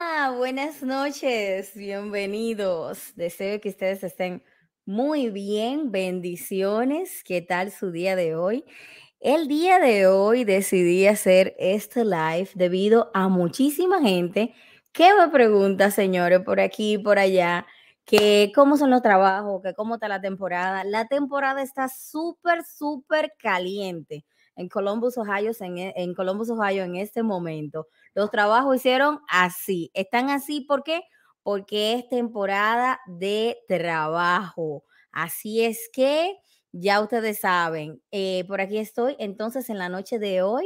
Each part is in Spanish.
Ah, buenas noches, bienvenidos. Deseo que ustedes estén muy bien, bendiciones. ¿Qué tal su día de hoy? El día de hoy decidí hacer este live debido a muchísima gente que me pregunta, señores, por aquí por allá, que cómo son los trabajos, que cómo está la temporada. La temporada está súper, súper caliente en Columbus, Ohio, e, en, Columbus, Ohio en este momento. Los trabajos hicieron así. Están así, ¿por Porque es temporada de trabajo. Así es que ya ustedes saben, eh, por aquí estoy entonces en la noche de hoy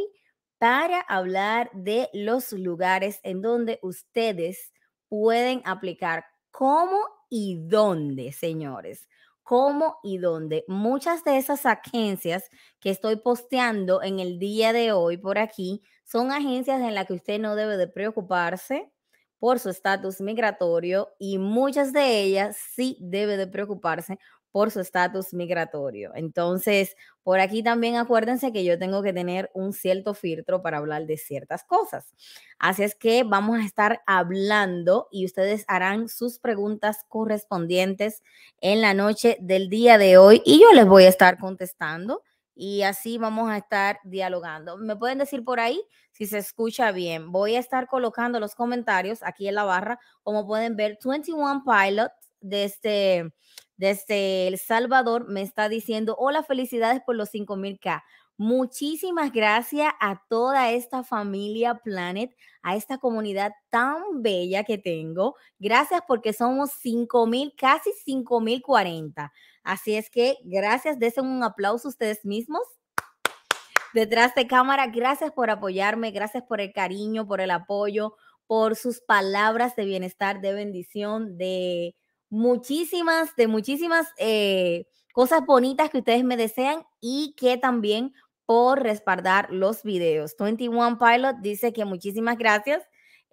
para hablar de los lugares en donde ustedes pueden aplicar cómo y dónde, señores cómo y dónde. Muchas de esas agencias que estoy posteando en el día de hoy por aquí son agencias en las que usted no debe de preocuparse por su estatus migratorio y muchas de ellas sí debe de preocuparse por su estatus migratorio. Entonces, por aquí también acuérdense que yo tengo que tener un cierto filtro para hablar de ciertas cosas. Así es que vamos a estar hablando y ustedes harán sus preguntas correspondientes en la noche del día de hoy y yo les voy a estar contestando y así vamos a estar dialogando. Me pueden decir por ahí si se escucha bien. Voy a estar colocando los comentarios aquí en la barra, como pueden ver, 21 Pilot este desde El Salvador me está diciendo, hola, felicidades por los 5000K. Muchísimas gracias a toda esta familia Planet, a esta comunidad tan bella que tengo. Gracias porque somos 5000, casi 5040. Así es que gracias, desen un aplauso ustedes mismos. Detrás de cámara, gracias por apoyarme, gracias por el cariño, por el apoyo, por sus palabras de bienestar, de bendición, de muchísimas, de muchísimas eh, cosas bonitas que ustedes me desean y que también por respaldar los videos. 21 Pilot dice que muchísimas gracias.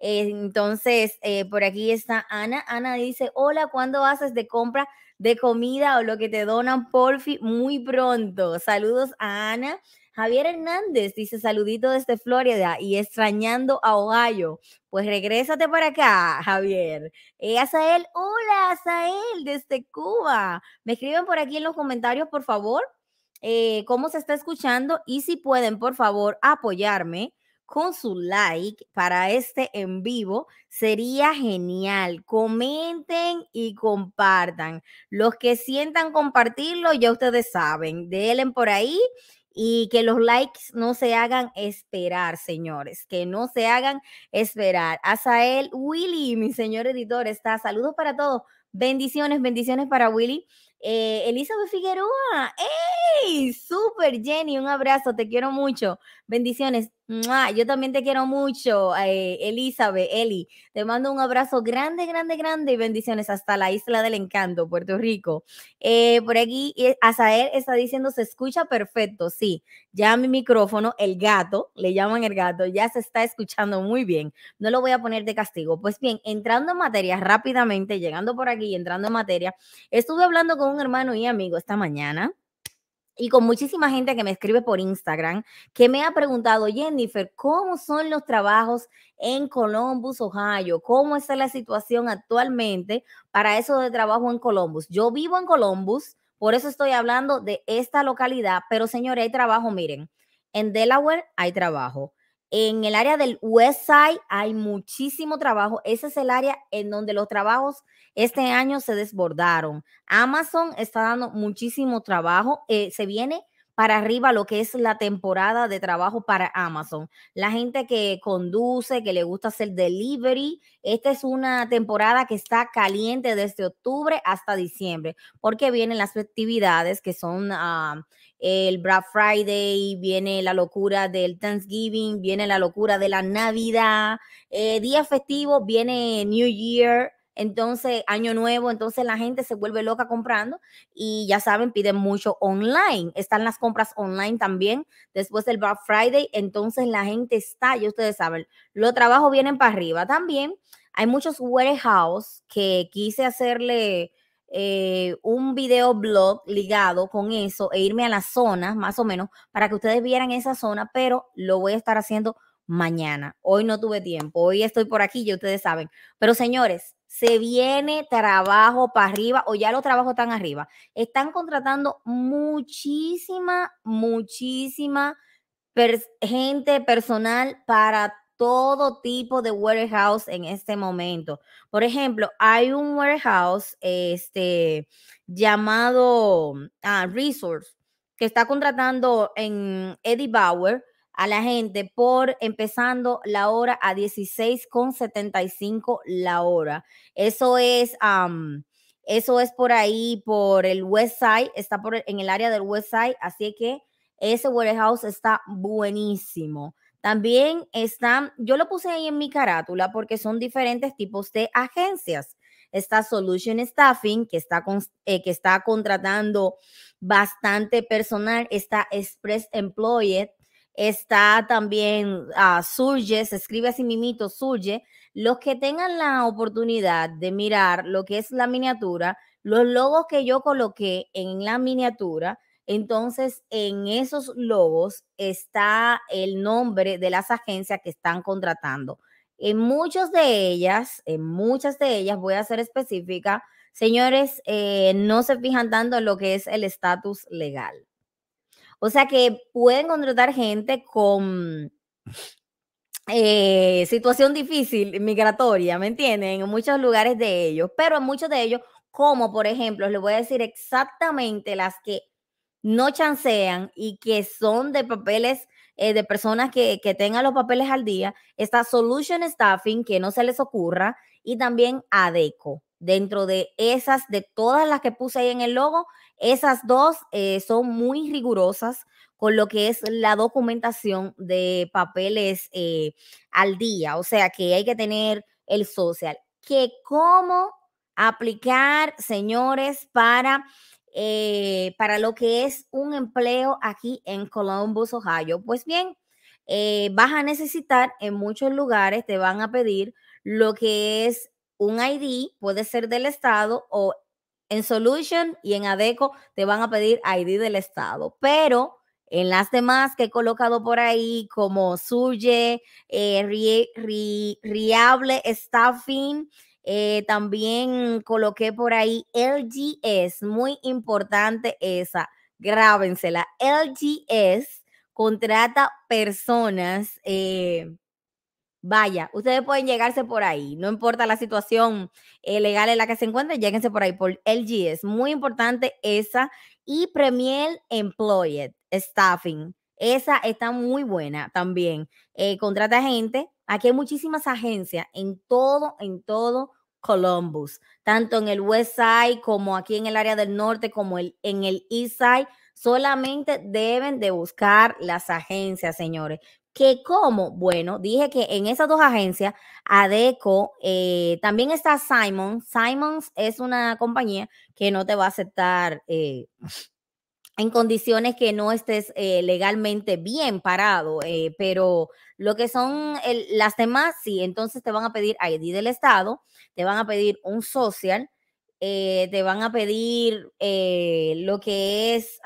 entonces, eh, por aquí está Ana. Ana dice, hola, ¿cuándo haces de compra de comida o lo que te donan, Porfi? Muy pronto. Saludos a Ana. Javier Hernández dice saludito desde Florida y extrañando a Ohio. Pues regrésate para acá, Javier. Eh, hola, Asael, desde Cuba. Me escriben por aquí en los comentarios, por favor, eh, cómo se está escuchando y si pueden, por favor, apoyarme con su like para este en vivo. Sería genial. Comenten y compartan. Los que sientan compartirlo, ya ustedes saben. Delen por ahí y que los likes no se hagan esperar, señores, que no se hagan esperar. Azael Willy, mi señor editor, está. Saludos para todos. Bendiciones, bendiciones para Willy. Eh, Elizabeth Figueroa, ¡Ey! Super Jenny, un abrazo, te quiero mucho. Bendiciones. Yo también te quiero mucho, eh, Elizabeth, Eli. Te mando un abrazo grande, grande, grande y bendiciones hasta la isla del encanto, Puerto Rico. Eh, por aquí, eh, Azael está diciendo, se escucha perfecto. Sí, ya mi micrófono, el gato, le llaman el gato, ya se está escuchando muy bien. No lo voy a poner de castigo. Pues bien, entrando en materia rápidamente, llegando por aquí entrando en materia, estuve hablando con un hermano y amigo esta mañana y con muchísima gente que me escribe por Instagram, que me ha preguntado, Jennifer, ¿cómo son los trabajos en Columbus, Ohio? ¿Cómo está la situación actualmente para eso de trabajo en Columbus? Yo vivo en Columbus, por eso estoy hablando de esta localidad, pero señores, hay trabajo, miren, en Delaware hay trabajo, en el área del West Side hay muchísimo trabajo. Ese es el área en donde los trabajos este año se desbordaron. Amazon está dando muchísimo trabajo. Eh, se viene para arriba lo que es la temporada de trabajo para Amazon. La gente que conduce, que le gusta hacer delivery, esta es una temporada que está caliente desde octubre hasta diciembre, porque vienen las festividades que son ah, el Black Friday, viene la locura del Thanksgiving, viene la locura de la Navidad, eh, día festivo, viene New Year, entonces año nuevo, entonces la gente se vuelve loca comprando y ya saben, piden mucho online. Están las compras online también después del Black Friday, entonces la gente está, ya ustedes saben, los trabajos vienen para arriba también. Hay muchos warehouse que quise hacerle eh, un video blog ligado con eso e irme a la zona, más o menos, para que ustedes vieran esa zona, pero lo voy a estar haciendo mañana. Hoy no tuve tiempo, hoy estoy por aquí, ya ustedes saben. Pero señores, se viene trabajo para arriba o ya los trabajos están arriba. Están contratando muchísima, muchísima gente personal para todo tipo de warehouse en este momento. Por ejemplo, hay un warehouse este, llamado ah, Resource que está contratando en Eddie Bauer a la gente por empezando la hora a 16,75 la hora. Eso es, eso es por ahí, por el West Side, está por, en el área del West Side, así que ese warehouse está buenísimo. También están, yo lo puse ahí en mi carátula porque son diferentes tipos de agencias. Está Solution Staffing, que está, eh, que está contratando bastante personal. Está Express Employed, Está también ah, Surge, se escribe así mimito, Surge. Los que tengan la oportunidad de mirar lo que es la miniatura, los logos que yo coloqué en la miniatura, entonces, en esos logos está el nombre de las agencias que están contratando. En muchas de ellas, en muchas de ellas, voy a ser específica, señores, eh, no se fijan tanto en lo que es el estatus legal. O sea que pueden contratar gente con eh, situación difícil migratoria, ¿me entienden? En muchos lugares de ellos, pero en muchos de ellos, como por ejemplo, les voy a decir exactamente las que no chancean y que son de papeles eh, de personas que, que, tengan los papeles al día, está Solution Staffing, que no se les ocurra, y también ADECO. Dentro de esas, de todas las que puse ahí en el logo, esas dos eh, son muy rigurosas con lo que es la documentación de papeles eh, al día, o sea que hay que tener el social. ¿Qué, cómo aplicar, señores, para, eh, para lo que es un empleo aquí en Columbus, Ohio. Pues bien, vas a necesitar en muchos lugares, te van a pedir lo que es un ID, puede ser del estado o en Solution y en ADECO te van a pedir ID del Estado, pero en las demás que he colocado por ahí, como Suye, eh, Riable Staffing, eh, también coloqué por ahí LGS, muy importante esa, grábensela. LGS contrata personas eh, vaya, ustedes pueden llegarse por ahí, no importa la situación eh, legal en la que se encuentren, lléguense por ahí por LG. Es muy importante esa y Premier Employed Staffing. Esa está muy buena también. Eh, contrata gente. Aquí hay muchísimas agencias en todo, en todo Columbus, tanto en el West Side como aquí en el área del norte, como el, en el East Side. Solamente deben de buscar las agencias, señores. ¿Qué cómo? Bueno, dije que en esas dos agencias, ADECO, eh, también está Simon. Simons es una compañía que no te va a aceptar eh, en condiciones que no estés eh, legalmente bien parado, pero lo que son las demás, sí, entonces te van a pedir ID del Estado, te van a pedir un social, te van a pedir lo que es,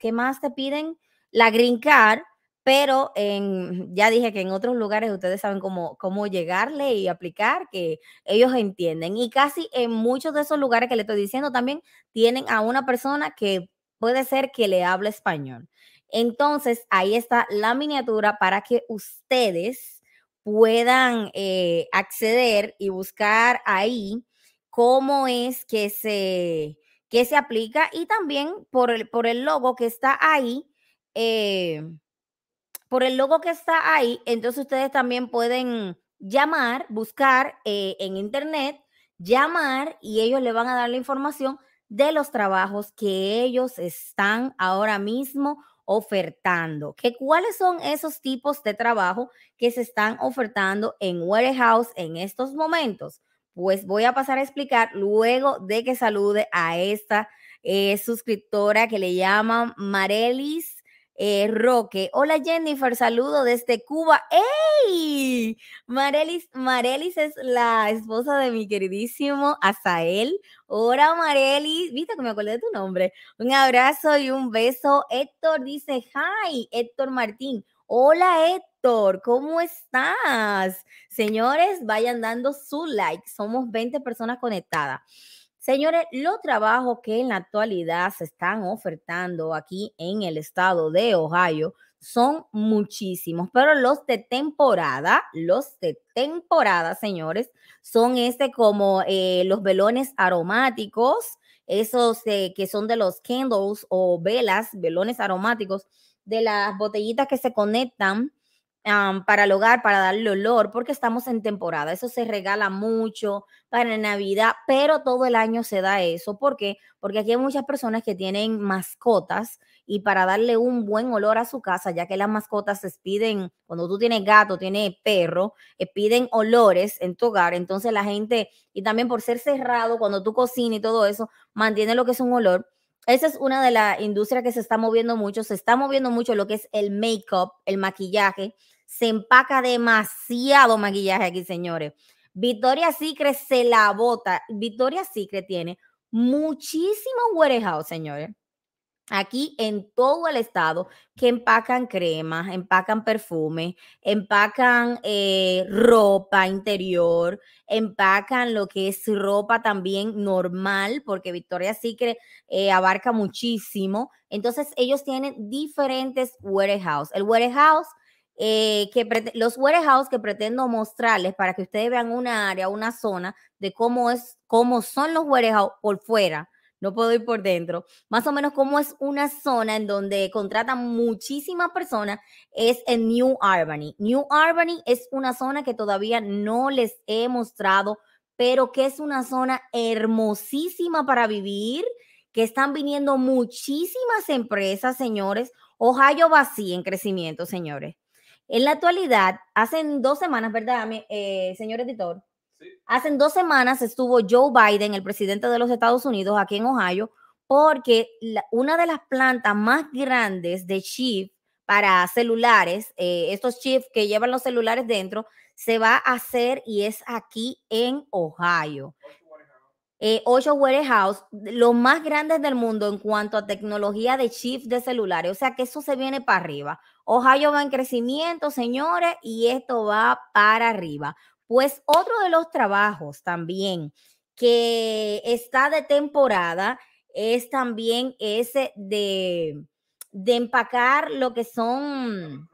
¿qué más te piden? La green card pero ya dije que en otros lugares ustedes saben cómo, cómo llegarle y aplicar, que ellos entienden. Y casi en muchos de esos lugares que le estoy diciendo también tienen a una persona que puede ser que le hable español. Entonces, ahí está la miniatura para que ustedes puedan eh, acceder y buscar ahí cómo es que se, que se aplica y también por el, por el logo que está ahí. Eh, por el logo que está ahí, entonces ustedes también pueden llamar, buscar eh, en internet, llamar y ellos le van a dar la información de los trabajos que ellos están ahora mismo ofertando. ¿Cuáles son esos tipos de trabajo que se están ofertando en Warehouse en estos momentos? Pues voy a pasar a explicar luego de que salude a esta eh, suscriptora que le llama Marelis eh, Roque. Hola Jennifer, saludo desde Cuba. ¡Ey! Marelis, Marelis es la esposa de mi queridísimo Asael Hola Marelis, viste que me acordé de tu nombre. Un abrazo y un beso. Héctor dice, hi, Héctor Martín. Hola Héctor, ¿cómo estás? Señores, vayan dando su like. Somos 20 personas conectadas. Señores, los trabajos que en la actualidad se están ofertando aquí en el estado de Ohio son muchísimos, pero los de temporada, los de temporada, señores, son este como eh, los velones aromáticos, esos que son de los candles o velas, velones aromáticos, de las botellitas que se conectan para el hogar, para darle olor, porque estamos en temporada. Eso se regala mucho para Navidad, pero todo el año se da eso. ¿Por qué? Porque aquí hay muchas personas que tienen mascotas y para darle un buen olor a su casa, ya que las mascotas se piden, cuando tú tienes gato, tienes perro, eh, piden olores en tu hogar, entonces la gente, y también por ser cerrado, cuando tú cocinas y todo eso, mantiene lo que es un olor. Esa es una de las industrias que se está moviendo mucho, se está moviendo mucho lo que es el make-up, el maquillaje, se empaca demasiado maquillaje aquí, señores. Victoria Secret se la bota. Victoria Secret tiene muchísimos warehouse, señores. Aquí en todo el estado que empacan cremas, empacan perfume, empacan eh, ropa interior, empacan lo que es ropa también normal, porque Victoria Secret eh, abarca muchísimo. Entonces ellos tienen diferentes warehouse. El warehouse eh, que los warehouses que pretendo mostrarles para que ustedes vean una área, una zona de cómo es, cómo son los warehouses por fuera. No puedo ir por dentro. Más o menos cómo es una zona en donde contratan muchísimas personas es en New Albany. New Albany es una zona que todavía no les he mostrado, pero que es una zona hermosísima para vivir, que están viniendo muchísimas empresas, señores. Ohio va así en crecimiento, señores. En la actualidad, hace dos semanas, ¿verdad, eh, señor editor? Sí. Hace dos semanas estuvo Joe Biden, el presidente de los Estados Unidos, aquí en Ohio, porque una de las plantas más grandes de chip para celulares, eh, estos chips que llevan los celulares dentro, se va a hacer y es aquí en Ohio. Eh, ocho Warehouse, los más grandes del mundo en cuanto a tecnología de chips de celulares. O sea que eso se viene para arriba. Ohio va en crecimiento, señores, y esto va para arriba. Pues otro de los trabajos también que está de temporada es también ese de, de empacar lo que son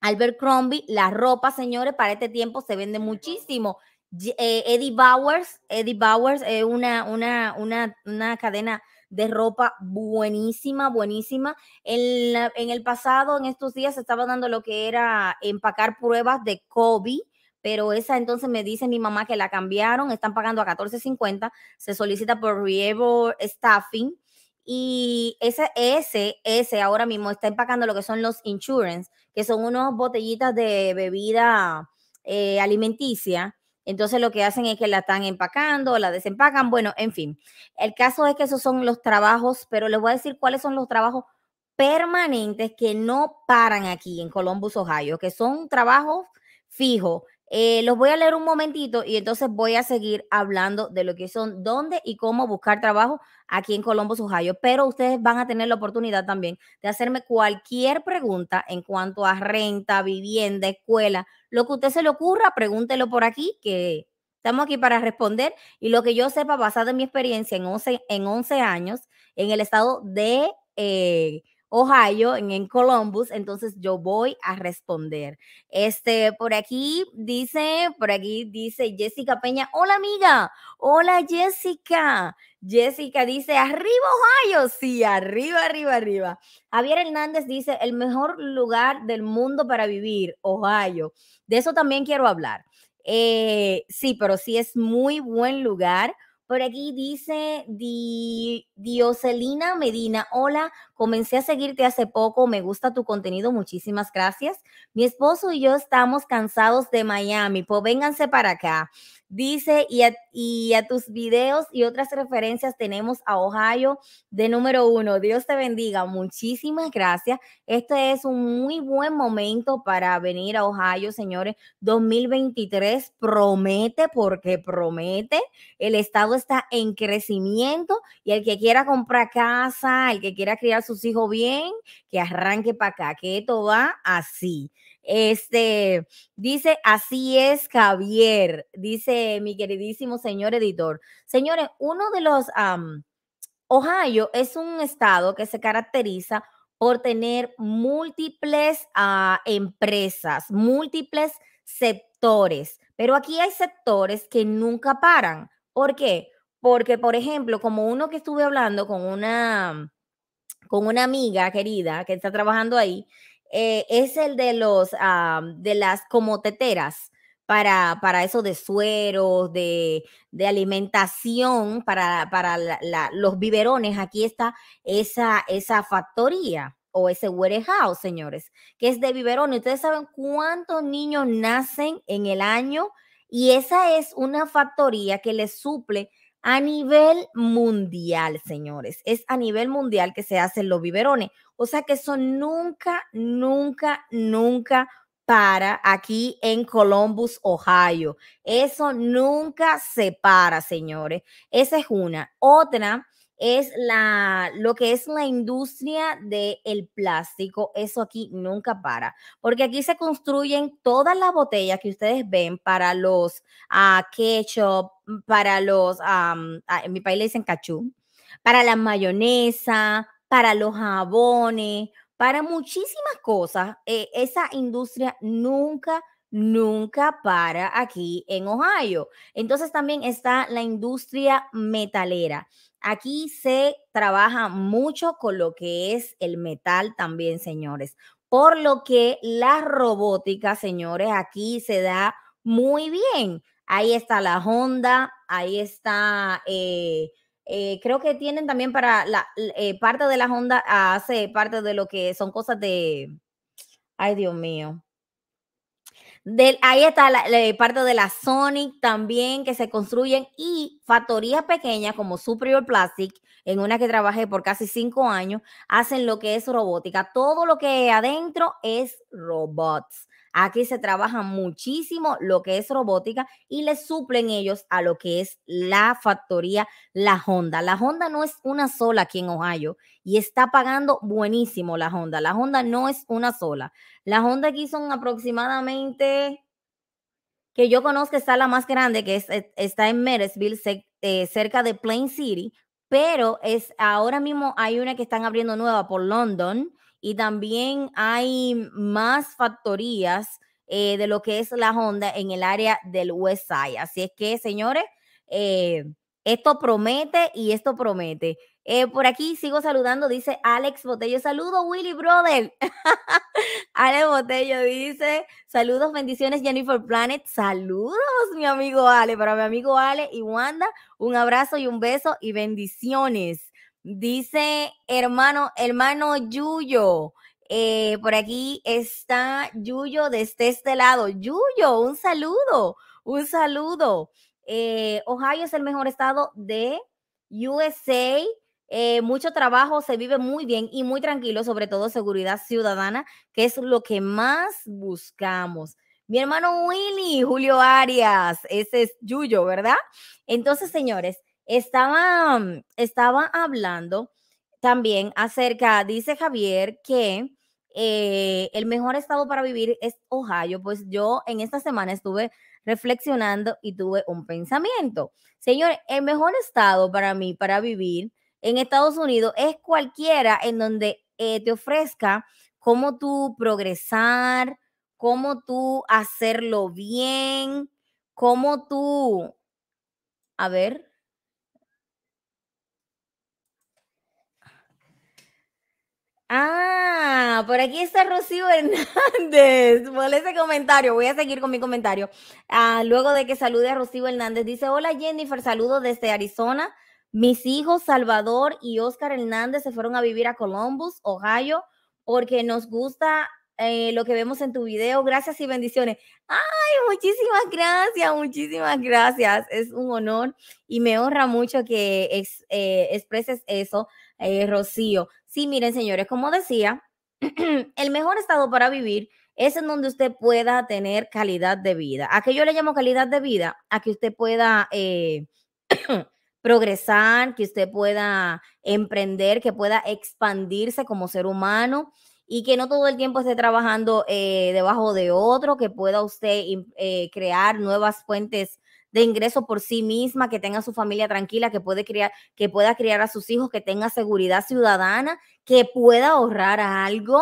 Albert Crombie, la ropa, señores, para este tiempo se vende muchísimo. Eh, Eddie Bowers, Eddie Bowers, es eh, una, una, cadena de ropa buenísima, buenísima. En, el pasado, en estos días, se estaba dando lo que era empacar pruebas de COVID, pero esa entonces me dice mi mamá que la cambiaron, están pagando a 14.50, se solicita por Rievo Staffing. Y ese, ese, ese ahora mismo está empacando lo que son los insurance, que son unos botellitas de bebida eh, alimenticia entonces lo que hacen es que la están empacando, la desempacan, bueno, en fin. El caso es que esos son los trabajos, pero les voy a decir cuáles son los trabajos permanentes que no paran aquí en Columbus, Ohio, que son trabajos fijos eh, los voy a leer un momentito y entonces voy a seguir hablando de lo que son dónde y cómo buscar trabajo aquí en Colombo, Ohio. Pero ustedes van a tener la oportunidad también de hacerme cualquier pregunta en cuanto a renta, vivienda, escuela, lo que usted se le ocurra, pregúntelo por aquí, que estamos aquí para responder. Y lo que yo sepa, basado en mi experiencia en 11, en años en el estado de eh, Ohio, en, Columbus, entonces yo voy a responder. Este, por aquí dice, por aquí dice Jessica Peña, hola amiga, hola Jessica. Jessica dice, arriba Ohio, sí, arriba, arriba, arriba. Javier Hernández dice, el mejor lugar del mundo para vivir, Ohio. De eso también quiero hablar. Eh, sí, pero sí es muy buen lugar. Por aquí dice Dioselina Medina, hola, Comencé a seguirte hace poco, me gusta tu contenido, muchísimas gracias. Mi esposo y yo estamos cansados de Miami, pues vénganse para acá. Dice, y a, y a tus videos y otras referencias tenemos a Ohio de número uno. Dios te bendiga, muchísimas gracias. Este es un muy buen momento para venir a Ohio, señores. 2023 promete porque promete. El estado está en crecimiento y el que quiera comprar casa, el que quiera criar sus hijos bien, que arranque para acá, que todo va así. Este dice: Así es, Javier, dice mi queridísimo señor editor. Señores, uno de los Ohio es un estado que se caracteriza por tener múltiples ah, empresas, múltiples sectores. Pero aquí hay sectores que nunca paran. ¿Por qué? Porque, por ejemplo, como uno que estuve hablando con una con una amiga querida que está trabajando ahí, eh, es el de los ah, de las como teteras para, para eso de sueros, de, alimentación, para, para los biberones. Aquí está esa, esa factoría o ese warehouse, señores, que es de biberones. Ustedes saben cuántos niños nacen en el año y esa es una factoría que les suple a nivel mundial, señores. Es a nivel mundial que se hacen los biberones. O sea que eso nunca, nunca, nunca para aquí en Columbus, Ohio. Eso nunca se para, señores. Esa es una. Otra es la, lo que es la industria del el plástico. Eso aquí nunca para, porque aquí se construyen todas las botellas que ustedes ven para los ah, ketchup, mm, para los, ah, en mi país le dicen cachú, para la mayonesa, para los jabones, para muchísimas cosas. Eh, esa industria nunca nunca para aquí en Ohio. Entonces también está la industria metalera, Aquí se trabaja mucho con lo que es el metal también, señores. Por lo que la robótica, señores, aquí se da muy bien. Ahí está la Honda, ahí está, eh, eh, creo que tienen también para la eh, parte de la Honda, hace parte de lo que son cosas de, ay Dios mío, ahí está la, eh, parte de la Sonic también que se construyen y factorías pequeñas como Superior Plastic, en una que trabajé por casi cinco años, hacen lo que es robótica. Todo lo que adentro es robots. Aquí se trabaja muchísimo lo que es robótica y le suplen ellos a lo que es la factoría, la Honda. La Honda no es una sola aquí en Ohio y está pagando buenísimo la Honda. La Honda no es una sola. La Honda aquí son aproximadamente que yo conozco está la más grande, que eh, está en meresville eh, cerca de Plain City, pero es ahora mismo hay una que están abriendo nueva por London, y también hay más factorías eh, de lo que es la Honda en el área del West Side. Así es que, señores, eh, esto promete y esto promete. Eh, por aquí sigo saludando, dice Alex Botello. Saludo, Willy Brother. Alex Botello dice: Saludos, bendiciones, Jennifer Planet. Saludos, mi amigo Ale. Para mi amigo Ale y Wanda, un abrazo y un beso y bendiciones. Dice hermano, hermano Yuyo. Eh, por aquí está Yuyo desde este lado. Yuyo, un saludo, un saludo. Eh, Ohio es el mejor estado de USA. Eh, mucho trabajo, se vive muy bien y muy tranquilo, sobre todo seguridad ciudadana, que es lo que más buscamos. Mi hermano Willy, Julio Arias, ese es Yuyo, ¿verdad? Entonces, señores, Mm, estaba, hablando también acerca, dice Javier, que eh, el mejor estado para vivir es Ohio. Pues yo en esta semana estuve reflexionando y tuve un pensamiento. Señor, el mejor estado para mí, para vivir en Estados Unidos, es cualquiera en donde eh, te ofrezca cómo tú progresar, cómo tú hacerlo bien, cómo tú... A ver, Ah, por aquí está Rocío Hernández. Por ese comentario, voy a seguir con mi comentario. Ah, luego de que salude a Rocío Hernández, dice: Hola Jennifer, saludo desde Arizona. Mis hijos Salvador y Oscar Hernández se fueron a vivir a Columbus, Ohio, porque nos gusta eh, lo que vemos en tu video. Gracias y bendiciones. Ay, muchísimas gracias, muchísimas gracias. Es un honor y me honra mucho que eh, expreses eso, eh, Rocío. Sí, miren señores, como decía, el mejor estado para vivir es en donde usted pueda tener calidad de vida. ¿A qué yo le llamo calidad de vida? A que usted pueda eh, progresar, que usted pueda emprender, que pueda expandirse como ser humano y que no todo el tiempo esté trabajando eh, debajo de otro, que pueda usted eh, crear nuevas fuentes de ingreso por sí misma, que tenga su familia tranquila, que, puede que pueda criar a sus hijos, que tenga seguridad ciudadana, que pueda ahorrar algo.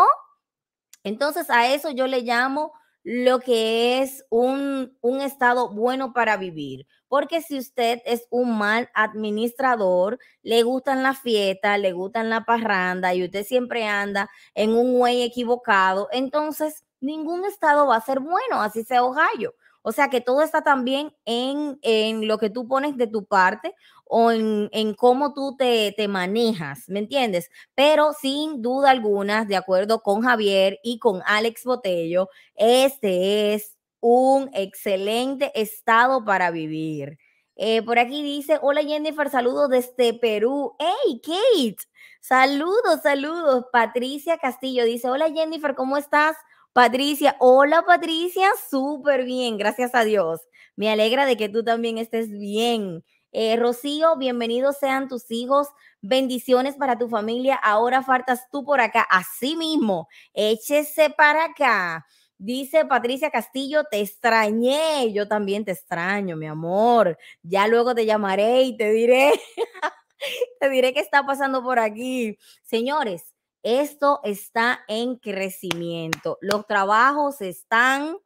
Entonces a eso yo le llamo lo que es un, un, estado bueno para vivir. Porque si usted es un mal administrador, le gustan la fiesta, le gustan la parranda y usted siempre anda en un güey equivocado, entonces ningún estado va a ser bueno, así sea Ohio. O sea que todo está también en, en lo que tú pones de tu parte o en, en cómo tú te, manejas, ¿me entiendes? Pero sin duda alguna, de acuerdo con Javier y con Alex Botello, este es un excelente estado para vivir. Eh, por aquí dice, hola Jennifer, saludos desde Perú. ¡Hey, Kate! Saludos, saludos. Patricia Castillo dice, hola Jennifer, ¿cómo estás? Patricia, hola Patricia, súper bien, gracias a Dios. Me alegra de que tú también estés bien. Eh, Rocío, bienvenidos sean tus hijos. Bendiciones para tu familia. Ahora faltas tú por acá. Así mismo, échese para acá. Dice Patricia Castillo, te extrañé. Yo también te extraño, mi amor. Ya luego te llamaré y te diré, te diré qué está pasando por aquí. Señores, esto está en crecimiento. Los trabajos están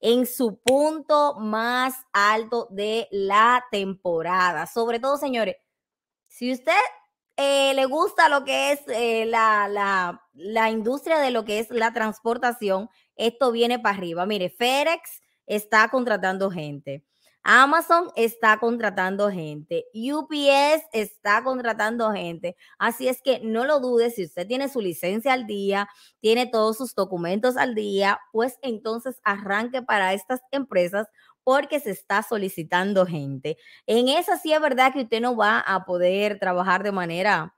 en su punto más alto de la temporada. Sobre todo, señores, si usted eh, le gusta lo que es eh, la, industria de lo que es la transportación, esto viene para arriba. Mire, Férex está contratando gente. Amazon está contratando gente, UPS está contratando gente, así es que no lo dude, si usted tiene su licencia al día, tiene todos sus documentos al día, pues entonces arranque para estas empresas porque se está solicitando gente. En esas sí es verdad que usted no va a poder trabajar de manera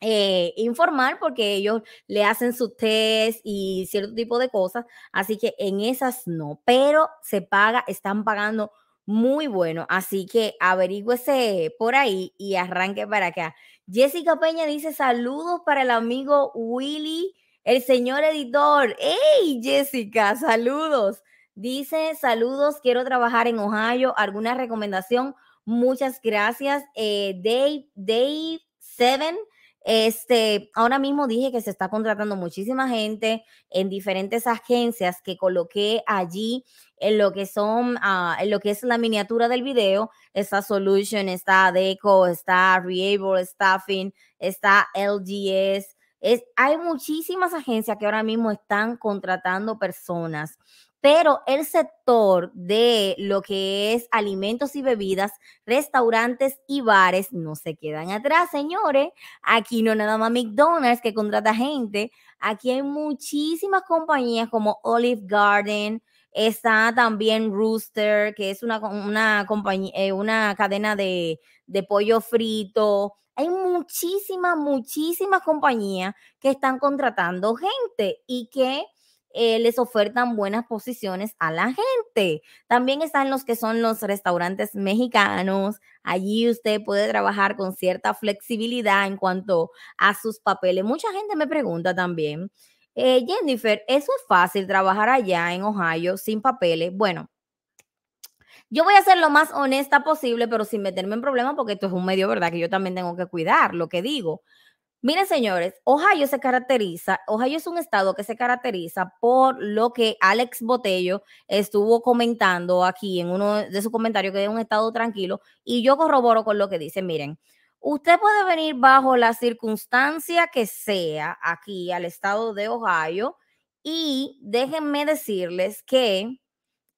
eh, informal porque ellos le hacen sus test y cierto tipo de cosas, así que en esas no, pero se paga, están pagando muy bueno. Así que averígüese por ahí y arranque para acá. Jessica Peña dice saludos para el amigo Willy, el señor editor. ¡Ey, Jessica! Saludos. Dice saludos, quiero trabajar en Ohio. ¿Alguna recomendación? Muchas gracias. Eh, Dave, Dave Seven este, ahora mismo dije que se está contratando muchísima gente en diferentes agencias que coloqué allí en lo que son, ah, en lo que es la miniatura del video. Está Solution, está Deco, está Reable Staffing, está LGS. Es, hay muchísimas agencias que ahora mismo están contratando personas pero el sector de lo que es alimentos y bebidas, restaurantes y bares no se quedan atrás, señores. Aquí no nada más McDonald's que contrata gente, aquí hay muchísimas compañías como Olive Garden, está también Rooster, que es una, una, compañía, eh, una cadena de, pollo frito. Hay muchísimas, muchísimas compañías que están contratando gente y que eh, les ofertan buenas posiciones a la gente. También están los que son los restaurantes mexicanos. Allí usted puede trabajar con cierta flexibilidad en cuanto a sus papeles. Mucha gente me pregunta también, eh, Jennifer, ¿eso es fácil trabajar allá en Ohio sin papeles? Bueno, yo voy a ser lo más honesta posible, pero sin meterme en problemas, porque esto es un medio, ¿verdad? Que yo también tengo que cuidar lo que digo. Miren, señores, Ohio se caracteriza, Ohio es un estado que se caracteriza por lo que Alex Botello estuvo comentando aquí en uno de sus comentarios, que es un estado tranquilo, y yo corroboro con lo que dice, miren, usted puede venir bajo la circunstancia que sea aquí al estado de Ohio, y déjenme decirles que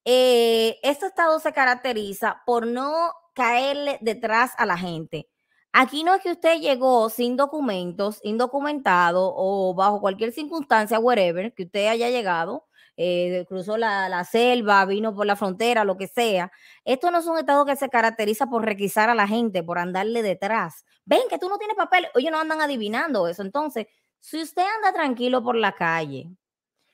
eh, este estado se caracteriza por no caerle detrás a la gente. Aquí no es que usted llegó sin documentos, indocumentado o bajo cualquier circunstancia, wherever, que usted haya llegado, eh, cruzó la, selva, vino por la frontera, lo que sea. Esto no es un estado que se caracteriza por requisar a la gente, por andarle detrás. Ven que tú no tienes papel, ellos no andan adivinando eso. Entonces, si usted anda tranquilo por la calle,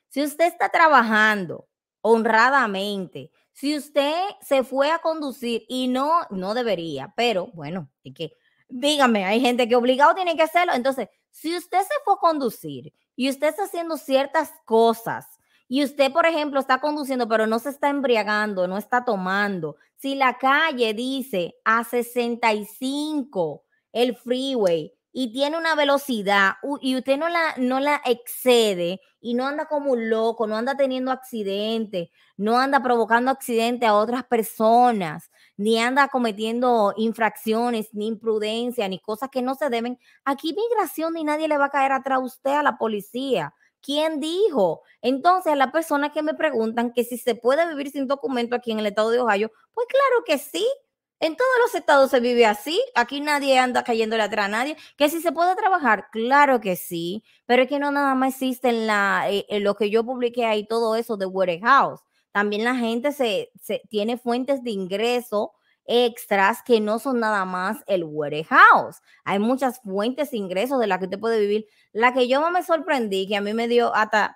si usted está trabajando honradamente, si usted se fue a conducir y no, no debería, pero bueno, es que dígame, hay gente que obligado tiene que hacerlo. Entonces, si usted se fue a conducir y usted está haciendo ciertas cosas y usted, por ejemplo, está conduciendo, pero no se está embriagando, no está tomando, si la calle dice a 65 el freeway y tiene una velocidad y usted no la, no la excede y no anda como un loco, no anda teniendo accidente, no anda provocando accidente a otras personas, ni anda cometiendo infracciones, ni imprudencia, ni cosas que no se deben, aquí migración ni nadie le va a caer atrás a usted, a la policía. ¿Quién dijo? Entonces, a las personas que me preguntan que si se puede vivir sin documento aquí en el estado de Ohio, pues claro que sí. En todos los estados se vive así. Aquí nadie anda cayéndole atrás a nadie. Que si se puede trabajar, claro que sí. Pero es que no nada más existe en, la, eh, en lo que yo publiqué ahí, todo eso de Warehouse. También la gente se, tiene fuentes de ingreso extras que no son nada más el warehouse. Hay muchas fuentes de ingresos de las que usted puede vivir. La que yo me sorprendí, que a mí me dio hasta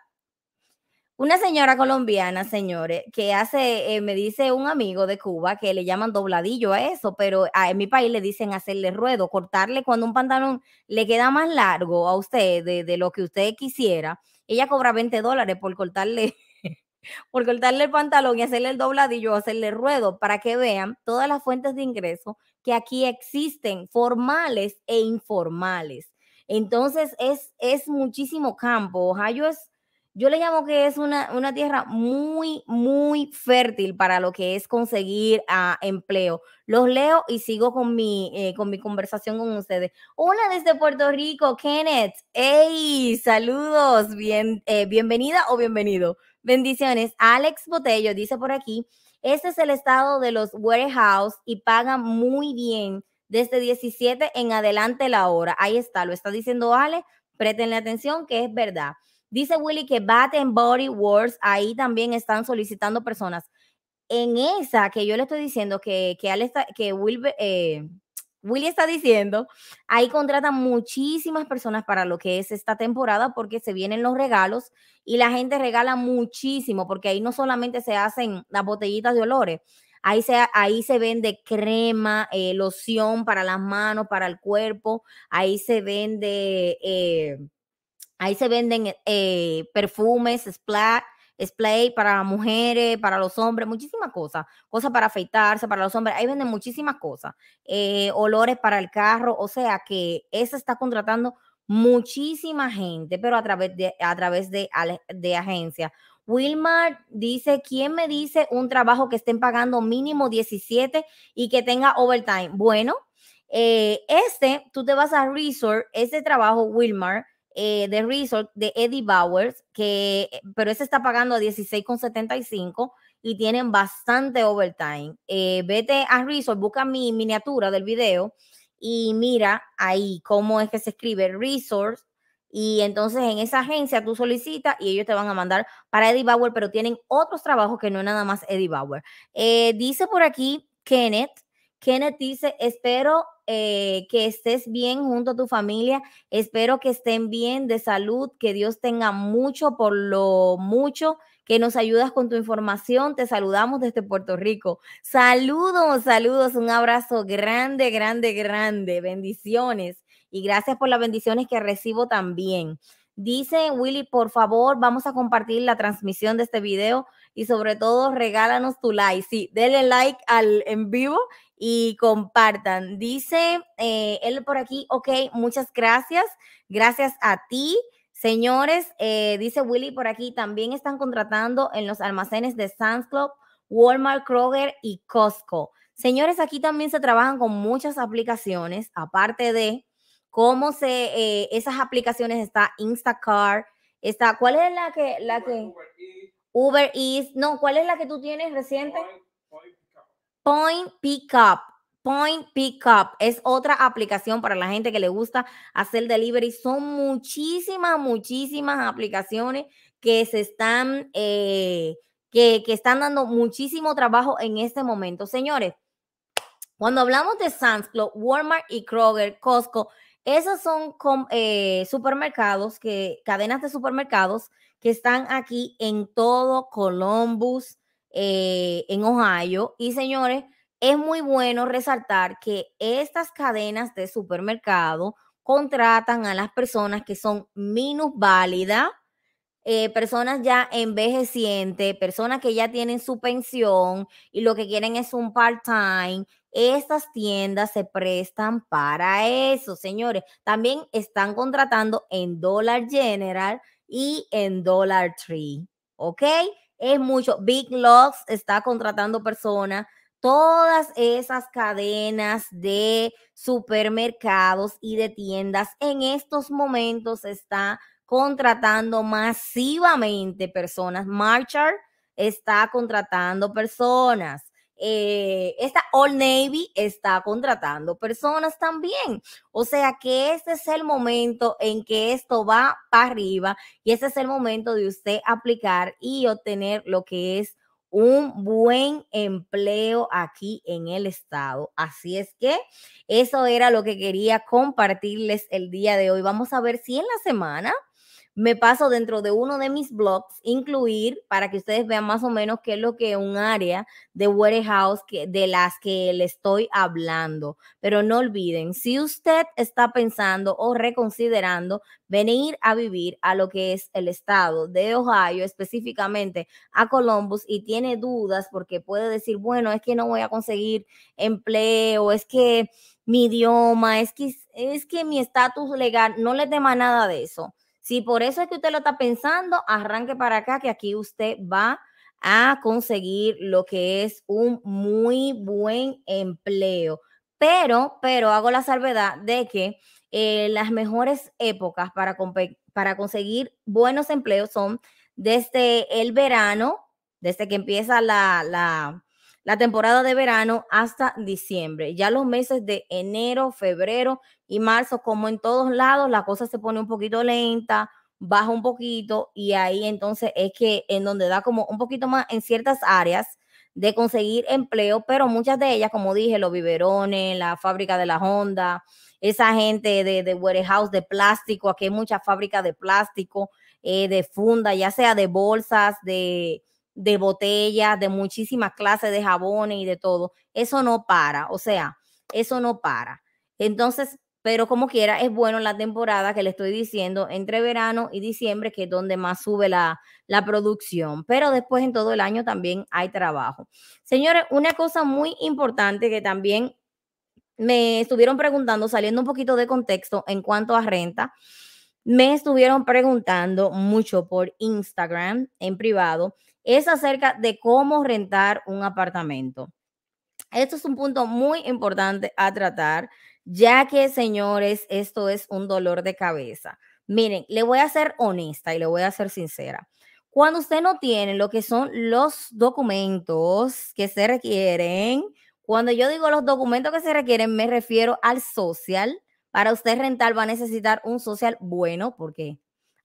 una señora colombiana, señores, que hace, eh, me dice un amigo de Cuba que le llaman dobladillo a eso, pero en mi país le dicen hacerle ruedo, cortarle cuando un pantalón le queda más largo a usted de, de lo que usted quisiera. Ella cobra 20 dólares por cortarle por cortarle el pantalón y hacerle el dobladillo, hacerle ruedo, para que vean todas las fuentes de ingreso que aquí existen, formales e informales. Entonces es, es muchísimo campo. Ohio es, yo le llamo que es una, tierra muy, muy fértil para lo que es conseguir ah, empleo. Los leo y sigo con mi, eh, con mi conversación con ustedes. Hola desde Puerto Rico, Kenneth. ¡Hey! Saludos. Bien, eh, bienvenida o bienvenido. Bendiciones. Alex Botello dice por aquí, este es el estado de los warehouse y pagan muy bien desde 17 en adelante la hora. Ahí está, lo está diciendo Alex. Prétenle atención que es verdad. Dice Willy que Bat Body Wars, ahí también están solicitando personas. En esa que yo le estoy diciendo que, que, que Will, eh, Willy está diciendo, ahí contratan muchísimas personas para lo que es esta temporada porque se vienen los regalos y la gente regala muchísimo porque ahí no solamente se hacen las botellitas de olores, ahí se, ahí se vende crema, eh, loción para las manos, para el cuerpo, ahí se vende, eh, ahí se venden eh, perfumes, splash Splay para mujeres, para los hombres, muchísimas cosas. Cosas para afeitarse, para los hombres. Ahí venden muchísimas cosas. Eh, olores para el carro. O sea que esa está contratando muchísima gente, pero a través de, a través de, de agencia. Wilmar dice, ¿quién me dice un trabajo que estén pagando mínimo 17 y que tenga overtime? Bueno, eh, este, tú te vas a Resort, este trabajo, Wilmar, eh, de The Resort de Eddie Bowers, que, eh, pero ese está pagando a 16,75 y tienen bastante overtime. Eh, vete a Resort, busca mi miniatura del video y mira ahí cómo es que se escribe Resource. Y entonces en esa agencia tú solicitas y ellos te van a mandar para Eddie Bauer, pero tienen otros trabajos que no es nada más Eddie Bauer. dice por aquí Kenneth, Kenneth dice, espero eh, que estés bien junto a tu familia. Espero que estén bien de salud, que Dios tenga mucho por lo mucho que nos ayudas con tu información. Te saludamos desde Puerto Rico. Saludos, saludos, un abrazo grande, grande, grande. Bendiciones y gracias por las bendiciones que recibo también. Dice Willy, por favor, vamos a compartir la transmisión de este video y sobre todo regálanos tu like. Sí, denle like al en vivo y compartan. Dice eh, él por aquí, ok, muchas gracias. Gracias a ti. Señores, eh, dice Willy por aquí, también están contratando en los almacenes de Sam's Club, Walmart, Kroger y Costco. Señores, aquí también se trabajan con muchas aplicaciones, aparte de cómo se eh, esas aplicaciones está Instacart, está ¿cuál es la que la que Uber Eats. no, ¿cuál es la que tú tienes reciente? Point, Pickup. Point Pickup es otra aplicación para la gente que le gusta hacer delivery. Son muchísimas, muchísimas aplicaciones que se están, eh, que, están dando muchísimo trabajo en este momento. Señores, cuando hablamos de Sam's Club, Walmart y Kroger, Costco, esas son eh, supermercados, que, cadenas de supermercados que están aquí en todo Columbus, eh, en Ohio. Y señores, es muy bueno resaltar que estas cadenas de supermercado contratan a las personas que son minusválidas, eh, personas ya envejecientes, personas que ya tienen su pensión y lo que quieren es un part-time. Estas tiendas se prestan para eso, señores. También están contratando en Dollar General y en Dollar Tree, ¿ok? Es mucho. Big Lots está contratando personas. Todas esas cadenas de supermercados y de tiendas en estos momentos está contratando masivamente personas. Marchar está contratando personas. Eh, esta All Navy está contratando personas también. O sea que este es el momento en que esto va para arriba y este es el momento de usted aplicar y obtener lo que es un buen empleo aquí en el estado. Así es que eso era lo que quería compartirles el día de hoy. Vamos a ver si en la semana me paso dentro de uno de mis blogs, incluir para que ustedes vean más o menos qué es lo que un área de warehouse que, de las que le estoy hablando. Pero no olviden, si usted está pensando o reconsiderando venir a vivir a lo que es el estado de Ohio, específicamente a Columbus, y tiene dudas porque puede decir, bueno, es que no voy a conseguir empleo, es que mi idioma, es que, es que mi estatus legal, no le tema nada de eso. Si por eso es que usted lo está pensando, arranque para acá, que aquí usted va a conseguir lo que es un muy buen empleo. Pero, pero hago la salvedad de que eh, las mejores épocas para, para conseguir buenos empleos son desde el verano, desde que empieza la, la temporada de verano hasta diciembre. Ya los meses de enero, febrero y marzo, como en todos lados, la cosa se pone un poquito lenta, baja un poquito y ahí entonces es que en donde da como un poquito más en ciertas áreas de conseguir empleo, pero muchas de ellas, como dije, los biberones, la fábrica de la Honda, esa gente de, de warehouse de plástico, aquí hay muchas fábricas de plástico, eh, de funda, ya sea de bolsas, de, de botellas, de muchísimas clases de jabones y de todo. Eso no para, o sea, eso no para. Entonces, pero como quiera, es bueno la temporada que le estoy diciendo entre verano y diciembre, que es donde más sube la, la, producción. Pero después en todo el año también hay trabajo. Señores, una cosa muy importante que también me estuvieron preguntando, saliendo un poquito de contexto en cuanto a renta, me estuvieron preguntando mucho por Instagram en privado es acerca de cómo rentar un apartamento. Esto es un punto muy importante a tratar, ya que, señores, esto es un dolor de cabeza. Miren, le voy a ser honesta y le voy a ser sincera. Cuando usted no tiene lo que son los documentos que se requieren, cuando yo digo los documentos que se requieren, me refiero al social. Para usted rentar va a necesitar un social bueno, porque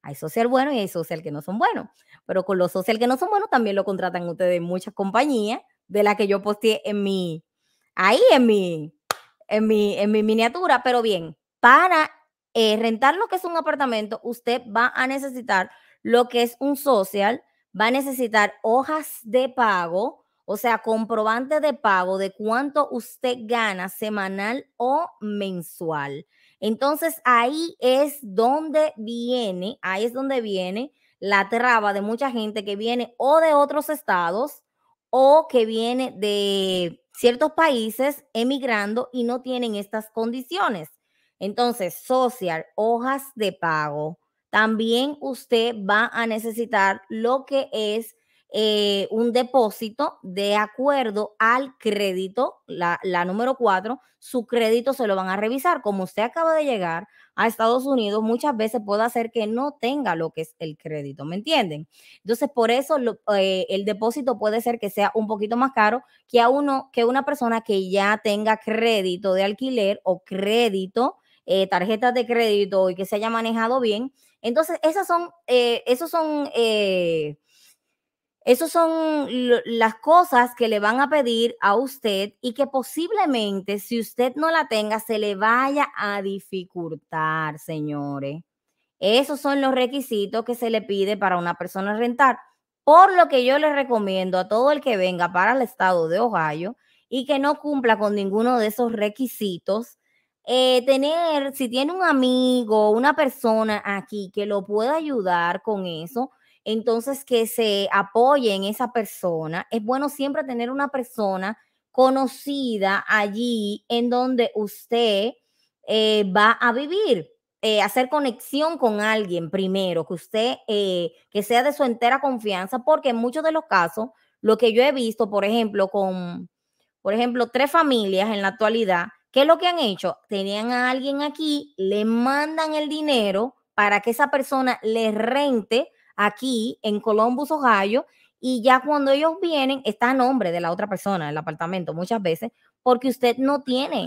hay social bueno y hay social que no son buenos. Pero con los social que no son buenos también lo contratan ustedes muchas compañías de las que yo posteé en mi, ahí en mi, en mi, en mi miniatura. Pero bien, para eh, rentar lo que es un apartamento, usted va a necesitar lo que es un social, va a necesitar hojas de pago, o sea, comprobante de pago de cuánto usted gana semanal o mensual. Entonces ahí es donde viene, ahí es donde viene la traba de mucha gente que viene o de otros estados o que viene de ciertos países emigrando y no tienen estas condiciones. Entonces, social, hojas de pago. También usted va a necesitar lo que es eh, un depósito de acuerdo al crédito, la, número cuatro, su crédito se lo van a revisar. Como usted acaba de llegar a Estados Unidos, muchas veces puede hacer que no tenga lo que es el crédito, ¿me entienden? Entonces, por eso eh, el depósito puede ser que sea un poquito más caro que a uno, que una persona que ya tenga crédito de alquiler o crédito, eh, tarjetas de crédito y que se haya manejado bien. Entonces, esas son, esos son esas son las cosas que le van a pedir a usted y que posiblemente si usted no la tenga se le vaya a dificultar, señores. Esos son los requisitos que se le pide para una persona rentar. Por lo que yo le recomiendo a todo el que venga para el estado de Ohio y que no cumpla con ninguno de esos requisitos, eh, tener, si tiene un amigo, una persona aquí que lo pueda ayudar con eso, entonces que se apoye en esa persona. Es bueno siempre tener una persona conocida allí en donde usted eh, va a vivir. Eh, hacer conexión con alguien primero, que usted, eh, que sea de su entera confianza, porque en muchos de los casos, lo que yo he visto, por ejemplo, con, por ejemplo, tres familias en la actualidad, ¿qué es lo que han hecho? Tenían a alguien aquí, le mandan el dinero para que esa persona le rente aquí en Columbus, Ohio, y ya cuando ellos vienen está a nombre de la otra persona el apartamento muchas veces porque usted no tiene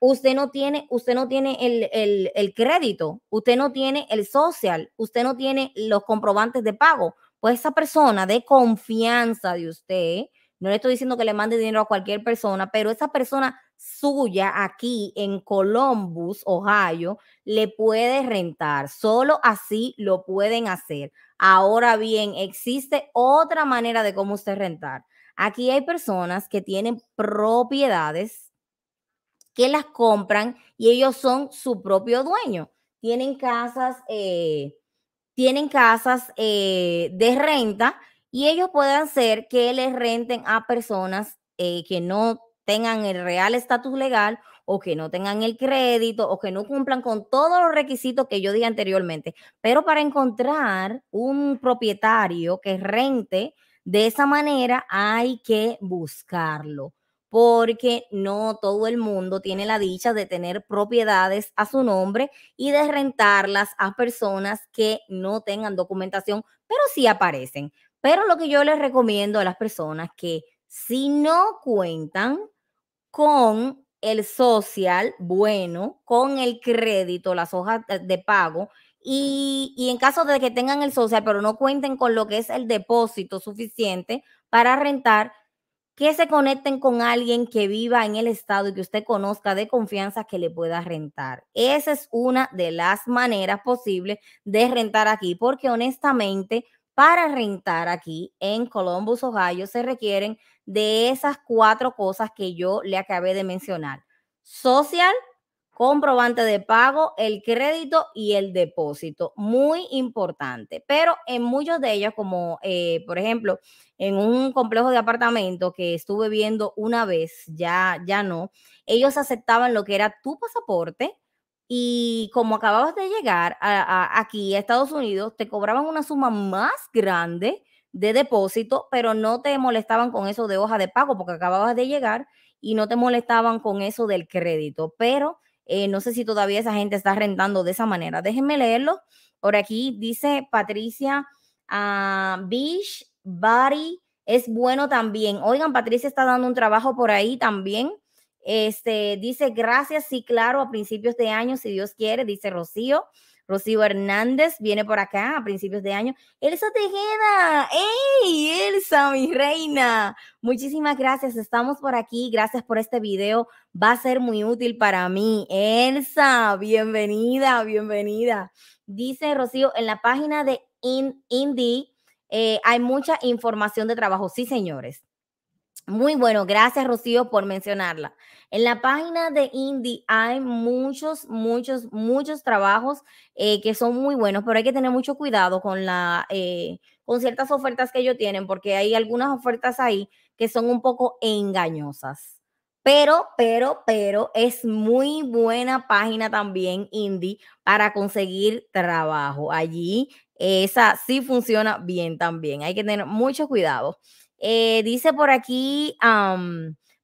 usted no tiene usted no tiene el, el, el, crédito usted no tiene el social usted no tiene los comprobantes de pago pues esa persona de confianza de usted no le estoy diciendo que le mande dinero a cualquier persona pero esa persona suya aquí en Columbus, Ohio, le puede rentar. Solo así lo pueden hacer. Ahora bien, existe otra manera de cómo usted rentar. Aquí hay personas que tienen propiedades que las compran y ellos son su propio dueño. Tienen casas, eh, tienen casas eh, de renta y ellos pueden hacer que les renten a personas eh, que no tengan el real estatus legal o que no tengan el crédito o que no cumplan con todos los requisitos que yo dije anteriormente. Pero para encontrar un propietario que rente de esa manera hay que buscarlo porque no todo el mundo tiene la dicha de tener propiedades a su nombre y de rentarlas a personas que no tengan documentación, pero sí aparecen. Pero lo que yo les recomiendo a las personas que si no cuentan con el social, bueno, con el crédito, las hojas de pago, y, en caso de que tengan el social, pero no cuenten con lo que es el depósito suficiente para rentar, que se conecten con alguien que viva en el estado y que usted conozca de confianza que le pueda rentar. Esa es una de las maneras posibles de rentar aquí, porque honestamente, para rentar aquí en Columbus, Ohio, se requieren de esas cuatro cosas que yo le acabé de mencionar. Social, comprobante de pago, el crédito y el depósito. Muy importante. Pero en muchos de ellos, como eh, por ejemplo, en un complejo de apartamentos que estuve viendo una vez, ya, ya no, ellos aceptaban lo que era tu pasaporte. Y como acababas de llegar aquí a Estados Unidos, te cobraban una suma más grande de depósito, pero no te molestaban con eso de hoja de pago porque acababas de llegar y no te molestaban con eso del crédito. Pero eh, no sé si todavía esa gente está rentando de esa manera. Déjenme leerlo. Por aquí dice Patricia ah, Bish, Beach Body es bueno también. Oigan, Patricia está dando un trabajo por ahí también. Este dice gracias, sí, claro, a principios de año, si Dios quiere, dice Rocío. Rocío Hernández viene por acá a principios de año. Elsa Tejeda, ¡Ey, Elsa, mi reina! Muchísimas gracias, estamos por aquí. Gracias por este video, va a ser muy útil para mí. Elsa, bienvenida, bienvenida. Dice Rocío, en la página de In Indie eh, hay mucha información de trabajo. Sí, señores muy bueno, gracias Rocío por mencionarla. En la página de Indie hay muchos, muchos, muchos trabajos eh, que son muy buenos, pero hay que tener mucho cuidado con, la, eh, con ciertas ofertas que ellos tienen, porque hay algunas ofertas ahí que son un poco engañosas. Pero, pero, pero es muy buena página también Indie para conseguir trabajo. Allí esa sí funciona bien también. Hay que tener mucho cuidado. Eh, dice por aquí,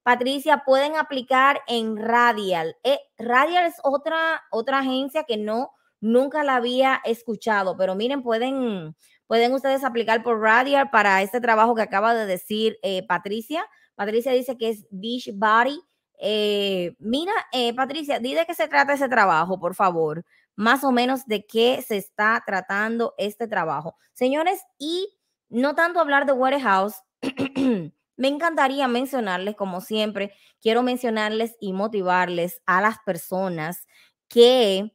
Patricia, pueden aplicar en Radial. Eh, Radial es otra, otra agencia que no, nunca la había escuchado, pero miren, pueden, pueden ustedes aplicar por Radial para este trabajo que acaba de decir eh, Patricia. Patricia dice que es Beach Body. mira, Patricia, di de qué se trata ese trabajo, por favor. Más o menos de qué se está tratando este trabajo. Señores, y no tanto hablar de warehouse, me encantaría mencionarles, como siempre, quiero mencionarles y motivarles a las personas que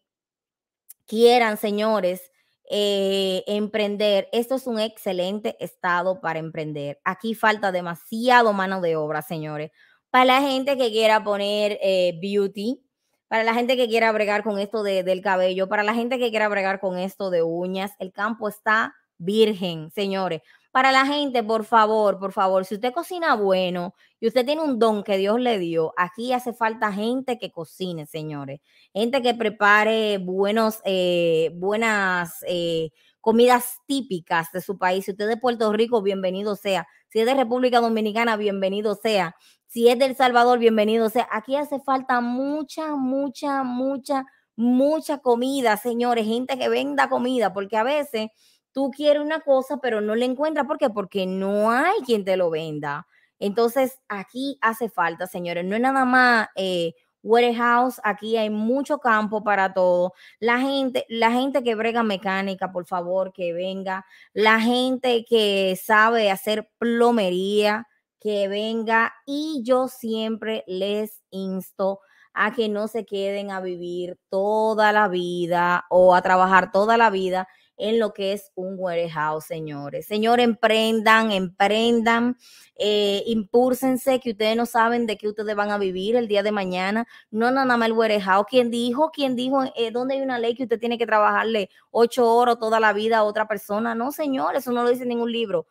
quieran, señores, eh, emprender. Esto es un excelente estado para emprender. Aquí falta demasiado mano de obra, señores. Para la gente que quiera poner eh, beauty, para la gente que quiera bregar con esto del cabello, para la gente que quiera bregar con esto de uñas, el campo está virgen, señores para la gente, por favor, por favor, si usted cocina bueno y usted tiene un don que Dios le dio, aquí hace falta gente que cocine, señores. Gente que prepare buenos, eh, buenas eh, comidas típicas de su país. Si usted es de Puerto Rico, bienvenido sea. Si es de República Dominicana, bienvenido sea. Si es de El Salvador, bienvenido sea. Aquí hace falta mucha, mucha, mucha, mucha comida, señores. Gente que venda comida, porque a veces tú quieres una cosa, pero no la encuentras. ¿Por qué? Porque no hay quien te lo venda. Entonces, aquí hace falta, señores, no es nada más eh, warehouse, aquí hay mucho campo para todo. La gente, la gente que brega mecánica, por favor, que venga. La gente que sabe hacer plomería, que venga. Y yo siempre les insto a que no se queden a vivir toda la vida o a trabajar toda la vida en lo que es un warehouse, señores. Señores, emprendan, emprendan, eh, impúrsense, que ustedes no saben de qué ustedes van a vivir el día de mañana. No, no, nada más el warehouse. ¿Quién dijo? ¿Quién dijo? Eh, ¿Dónde hay una ley que usted tiene que trabajarle ocho horas toda la vida a otra persona? No, señores, eso no lo dice ningún libro.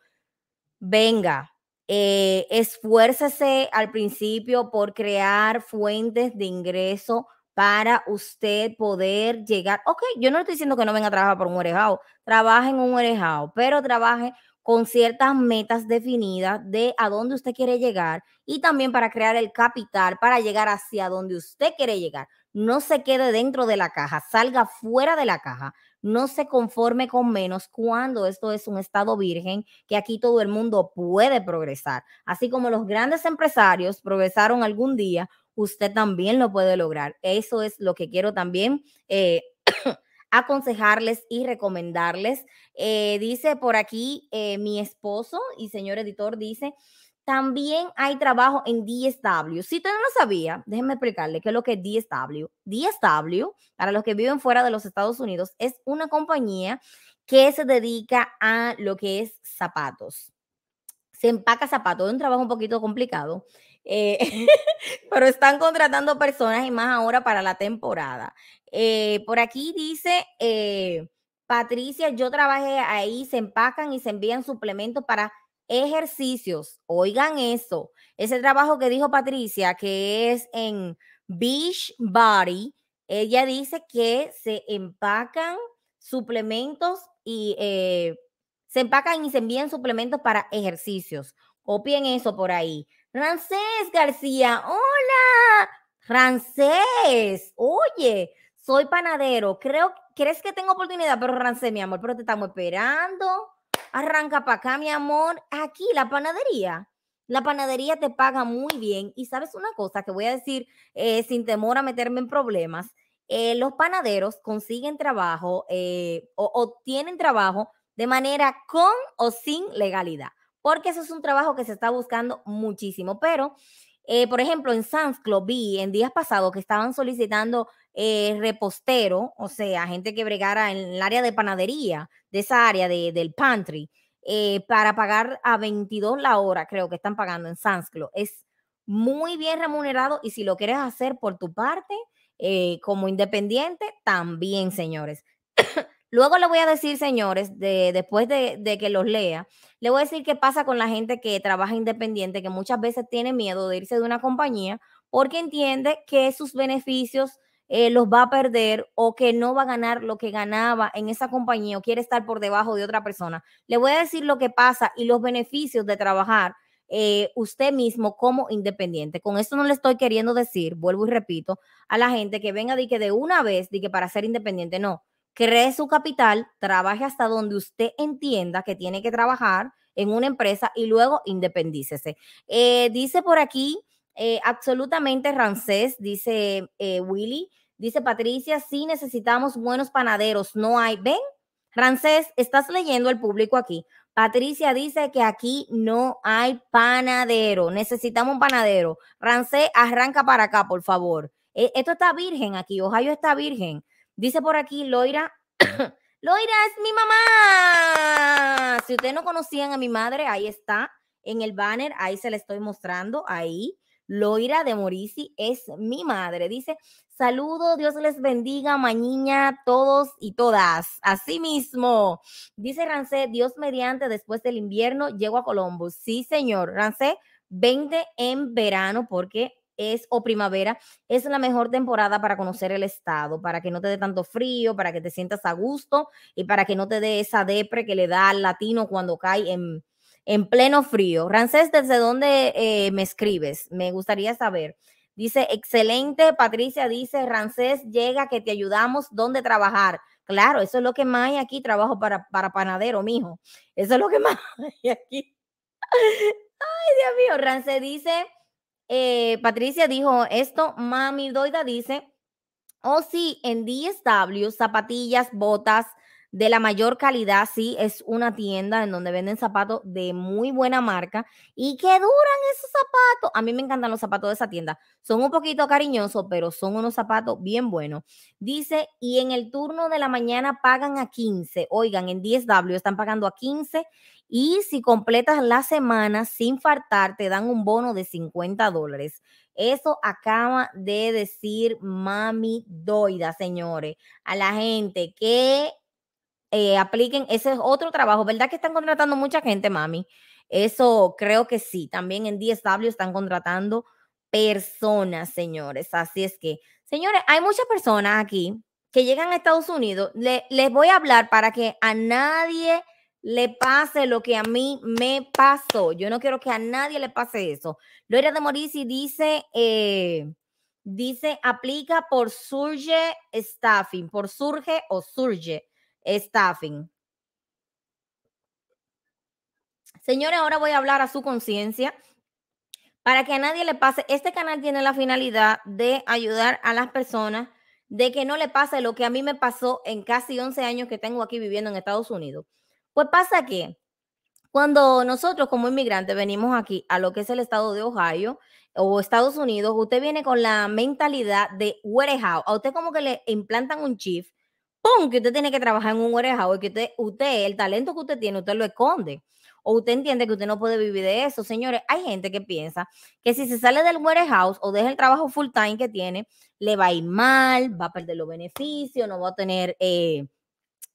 Venga, eh, esfuércese al principio por crear fuentes de ingreso para usted poder llegar. Ok, yo no estoy diciendo que no venga a trabajar por un orejado, trabaje en un orejado, pero trabaje con ciertas metas definidas de a dónde usted quiere llegar y también para crear el capital para llegar hacia donde usted quiere llegar. No se quede dentro de la caja, salga fuera de la caja, no se conforme con menos cuando esto es un estado virgen, que aquí todo el mundo puede progresar. Así como los grandes empresarios progresaron algún día, usted también lo puede lograr. Eso es lo que quiero también. Eh, aconsejarles y recomendarles. Eh, dice por aquí eh, mi esposo y señor editor, dice, también hay trabajo en DSW. Si usted no lo sabía, déjenme explicarle qué es lo que es DSW. DSW, para los que viven fuera de los Estados Unidos, es una compañía que se dedica a lo que es zapatos. Se empaca zapatos, es un trabajo un poquito complicado eh, pero están contratando personas y más ahora para la temporada. Eh, por aquí dice eh, Patricia, yo trabajé ahí, se empacan y se envían suplementos para ejercicios. Oigan eso, ese trabajo que dijo Patricia, que es en Beach Body, ella dice que se empacan suplementos y se empacan y se envían suplementos para ejercicios. Copien eso por ahí. Francés García, hola. Francés, oye, soy panadero. Creo, ¿crees que tengo oportunidad? Pero Rancés, mi amor, pero te estamos esperando. Arranca para acá, mi amor. Aquí, la panadería. La panadería te paga muy bien. Y sabes una cosa que voy a decir eh, sin temor a meterme en problemas. Eh, los panaderos consiguen trabajo eh, o tienen trabajo de manera con o sin legalidad porque eso es un trabajo que se está buscando muchísimo. Pero, eh, por ejemplo, en San Club vi en días pasados que estaban solicitando eh, repostero, o sea, gente que bregara en el área de panadería, de esa área del pantry, eh, para pagar a 22 la hora, creo que están pagando en San Club. Es muy bien remunerado y si lo quieres hacer por tu parte, como independiente, también, señores. Luego le voy a decir, señores, de, después de, que los lea, le voy a decir qué pasa con la gente que trabaja independiente, que muchas veces tiene miedo de irse de una compañía porque entiende que sus beneficios eh, los va a perder o que no va a ganar lo que ganaba en esa compañía o quiere estar por debajo de otra persona. Le voy a decir lo que pasa y los beneficios de trabajar eh, usted mismo como independiente. Con esto no le estoy queriendo decir, vuelvo y repito, a la gente que venga de que de una vez, de que para ser independiente, no cree su capital, trabaje hasta donde usted entienda que tiene que trabajar en una empresa y luego independícese. Eh, dice por aquí, eh, absolutamente Rancés, dice eh, Willy, dice Patricia, sí necesitamos buenos panaderos, no hay, ven, Rancés, estás leyendo el público aquí. Patricia dice que aquí no hay panadero, necesitamos un panadero. Rancés, arranca para acá, por favor. esto está virgen aquí, Ohio está virgen. Dice por aquí Loira, Loira es mi mamá. Si ustedes no conocían a mi madre, ahí está en el banner, ahí se la estoy mostrando, ahí. Loira de Morisi es mi madre. Dice, saludo, Dios les bendiga, mañana todos y todas. Así mismo. Dice Rancé, Dios mediante, después del invierno llego a Colombo. Sí, señor. Rancé, vende en verano porque es o primavera, es la mejor temporada para conocer el estado, para que no te dé tanto frío, para que te sientas a gusto y para que no te dé esa depre que le da al latino cuando cae en, en pleno frío. Rancés, ¿desde dónde eh, me escribes? Me gustaría saber. Dice, excelente, Patricia dice, Rancés, llega que te ayudamos, ¿dónde trabajar? Claro, eso es lo que más hay aquí, trabajo para, para panadero, mijo. Eso es lo que más hay aquí. Ay, Dios mío, Rancés dice, eh, Patricia dijo esto, mami Doida dice, oh sí, en DSW, zapatillas, botas, de la mayor calidad, sí, es una tienda en donde venden zapatos de muy buena marca y que duran esos zapatos. A mí me encantan los zapatos de esa tienda. Son un poquito cariñosos, pero son unos zapatos bien buenos. Dice, y en el turno de la mañana pagan a 15. Oigan, en 10W están pagando a 15 y si completas la semana sin faltar, te dan un bono de 50 dólares. Eso acaba de decir Mami Doida, señores, a la gente que eh, apliquen. Ese es otro trabajo, ¿verdad? Que están contratando mucha gente, mami. Eso creo que sí. También en DSW están contratando personas, señores. Así es que, señores, hay muchas personas aquí que llegan a Estados Unidos. les voy a hablar para que a nadie le pase lo que a mí me pasó. Yo no quiero que a nadie le pase eso. era de Morisi dice, eh, dice, aplica por surge staffing, por surge o surge staffing. Señores, ahora voy a hablar a su conciencia. Para que a nadie le pase, este canal tiene la finalidad de ayudar a las personas de que no le pase lo que a mí me pasó en casi 11 años que tengo aquí viviendo en Estados Unidos. Pues pasa que cuando nosotros como inmigrantes venimos aquí a lo que es el estado de Ohio o Estados Unidos, usted viene con la mentalidad de where how. A usted como que le implantan un chip ¡pum! que usted tiene que trabajar en un warehouse y que usted, usted, el talento que usted tiene, usted lo esconde. O usted entiende que usted no puede vivir de eso. Señores, hay gente que piensa que si se sale del warehouse o deja el trabajo full time que tiene, le va a ir mal, va a perder los beneficios, no va a tener, eh,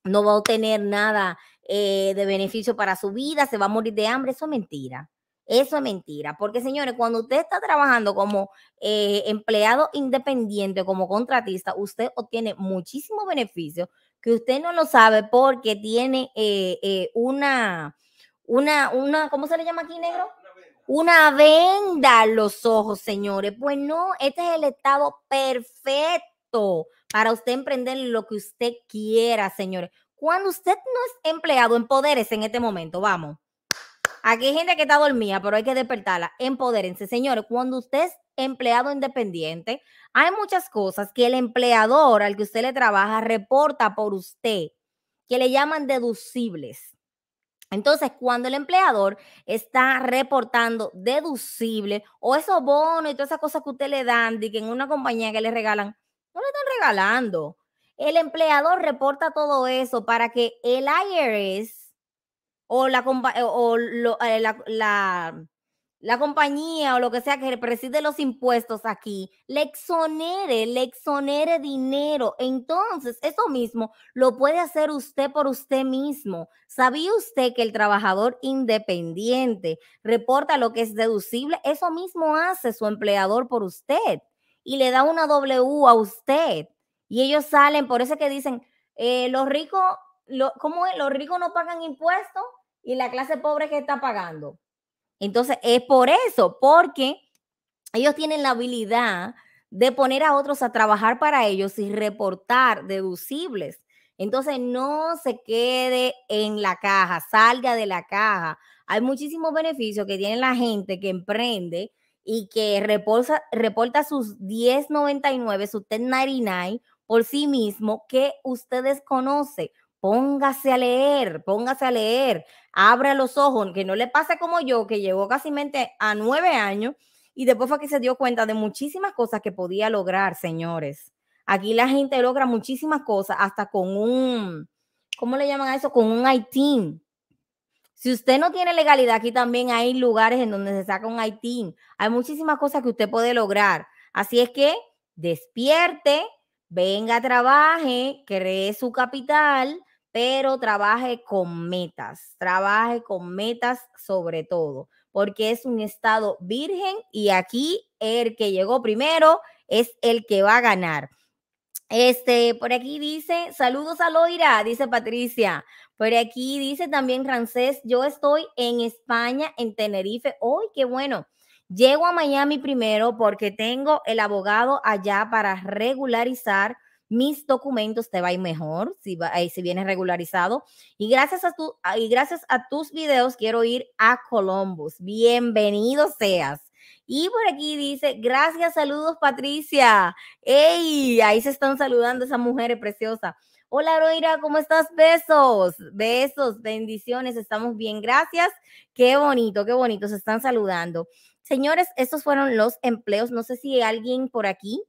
no va a obtener nada eh, de beneficio para su vida, se va a morir de hambre. Eso es mentira. Eso es mentira, porque señores, cuando usted está trabajando como eh, empleado independiente, como contratista, usted obtiene muchísimos beneficios que usted no lo sabe porque tiene eh, eh, una, una, una, ¿cómo se le llama aquí, negro? Una venda a los ojos, señores. Pues no, este es el estado perfecto para usted emprender lo que usted quiera, señores. Cuando usted no es empleado, en poderes en este momento, vamos. Aquí hay gente que está dormida, pero hay que despertarla. Empodérense, señores. Cuando usted es empleado independiente, hay muchas cosas que el empleador al que usted le trabaja reporta por usted, que le llaman deducibles. Entonces, cuando el empleador está reportando deducible o esos bonos y todas esas cosas que usted le dan, y que en una compañía que le regalan, no le están regalando. El empleador reporta todo eso para que el IRS o la, eh, o eh, la, compañía o lo que sea que preside los impuestos aquí, le exonere, le exonere dinero. Entonces, eso mismo lo puede hacer usted por usted mismo. ¿Sabía usted que el trabajador independiente reporta lo que es deducible? Eso mismo hace su empleador por usted y le da una W a usted. Y ellos salen, por eso que dicen, eh, los ricos, ¿cómo es? Los ricos no pagan impuestos y la clase pobre que está pagando. Entonces, es por eso, porque ellos tienen la habilidad de poner a otros a trabajar para ellos y reportar deducibles. Entonces, no se quede en la caja, salga de la caja. Hay muchísimos beneficios que tiene la gente que emprende y que reporta, reporta sus 1099, sus 1099 por sí mismo que ustedes conocen. Póngase a leer, póngase a leer, abra los ojos, que no le pase como yo, que llegó casi mente a nueve años y después fue que se dio cuenta de muchísimas cosas que podía lograr, señores. Aquí la gente logra muchísimas cosas, hasta con un, ¿cómo le llaman a eso? Con un ITIN. Si usted no tiene legalidad, aquí también hay lugares en donde se saca un ITIN. Hay muchísimas cosas que usted puede lograr. Así es que despierte, venga, trabaje, cree su capital pero trabaje con metas, trabaje con metas sobre todo, porque es un estado virgen y aquí el que llegó primero es el que va a ganar. Este, por aquí dice, saludos a Loira, dice Patricia. Por aquí dice también francés, yo estoy en España, en Tenerife. ¡Ay, qué bueno! Llego a Miami primero porque tengo el abogado allá para regularizar mis documentos, te va a ir mejor si, va, eh, si vienes regularizado. Y gracias, a tu, ah, y gracias a tus videos quiero ir a Columbus. Bienvenido seas. Y por aquí dice, gracias, saludos Patricia. ¡Ey! Ahí se están saludando esas mujeres preciosas. Hola, Roira, ¿cómo estás? Besos, besos, bendiciones, estamos bien, gracias. Qué bonito, qué bonito, se están saludando. Señores, estos fueron los empleos. No sé si hay alguien por aquí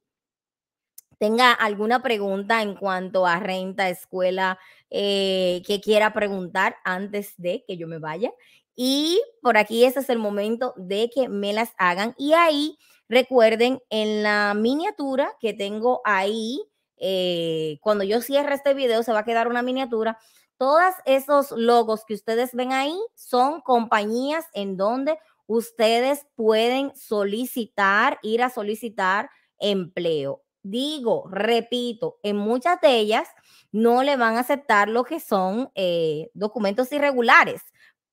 tenga alguna pregunta en cuanto a renta, escuela, eh, que quiera preguntar antes de que yo me vaya. Y por aquí ese es el momento de que me las hagan. Y ahí recuerden en la miniatura que tengo ahí, eh, cuando yo cierre este video se va a quedar una miniatura. Todos esos logos que ustedes ven ahí son compañías en donde ustedes pueden solicitar, ir a solicitar empleo digo, repito, en muchas de ellas no le van a aceptar lo que son eh, documentos irregulares,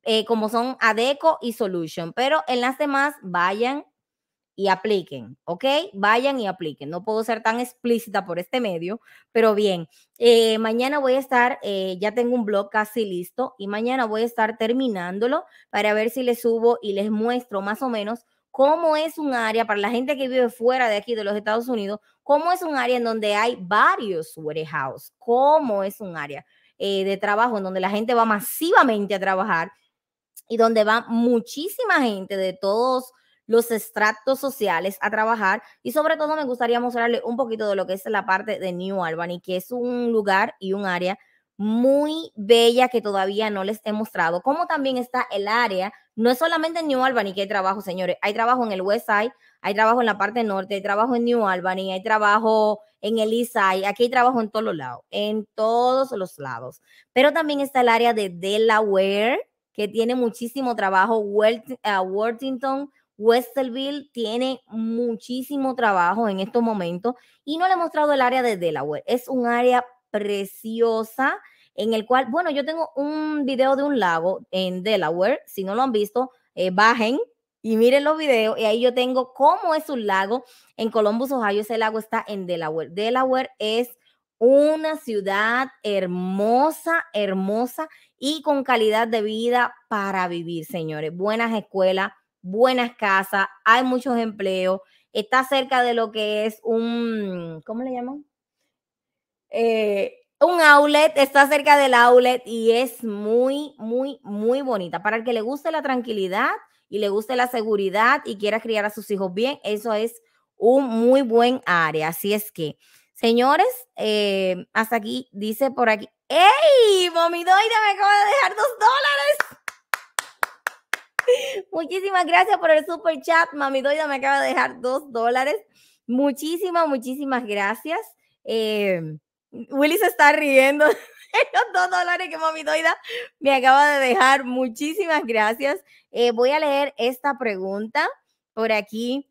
eh, como son ADECO y Solution, pero en las demás vayan y apliquen, ¿ok? Vayan y apliquen. No puedo ser tan explícita por este medio, pero bien, eh, mañana voy a estar, ya tengo un blog casi listo y mañana voy a estar terminándolo para ver si les subo y les muestro más o menos cómo es un área, para la gente que vive fuera de aquí, de los Estados Unidos, cómo es un área en donde hay varios warehouses, cómo es un área eh, de trabajo en donde la gente va masivamente a trabajar y donde va muchísima gente de todos los extractos sociales a trabajar y sobre todo me gustaría mostrarle un poquito de lo que es la parte de New Albany, que es un lugar y un área muy bella que todavía no les he mostrado, Cómo también está el área no es solamente en New Albany que hay trabajo, señores. Hay trabajo en el West Side, hay trabajo en la parte norte, hay trabajo en New Albany, hay trabajo en el East Side. Aquí hay trabajo en todos los lados, en todos los lados. Pero también está el área de Delaware, que tiene muchísimo trabajo. Eh, Worthington, Westerville tiene muchísimo trabajo en estos momentos. Y no le he mostrado el área de Delaware. Es un área preciosa en el cual, bueno, yo tengo un video de un lago en Delaware, si no lo han visto, eh, bajen y miren los videos y ahí yo tengo cómo es un lago en Columbus, Ohio, ese lago está en Delaware. Delaware es una ciudad hermosa, hermosa y con calidad de vida para vivir, señores. Buenas escuelas, buenas casas, hay muchos empleos, está cerca de lo que es un, ¿cómo le llaman? Eh, un outlet, está cerca del outlet y es muy, muy, muy bonita. Para el que le guste la tranquilidad y le guste la seguridad y quiera criar a sus hijos bien, eso es un muy buen área. Así es que, señores, eh, hasta aquí dice por aquí. ¡Ey! doida me acaba de dejar dos dólares. Muchísimas gracias por el super chat. Mamidoida me acaba de dejar dos dólares. Muchísimas, muchísimas gracias. Eh, Willy se está riendo los dos dólares que Mami me acaba de dejar. Muchísimas gracias. Eh, voy a leer esta pregunta por aquí.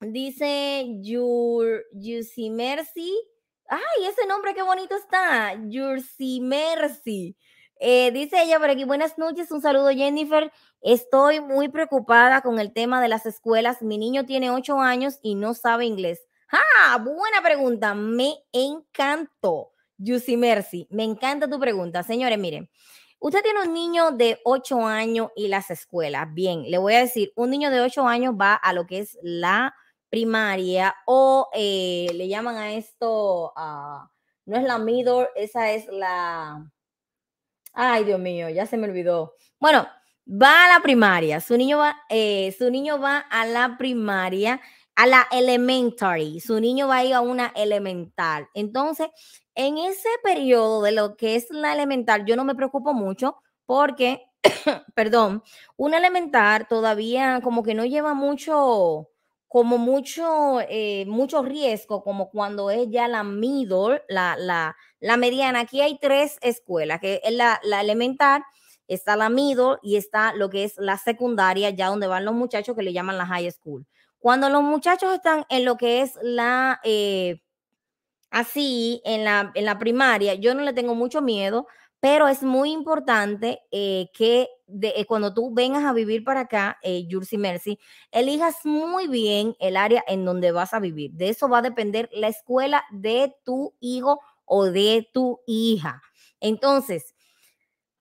Dice Mercy, Ay, ese nombre qué bonito está. Yursi Mercy, eh, dice ella por aquí, buenas noches, un saludo Jennifer. Estoy muy preocupada con el tema de las escuelas. Mi niño tiene ocho años y no sabe inglés. Ah, buena pregunta. Me encantó. Yusi Mercy, me encanta tu pregunta. Señores, miren, usted tiene un niño de 8 años y las escuelas. Bien, le voy a decir, un niño de 8 años va a lo que es la primaria o eh, le llaman a esto, ah, no es la middle, esa es la... Ay, Dios mío, ya se me olvidó. Bueno, va a la primaria, su niño va, eh, su niño va a la primaria a la elementary, su niño va a ir a una elemental. Entonces, en ese periodo de lo que es la elemental, yo no me preocupo mucho porque, perdón, una elemental todavía como que no lleva mucho, como mucho, eh, mucho riesgo, como cuando es ya la middle, la, la, la mediana. Aquí hay tres escuelas, que es la, la elemental, está la middle y está lo que es la secundaria, ya donde van los muchachos que le llaman la high school. Cuando los muchachos están en lo que es la, eh, así, en la, en la primaria, yo no le tengo mucho miedo, pero es muy importante eh, que de, eh, cuando tú vengas a vivir para acá, eh, Mercy, elijas muy bien el área en donde vas a vivir. De eso va a depender la escuela de tu hijo o de tu hija. Entonces,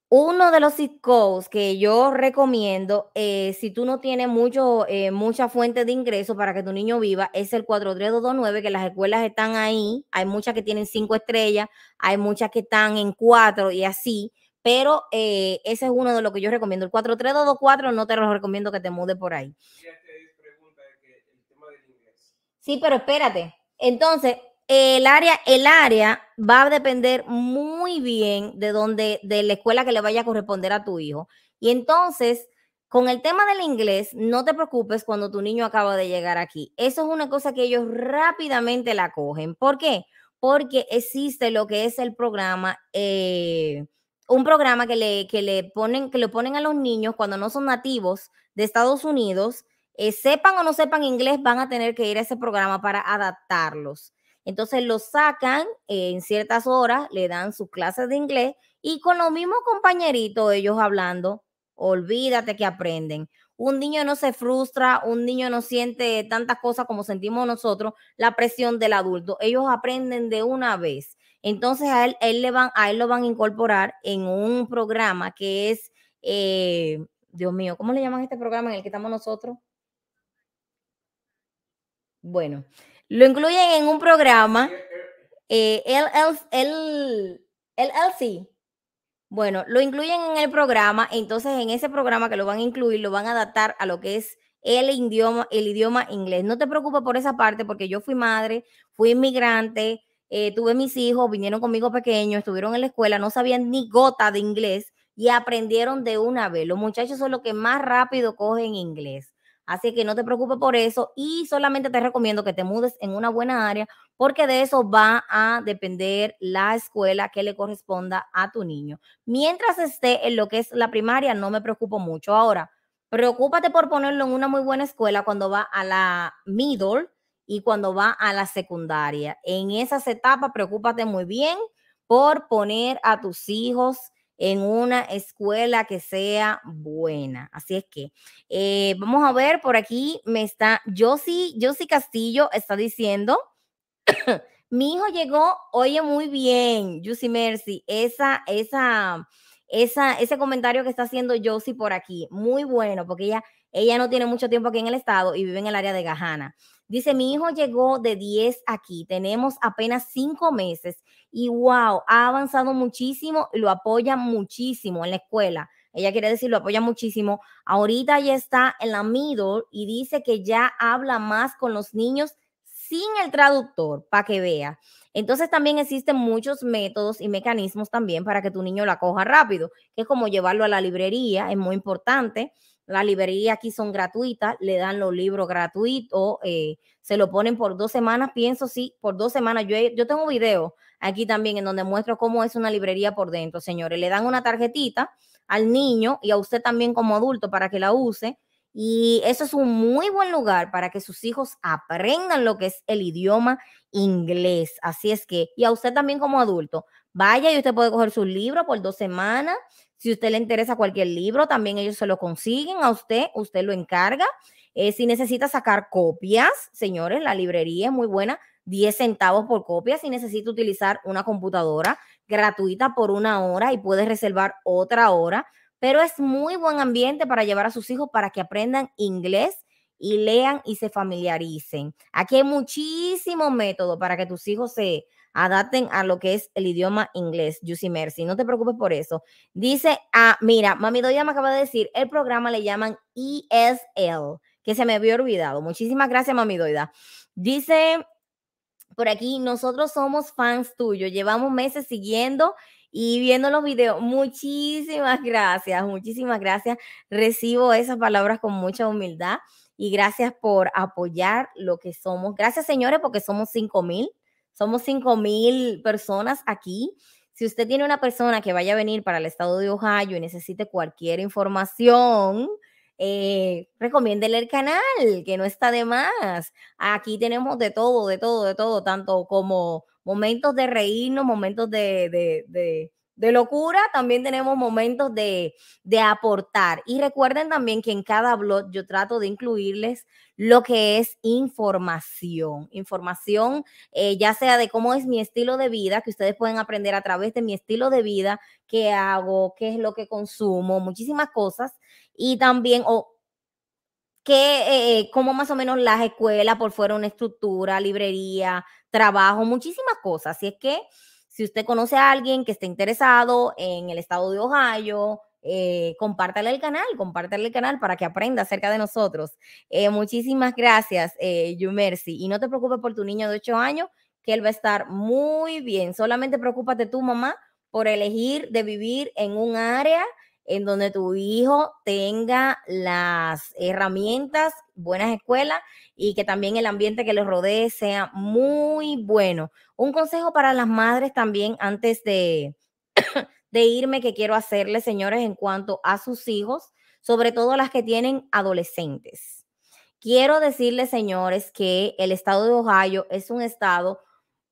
uno de los sitcoms que yo recomiendo, eh, si tú no tienes mucho, eh, mucha fuente de ingreso para que tu niño viva, es el 43229, que las escuelas están ahí. Hay muchas que tienen cinco estrellas, hay muchas que están en cuatro y así. Pero eh, ese es uno de los que yo recomiendo. El 43224 no te lo recomiendo que te mudes por ahí. Sí, pero espérate. Entonces, el área, el área va a depender muy bien de donde, de la escuela que le vaya a corresponder a tu hijo. Y entonces, con el tema del inglés, no te preocupes cuando tu niño acaba de llegar aquí. Eso es una cosa que ellos rápidamente la cogen. ¿Por qué? Porque existe lo que es el programa, eh, un programa que le, le ponen, que ponen a los niños cuando no son nativos de Estados Unidos, eh, sepan o no sepan inglés, van a tener que ir a ese programa para adaptarlos. Entonces lo sacan eh, en ciertas horas, le dan sus clases de inglés y con los mismos compañeritos ellos hablando, olvídate que aprenden. Un niño no se frustra, un niño no siente tantas cosas como sentimos nosotros, la presión del adulto. Ellos aprenden de una vez. Entonces a él, él le van, a lo van a incorporar en un programa que es, eh, Dios mío, ¿cómo le llaman este programa en el que estamos nosotros? Bueno, lo incluyen en un programa, eh, el Bueno, lo incluyen en el programa, entonces en ese programa que lo van a incluir, lo van a adaptar a lo que es el idioma, el idioma inglés. No te preocupes por esa parte, porque yo fui madre, fui inmigrante, eh, tuve mis hijos, vinieron conmigo pequeños, estuvieron en la escuela, no sabían ni gota de inglés y aprendieron de una vez. Los muchachos son los que más rápido cogen inglés. Así que no te preocupes por eso y solamente te recomiendo que te mudes en una buena área porque de eso va a depender la escuela que le corresponda a tu niño. Mientras esté en lo que es la primaria, no me preocupo mucho. Ahora, preocúpate por ponerlo en una muy buena escuela cuando va a la middle y cuando va a la secundaria. En esas etapas, preocúpate muy bien por poner a tus hijos en una escuela que sea buena. Así es que eh, vamos a ver, por aquí me está Josie, Josie Castillo está diciendo, mi hijo llegó, oye muy bien, Josie Mercy, esa, esa, esa, ese comentario que está haciendo Josie por aquí, muy bueno, porque ella, ella no tiene mucho tiempo aquí en el estado y vive en el área de Gajana. Dice, mi hijo llegó de 10 aquí, tenemos apenas 5 meses y wow, ha avanzado muchísimo lo apoya muchísimo en la escuela. Ella quiere decir, lo apoya muchísimo. Ahorita ya está en la middle y dice que ya habla más con los niños sin el traductor, para que vea. Entonces también existen muchos métodos y mecanismos también para que tu niño la coja rápido, que es como llevarlo a la librería, es muy importante. La librería aquí son gratuitas, le dan los libros gratuitos, eh, se lo ponen por dos semanas, pienso, sí, por dos semanas. Yo, yo tengo video aquí también en donde muestro cómo es una librería por dentro, señores. Le dan una tarjetita al niño y a usted también como adulto para que la use. Y eso es un muy buen lugar para que sus hijos aprendan lo que es el idioma inglés. Así es que, y a usted también como adulto, vaya y usted puede coger sus libros por dos semanas si usted le interesa cualquier libro, también ellos se lo consiguen a usted, usted lo encarga. Eh, si necesita sacar copias, señores, la librería es muy buena, 10 centavos por copia. Si necesita utilizar una computadora gratuita por una hora y puede reservar otra hora, pero es muy buen ambiente para llevar a sus hijos para que aprendan inglés y lean y se familiaricen. Aquí hay muchísimos métodos para que tus hijos se, adapten a lo que es el idioma inglés. Juicy Mercy, no te preocupes por eso. Dice, ah, mira, Mami Doida me acaba de decir, el programa le llaman ESL, que se me había olvidado. Muchísimas gracias, Mami Doida. Dice por aquí, nosotros somos fans tuyos, llevamos meses siguiendo y viendo los videos. Muchísimas gracias, muchísimas gracias. Recibo esas palabras con mucha humildad y gracias por apoyar lo que somos. Gracias, señores, porque somos 5 mil. Somos 5.000 personas aquí. Si usted tiene una persona que vaya a venir para el estado de Ohio y necesite cualquier información, eh, recomiéndele el canal, que no está de más. Aquí tenemos de todo, de todo, de todo, tanto como momentos de reírnos, momentos de, de locura, también tenemos momentos de, de, aportar. Y recuerden también que en cada blog yo trato de incluirles lo que es información, información eh, ya sea de cómo es mi estilo de vida, que ustedes pueden aprender a través de mi estilo de vida, qué hago, qué es lo que consumo, muchísimas cosas. Y también, o que eh, eh como más o menos las escuelas por fuera una estructura, librería, trabajo, muchísimas cosas. Así es que si usted conoce a alguien que esté interesado en el estado de Ohio, eh, compártale el canal, compártale el canal para que aprenda acerca de nosotros. Eh, muchísimas gracias, eh, mercy. Y no te preocupes por tu niño de 8 años, que él va a estar muy bien. Solamente preocúpate tú, mamá, por elegir de vivir en un área en donde tu hijo tenga las herramientas, buenas escuelas y que también el ambiente que les rodee sea muy bueno. Un consejo para las madres también antes de, de irme que quiero hacerles, señores, en cuanto a sus hijos, sobre todo las que tienen adolescentes. Quiero decirles, señores, que el estado de Ohio es un estado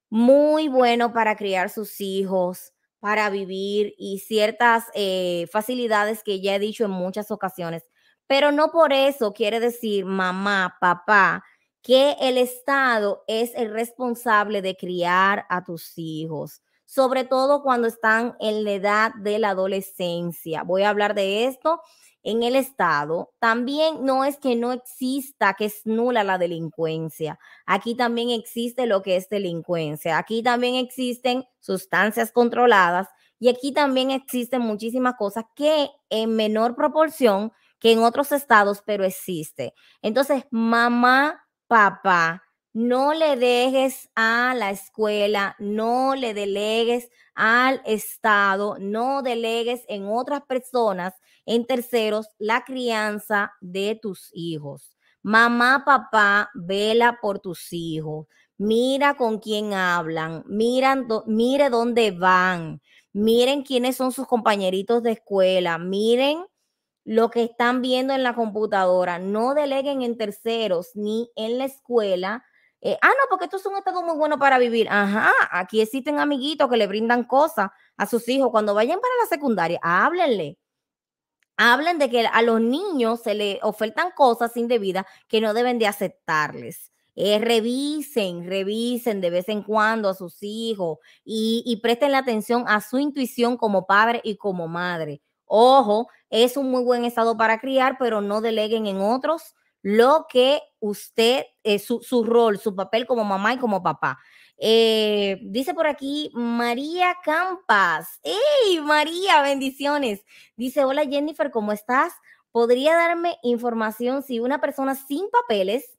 muy bueno para criar sus hijos, para vivir y ciertas eh, facilidades que ya he dicho en muchas ocasiones. Pero no por eso quiere decir mamá, papá, que el Estado es el responsable de criar a tus hijos, sobre todo cuando están en la edad de la adolescencia. Voy a hablar de esto en el Estado, también no es que no exista, que es nula la delincuencia. Aquí también existe lo que es delincuencia. Aquí también existen sustancias controladas y aquí también existen muchísimas cosas que en menor proporción que en otros estados, pero existe. Entonces, mamá, papá, no le dejes a la escuela, no le delegues al Estado, no delegues en otras personas en terceros la crianza de tus hijos. Mamá, papá, vela por tus hijos. Mira con quién hablan, miran, mire dónde van, miren quiénes son sus compañeritos de escuela, miren lo que están viendo en la computadora. No deleguen en terceros ni en la escuela. Eh, ah, no, porque esto es un estado muy bueno para vivir. Ajá, aquí existen amiguitos que le brindan cosas a sus hijos. Cuando vayan para la secundaria, háblenle hablan de que a los niños se les ofertan cosas indebidas que no deben de aceptarles. Eh, revisen, revisen de vez en cuando a sus hijos y, presten la atención a su intuición como padre y como madre. Ojo, es un muy buen estado para criar, pero no deleguen en otros lo que usted, es eh, su, su rol, su papel como mamá y como papá. Eh, dice por aquí María Campas. ¡Ey, María! Bendiciones. Dice, hola Jennifer, ¿cómo estás? ¿Podría darme información si una persona sin papeles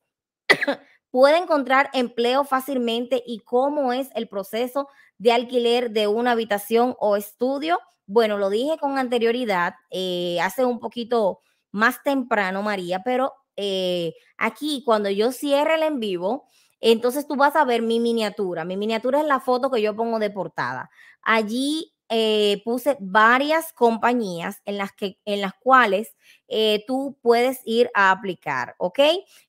puede encontrar empleo fácilmente y cómo es el proceso de alquiler de una habitación o estudio? Bueno, lo dije con anterioridad, eh, hace un poquito más temprano, María, pero eh, aquí cuando yo cierre el en vivo, entonces tú vas a ver mi miniatura. Mi miniatura es la foto que yo pongo de portada. Allí eh, puse varias compañías en las, que, en las cuales eh, tú puedes ir a aplicar, ¿ok?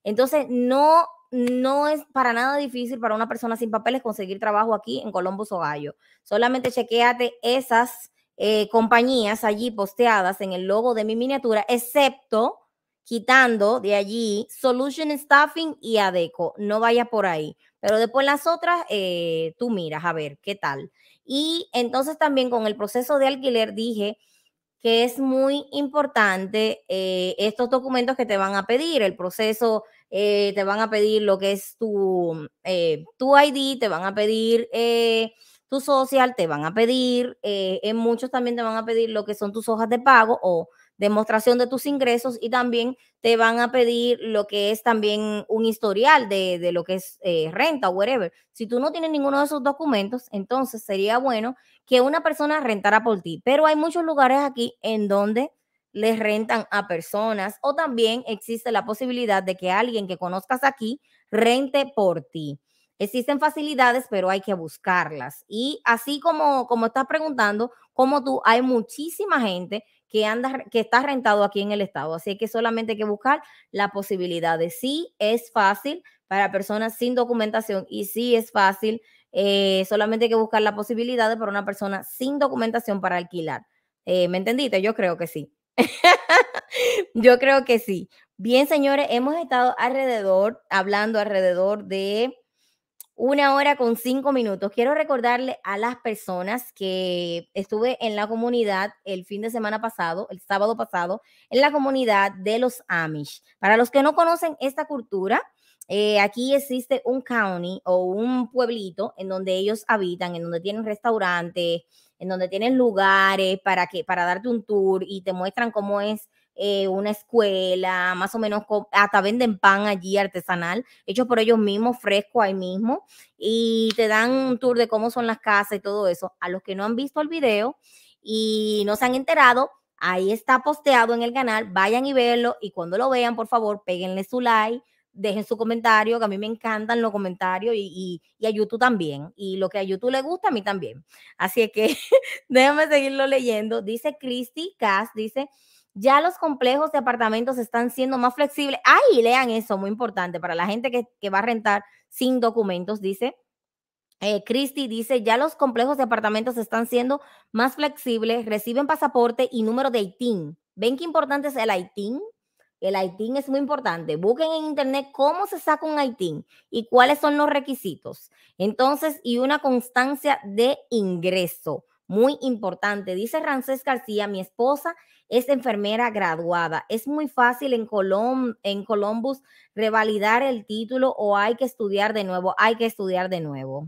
Entonces no, no es para nada difícil para una persona sin papeles conseguir trabajo aquí en Columbus, Ohio. Solamente chequeate esas eh, compañías allí posteadas en el logo de mi miniatura, excepto quitando de allí Solution Staffing y ADECO. No vayas por ahí. Pero después las otras, eh, tú miras a ver qué tal. Y entonces también con el proceso de alquiler dije que es muy importante eh, estos documentos que te van a pedir, el proceso, eh, te van a pedir lo que es tu, tu ID, te van a pedir tu social, te van a pedir, en muchos también te van a pedir lo que son tus hojas de pago o demostración de tus ingresos y también te van a pedir lo que es también un historial de, lo que es eh, renta o whatever. Si tú no tienes ninguno de esos documentos, entonces sería bueno que una persona rentara por ti. Pero hay muchos lugares aquí en donde les rentan a personas o también existe la posibilidad de que alguien que conozcas aquí rente por ti. Existen facilidades, pero hay que buscarlas. Y así como, como estás preguntando, como tú, hay muchísima gente que, anda, que está rentado aquí en el estado. Así que solamente hay que buscar la posibilidad de sí es fácil para personas sin documentación y si es fácil, eh, solamente hay que buscar la posibilidad de para una persona sin documentación para alquilar. Eh, ¿Me entendiste? Yo creo que sí. Yo creo que sí. Bien, señores, hemos estado alrededor, hablando alrededor de una hora con cinco minutos. Quiero recordarle a las personas que estuve en la comunidad el fin de semana pasado, el sábado pasado, en la comunidad de los Amish. Para los que no conocen esta cultura, eh, aquí existe un county o un pueblito en donde ellos habitan, en donde tienen restaurantes, en donde tienen lugares para que para darte un tour y te muestran cómo es eh, una escuela, más o menos hasta venden pan allí artesanal, hecho por ellos mismos, fresco ahí mismo, y te dan un tour de cómo son las casas y todo eso. A los que no han visto el video y no se han enterado, ahí está posteado en el canal, vayan y verlo y cuando lo vean, por favor, péguenle su like dejen su comentario, que a mí me encantan los comentarios y, y, a YouTube también. Y lo que a YouTube le gusta, a mí también. Así que déjame seguirlo leyendo. Dice Christy Cass, dice, ya los complejos de apartamentos están siendo más flexibles. ¡Ay! lean eso, muy importante, para la gente que, va a rentar sin documentos, dice. Eh, Christy dice, ya los complejos de apartamentos están siendo más flexibles, reciben pasaporte y número de ITIN. ¿Ven qué importante es el ITIN? El ITIN es muy importante. Busquen en internet cómo se saca un ITIN y cuáles son los requisitos. Entonces, y una constancia de ingreso. Muy importante. Dice Rancés García, mi esposa es enfermera graduada. Es muy fácil en, Colombia en Columbus revalidar el título o hay que estudiar de nuevo, hay que estudiar de nuevo.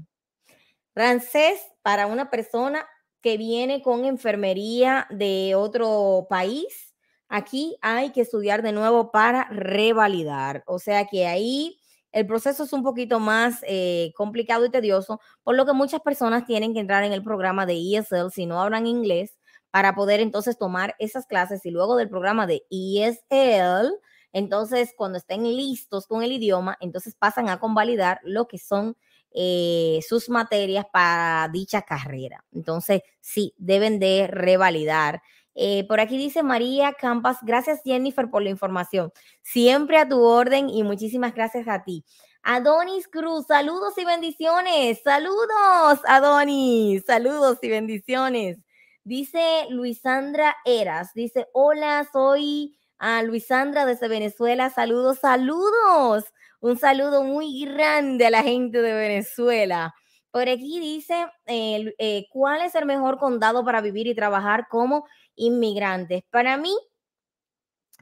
Francés para una persona que viene con enfermería de otro país, aquí hay que estudiar de nuevo para revalidar. O sea que ahí el proceso es un poquito más eh, complicado y tedioso, por lo que muchas personas tienen que entrar en el programa de ESL si no hablan inglés para poder entonces tomar esas clases y luego del programa de ESL, entonces cuando estén listos con el idioma, entonces pasan a convalidar lo que son eh, sus materias para dicha carrera. Entonces, sí, deben de revalidar. Eh, por aquí dice María Campas, gracias Jennifer por la información. Siempre a tu orden y muchísimas gracias a ti. Adonis Cruz, saludos y bendiciones. Saludos, Adonis. Saludos y bendiciones. Dice Luisandra Eras, dice, hola, soy a ah, Luisandra desde Venezuela, saludos, saludos, un saludo muy grande a la gente de Venezuela. Por aquí dice, eh, eh, ¿cuál es el mejor condado para vivir y trabajar como inmigrantes? Para mí,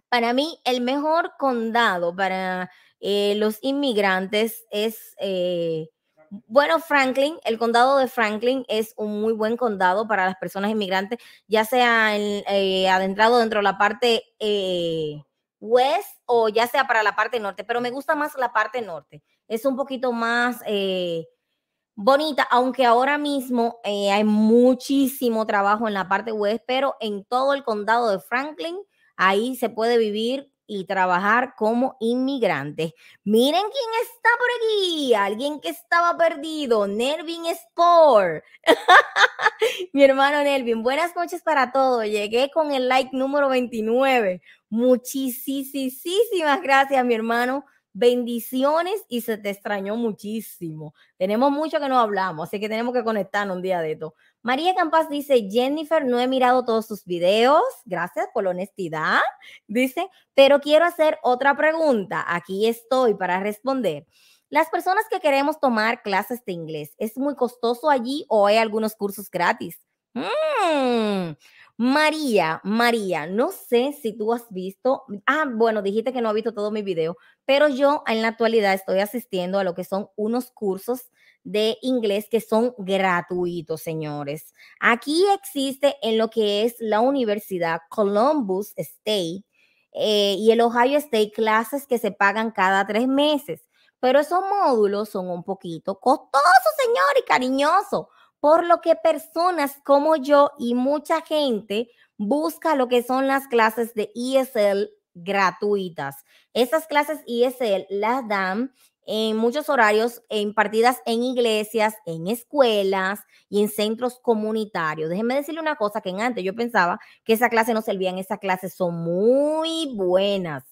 para mí, el mejor condado para eh, los inmigrantes es bueno, Franklin, el condado de Franklin es un muy buen condado para las personas inmigrantes, ya sea en, eh, adentrado dentro de la parte eh, west o ya sea para la parte norte, pero me gusta más la parte norte. Es un poquito más eh, bonita, aunque ahora mismo hay muchísimo trabajo en la parte west, pero en todo el condado de Franklin, ahí se puede vivir y trabajar como inmigrante Miren quién está por aquí, alguien que estaba perdido, Nervin Sport. Mi hermano Nervin, buenas noches para todos. Llegué con el like número 29. Muchísimas gracias, mi hermano. Bendiciones y se te extrañó muchísimo. Tenemos mucho que no hablamos, así que tenemos que conectarnos un día de esto. María Campas dice, Jennifer, no he mirado todos sus videos, gracias por la honestidad, dice, pero quiero hacer otra pregunta, aquí estoy para responder. Las personas que queremos tomar clases de inglés, ¿es muy costoso allí o hay algunos cursos gratis? Mm, María, María, no sé si tú has visto, ah, bueno, dijiste que no ha visto todo mi video, pero yo en la actualidad estoy asistiendo a lo que son unos cursos de inglés que son gratuitos, señores. Aquí existe en lo que es la Universidad Columbus State eh, y el Ohio State clases que se pagan cada tres meses, pero esos módulos son un poquito costosos, señor, y cariñoso por lo que personas como yo y mucha gente busca lo que son las clases de ESL gratuitas. Esas clases ESL las dan en muchos horarios impartidas en iglesias, en escuelas y en centros comunitarios. Déjenme decirle una cosa que antes yo pensaba que esa clase no en esas clases son muy buenas.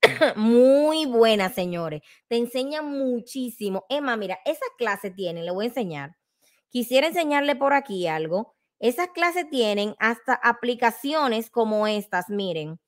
muy buenas, señores. Te enseñan muchísimo. Emma, mira, esa clase tienen, le voy a enseñar. Quisiera enseñarle por aquí algo. Esas clases tienen hasta aplicaciones como estas, miren.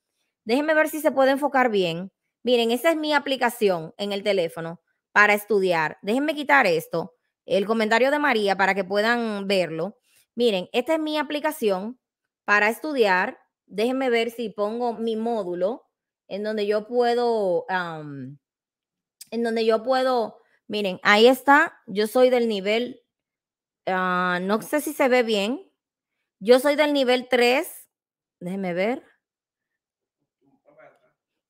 Déjenme ver si se puede enfocar bien. Miren, esa es mi aplicación en el teléfono para estudiar. Déjenme quitar esto, el comentario de María, para que puedan verlo. Miren, esta es mi aplicación para estudiar. Déjenme ver si pongo mi módulo en donde yo puedo, en donde yo puedo, miren, ahí está, yo soy del nivel, ah, no sé si se ve bien, yo soy del nivel 3, déjenme ver,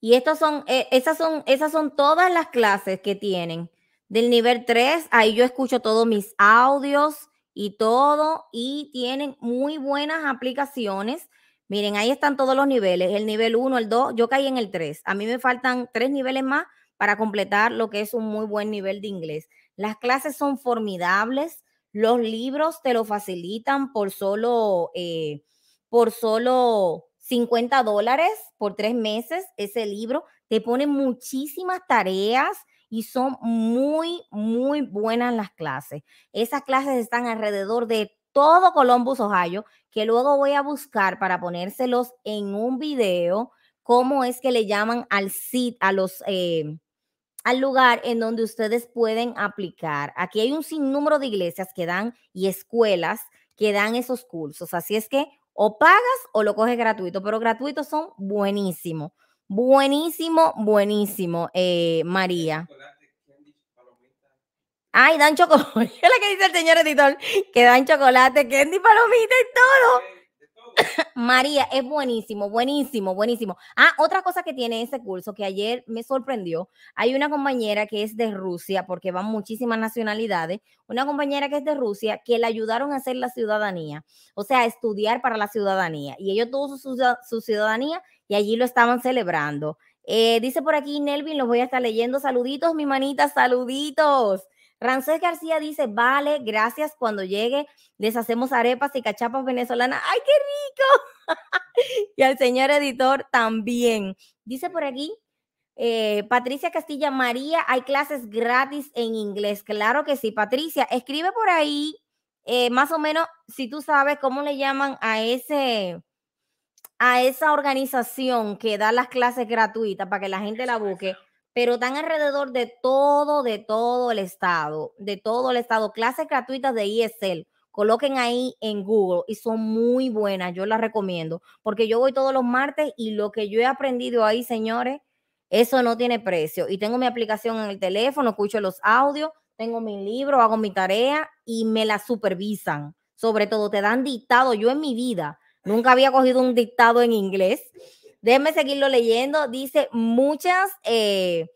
y estos son, eh, esas, son, esas son todas las clases que tienen. Del nivel 3, ahí yo escucho todos mis audios y todo, y tienen muy buenas aplicaciones. Miren, ahí están todos los niveles, el nivel 1, el 2, yo caí en el 3. A mí me faltan tres niveles más para completar lo que es un muy buen nivel de inglés. Las clases son formidables, los libros te lo facilitan por solo, eh, por solo 50 dólares por tres meses ese libro. Te pone muchísimas tareas y son muy, muy buenas las clases. Esas clases están alrededor de todo Columbus, Ohio, que luego voy a buscar para ponérselos en un video, cómo es que le llaman al sit, a los... Eh, al lugar en donde ustedes pueden aplicar. Aquí hay un sinnúmero de iglesias que dan y escuelas que dan esos cursos. Así es que o pagas o lo coges gratuito, pero gratuitos son buenísimos. Buenísimo, buenísimo, eh, María. Ay, dan chocolate. Es la que dice el señor editor, que dan chocolate, candy, palomita y todo. María, es buenísimo, buenísimo, buenísimo. Ah, otra cosa que tiene ese curso que ayer me sorprendió, hay una compañera que es de Rusia, porque van muchísimas nacionalidades, una compañera que es de Rusia que le ayudaron a hacer la ciudadanía, o sea, a estudiar para la ciudadanía. Y ellos tuvo su, ciudadanía y allí lo estaban celebrando. Eh, dice por aquí Nelvin, los voy a estar leyendo. Saluditos, mi manita, saluditos. Rancés García dice, vale, gracias, cuando llegue les hacemos arepas y cachapas venezolanas. ¡Ay, qué rico! y al señor editor también. Dice por aquí, eh, Patricia Castilla María, hay clases gratis en inglés. Claro que sí, Patricia, escribe por ahí eh, más o menos si tú sabes cómo le llaman a ese a esa organización que da las clases gratuitas para que la gente la busque pero están alrededor de todo, de todo el estado, de todo el estado, clases gratuitas de ESL. Coloquen ahí en Google y son muy buenas, yo las recomiendo, porque yo voy todos los martes y lo que yo he aprendido ahí, señores, eso no tiene precio. Y tengo mi aplicación en el teléfono, escucho los audios, tengo mi libro, hago mi tarea y me la supervisan. Sobre todo, te dan dictado. Yo en mi vida nunca había cogido un dictado en inglés Déjenme seguirlo leyendo. Dice muchas. Eh,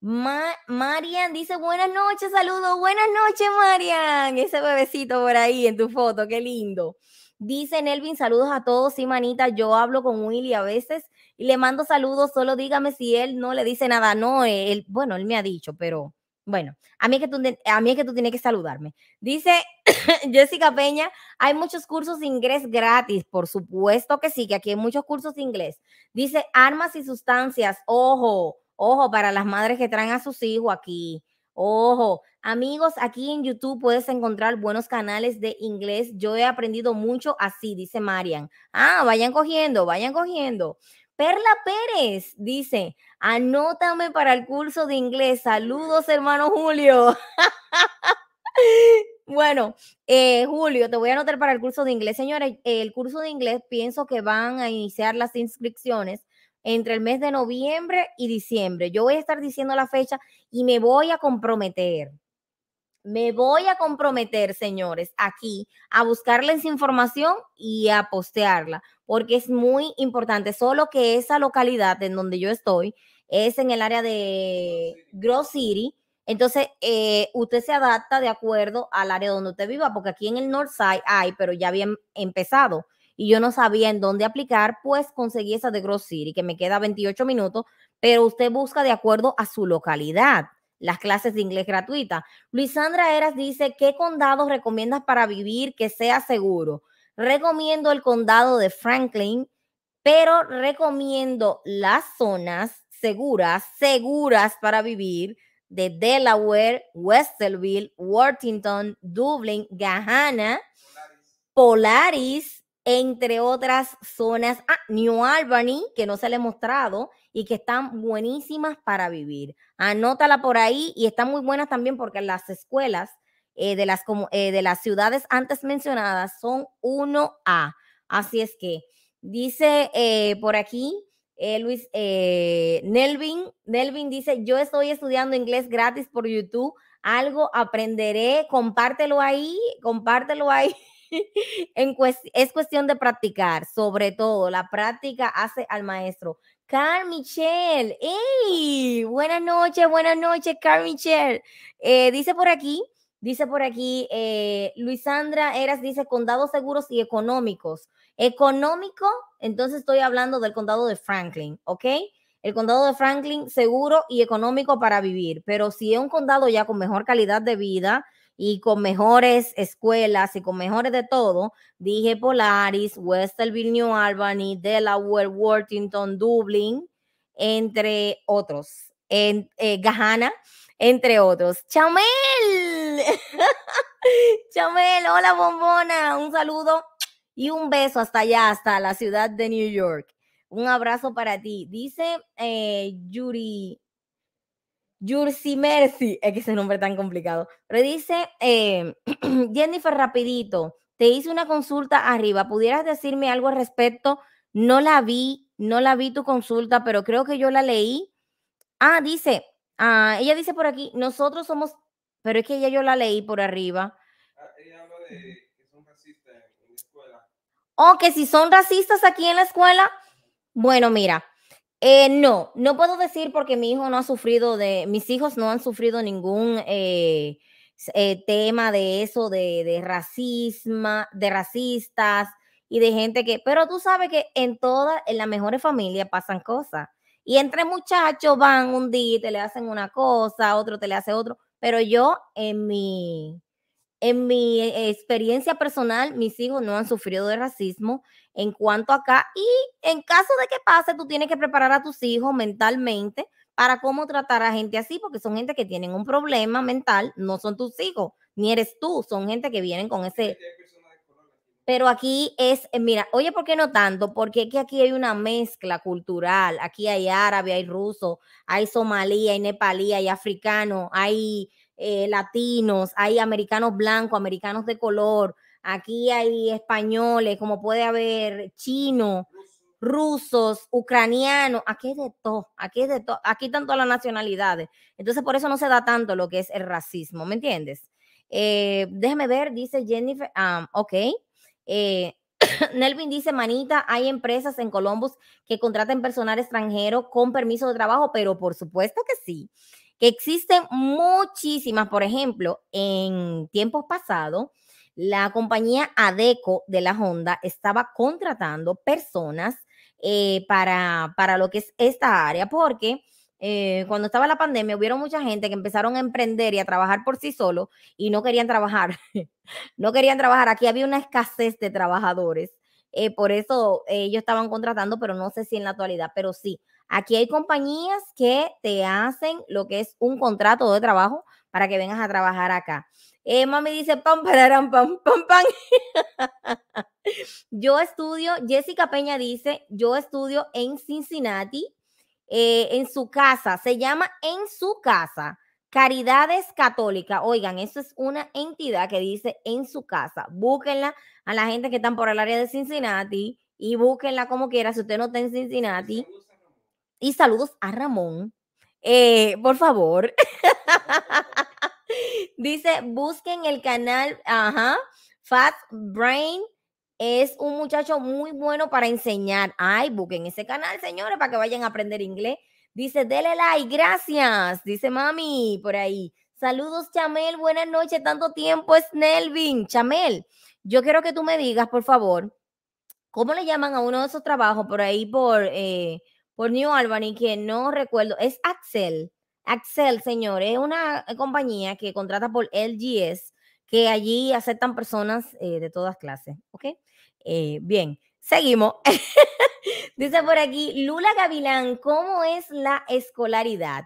Marian dice buenas noches, saludos, buenas noches Marian, ese bebecito por ahí en tu foto, qué lindo. Dice Nelvin, saludos a todos, sí manita, yo hablo con Willy a veces y le mando saludos, solo dígame si él no le dice nada, no, él, bueno, él me ha dicho, pero bueno, a mí es que tú, a mí que tú tienes que saludarme. Dice Jessica Peña, hay muchos cursos de inglés gratis, por supuesto que sí, que aquí hay muchos cursos de inglés. Dice armas y sustancias, ojo, ojo para las madres que traen a sus hijos aquí. Ojo, amigos, aquí en YouTube puedes encontrar buenos canales de inglés. Yo he aprendido mucho así, dice Marian. Ah, vayan cogiendo, vayan cogiendo. Perla Pérez dice, anótame para el curso de inglés. Saludos, hermano Julio. Bueno, eh, Julio, te voy a anotar para el curso de inglés. Señores, el curso de inglés pienso que van a iniciar las inscripciones entre el mes de noviembre y diciembre. Yo voy a estar diciendo la fecha y me voy a comprometer me voy a comprometer, señores, aquí a buscarles información y a postearla, porque es muy importante. Solo que esa localidad en donde yo estoy es en el área de Gross City. Entonces, eh, usted se adapta de acuerdo al área donde usted viva, porque aquí en el Northside hay, pero ya había empezado y yo no sabía en dónde aplicar, pues conseguí esa de Gross City, que me queda 28 minutos, pero usted busca de acuerdo a su localidad las clases de inglés gratuitas. Luisandra Eras dice, ¿qué condado recomiendas para vivir que sea seguro? Recomiendo el condado de Franklin, pero recomiendo las zonas seguras, seguras para vivir de Delaware, Westerville, Worthington, Dublin, Gahana, Polaris entre otras zonas. Ah, New Albany, que no se le he mostrado y que están buenísimas para vivir. Anótala por ahí y están muy buenas también porque las escuelas eh, de, las, eh, de las ciudades antes mencionadas son 1A. Así es que dice eh, por aquí Luis Nelvin, Nelvin dice, yo estoy estudiando inglés gratis por YouTube, algo aprenderé, compártelo ahí, compártelo ahí. en es cuestión de practicar, sobre todo. La práctica hace al maestro. Carl Michel, Buenas noches, buenas noches, Carl eh, dice por aquí, dice por aquí, eh, Luisandra Eras dice condados seguros y económicos. Económico, entonces estoy hablando del condado de Franklin, ¿ok? El condado de Franklin seguro y económico para vivir, pero si es un condado ya con mejor calidad de vida, y con mejores escuelas y con mejores de todo, dije Polaris, Westerville, New Albany, Delaware, Worthington, Dublin, entre otros, en eh, entre otros. Chamel, Chamel, hola bombona, un saludo y un beso hasta allá, hasta la ciudad de New York. Un abrazo para ti. Dice eh, Yuri, Yursi Mercy, es que ese nombre tan complicado. Pero dice, em, Jennifer, rapidito, te hice una consulta arriba, ¿pudieras decirme algo al respecto? No la vi, no la vi tu consulta, pero creo que yo la leí. Ah, dice, ah, ella dice por aquí, nosotros somos, pero es que ella yo la leí por arriba. Ah, ella habla de que son racistas en la escuela. Oh, que si son racistas aquí en la escuela. Bueno, mira, eh, no, no puedo decir porque mi hijo no ha sufrido de, mis hijos no han sufrido ningún eh, eh, tema de eso, de, de racismo, de racistas y de gente que, pero tú sabes que en todas, en las mejores familias pasan cosas. Y entre muchachos van un día y te le hacen una cosa, otro te le hace otro, pero yo en mi, en mi eh, experiencia personal, mis hijos no han sufrido de racismo en cuanto acá. Y en caso de que pase, tú tienes que preparar a tus hijos mentalmente para cómo tratar a gente así, porque son gente que tienen un problema mental, no son tus hijos, ni eres tú, son gente que vienen con ese... Pero aquí es, eh, mira, oye, ¿por qué no tanto? Porque aquí hay una mezcla cultural. Aquí hay árabe, hay ruso, hay somalí, hay nepalí, hay africano, hay eh, latinos, hay americanos blancos, americanos de color, aquí hay españoles, como puede haber chino rusos, ucranianos, aquí de todo, aquí de todo, aquí están todas las nacionalidades. Entonces por eso no se da tanto lo que es el racismo, ¿me entiendes? Eh, déjeme ver, dice Jennifer, ah, ok. Eh, Nelvin dice, manita, hay empresas en Columbus que contratan personal extranjero con permiso de trabajo, pero por supuesto que sí que existen muchísimas. Por ejemplo, en tiempos pasados, la compañía ADECO de la Honda estaba contratando personas eh, para, para lo que es esta área, porque... Eh, cuando estaba la pandemia, hubo mucha gente que empezaron a emprender y a trabajar por sí solos y no querían trabajar. no querían trabajar. Aquí había una escasez de trabajadores. Eh, por eso ellos estaban contratando, pero no sé si en la actualidad, pero sí, Aquí hay compañías que te hacen lo que es un contrato de trabajo para que vengas a trabajar acá. Eh, mami dice, pam, pam, pam, pam. yo estudio, Jessica Peña dice, yo estudio en Cincinnati, eh, en su casa, se llama en su casa. Caridades Católica, oigan, eso es una entidad que dice en su casa. Búsquenla a la gente que están por el área de Cincinnati y búsquenla como quiera. Si usted no está en Cincinnati, y saludos a Ramón. Eh, por favor. Dice, busquen el canal, ajá, Fat Brain. Es un muchacho muy bueno para enseñar. Ay, busquen ese canal, señores, para que vayan a aprender inglés. Dice, dele like, gracias. Dice mami por ahí. Saludos, Chamel. Buenas noches. Tanto tiempo es Nelvin. Chamel, yo quiero que tú me digas, por favor, ¿cómo le llaman a uno de esos trabajos por ahí por eh, por New Albany, que no recuerdo, es Axel. Axel, señor, es una eh, compañía que contrata por LGS, que allí aceptan personas eh, de todas clases, ¿ok? Eh, bien, seguimos. Dice por aquí, Lula Gavilán, ¿cómo es la escolaridad?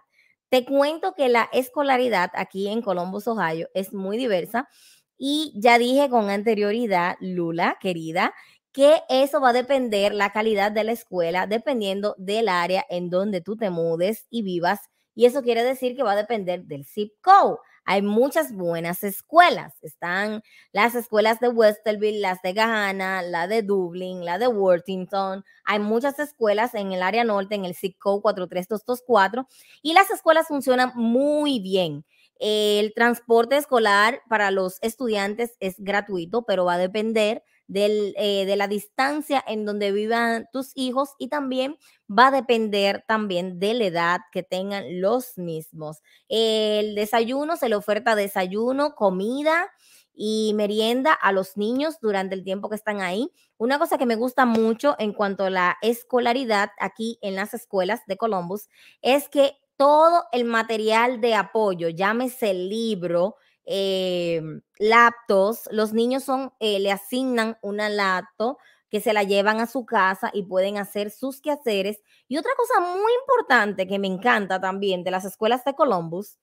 Te cuento que la escolaridad aquí en Columbus, Ohio, es muy diversa. Y ya dije con anterioridad, Lula, querida, que eso va a depender la calidad de la escuela dependiendo del área en donde tú te mudes y vivas. Y eso quiere decir que va a depender del zip code. Hay muchas buenas escuelas. Están las escuelas de Westerville, las de Gahana, la de Dublin, la de Worthington. Hay muchas escuelas en el área norte, en el zip code 43224. Y las escuelas funcionan muy bien. El transporte escolar para los estudiantes es gratuito, pero va a depender eh, de la distancia en donde vivan tus hijos y también va a depender también de la edad que tengan los mismos. El desayuno se le oferta desayuno, comida y merienda a los niños durante el tiempo que están ahí. Una cosa que me gusta mucho en cuanto a la escolaridad aquí en las escuelas de Columbus es que todo el material de apoyo, llámese libro, eh, laptops. Los niños son, eh, le asignan una laptop que se la llevan a su casa y pueden hacer sus quehaceres. Y otra cosa muy importante que me encanta también de las escuelas de Columbus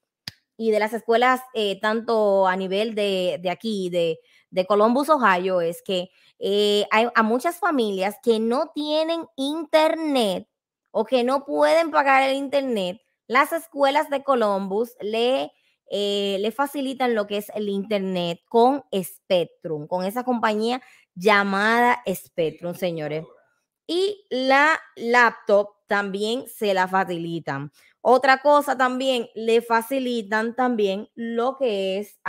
y de las escuelas eh, tanto a nivel de, de aquí, de, Columbus, Ohio, es que eh, hay a muchas familias que no tienen internet o que no pueden pagar el internet. Las escuelas de Columbus le eh, le facilitan lo que es el Internet con Spectrum, con esa compañía llamada Spectrum, señores. Y la laptop también se la facilitan. Otra cosa también, le facilitan también lo que es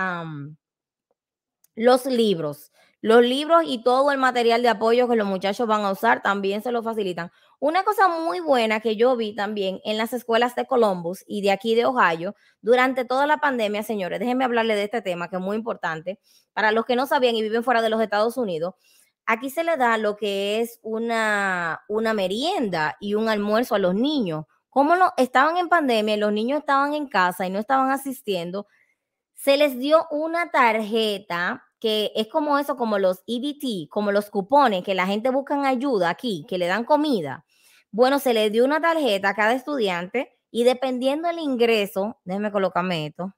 los libros. Los libros y todo el material de apoyo que los muchachos van a usar también se lo facilitan. Una cosa muy buena que yo vi también en las escuelas de Columbus y de aquí de Ohio durante toda la pandemia, señores, déjenme hablarle de este tema que es muy importante para los que no sabían y viven fuera de los Estados Unidos. Aquí se le da lo que es una, una merienda y un almuerzo a los niños. Como estaban en pandemia y los niños estaban en casa y no estaban asistiendo, se les dio una tarjeta que es como eso, como los EBT, como los cupones que la gente busca ayuda aquí, que le dan comida. Bueno, se le dio una tarjeta a cada estudiante y dependiendo el ingreso, déjeme colocarme esto,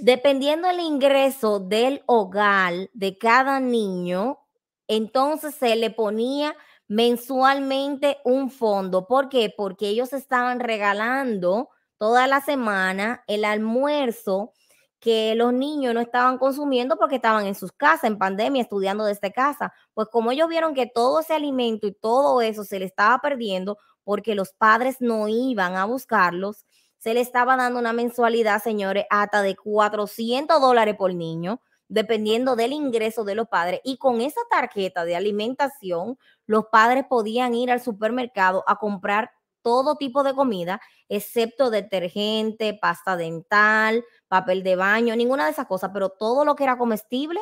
dependiendo el ingreso del hogar de cada niño, entonces se le ponía mensualmente un fondo. ¿Por qué? Porque ellos estaban regalando toda la semana el almuerzo que los niños no estaban consumiendo porque estaban en sus casas, en pandemia, estudiando desde casa. Pues como ellos vieron que todo ese alimento y todo eso se le estaba perdiendo porque los padres no iban a buscarlos, se le estaba dando una mensualidad, señores, hasta de 400 dólares por niño, dependiendo del ingreso de los padres. Y con esa tarjeta de alimentación, los padres podían ir al supermercado a comprar todo tipo de comida, excepto detergente, pasta dental, papel de baño, ninguna de esas cosas, pero todo lo que era comestible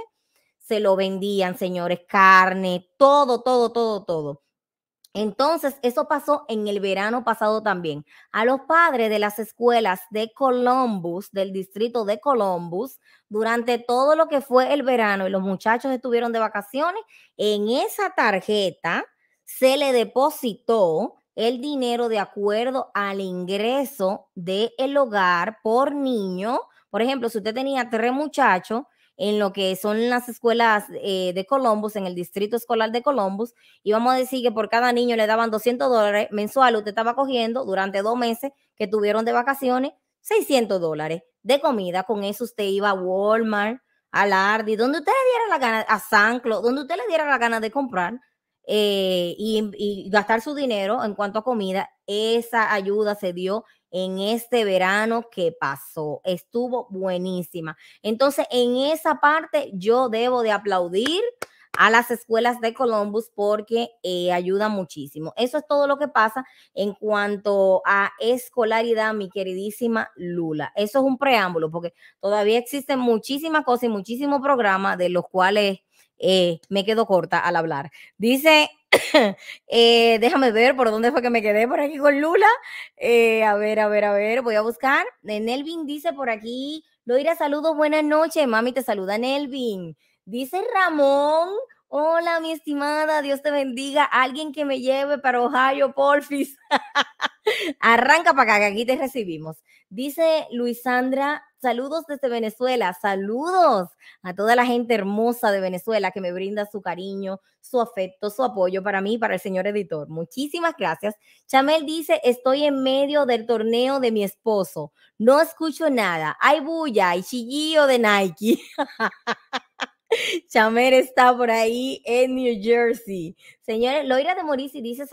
se lo vendían, señores, carne, todo, todo, todo, todo. Entonces, eso pasó en el verano pasado también. A los padres de las escuelas de Columbus, del distrito de Columbus, durante todo lo que fue el verano y los muchachos estuvieron de vacaciones, en esa tarjeta se le depositó el dinero de acuerdo al ingreso del el hogar por niño. Por ejemplo, si usted tenía tres muchachos en lo que son las escuelas eh, de Columbus, en el distrito escolar de Columbus, y vamos a decir que por cada niño le daban 200 dólares mensuales, usted estaba cogiendo durante dos meses que tuvieron de vacaciones 600 dólares de comida. Con eso usted iba a Walmart, a Lardi, donde usted le diera la gana, a Sanclo, donde usted le diera la gana de comprar eh, y, gastar su dinero en cuanto a comida, esa ayuda se dio en este verano que pasó. Estuvo buenísima. Entonces, en esa parte yo debo de aplaudir a las escuelas de Columbus porque eh, ayuda muchísimo. Eso es todo lo que pasa en cuanto a escolaridad, mi queridísima Lula. Eso es un preámbulo porque todavía existen muchísimas cosas y muchísimos programas de los cuales eh, me quedo corta al hablar. Dice, eh, déjame ver por dónde fue que me quedé por aquí con Lula. Eh, a ver, a ver, a ver, voy a buscar. Nelvin dice por aquí, Loira, saludos, buenas noches, mami, te saluda Nelvin. Dice Ramón, Hola, mi estimada, Dios te bendiga. Alguien que me lleve para Ohio, porfis. Arranca para acá, que aquí te recibimos. Dice Luisandra, saludos desde Venezuela, saludos a toda la gente hermosa de Venezuela que me brinda su cariño, su afecto, su apoyo para mí para el señor editor. Muchísimas gracias. Chamel dice, estoy en medio del torneo de mi esposo, no escucho nada, hay bulla y chillillo de Nike. Chamel está por ahí en New Jersey. Señores, Loira de Morisi dice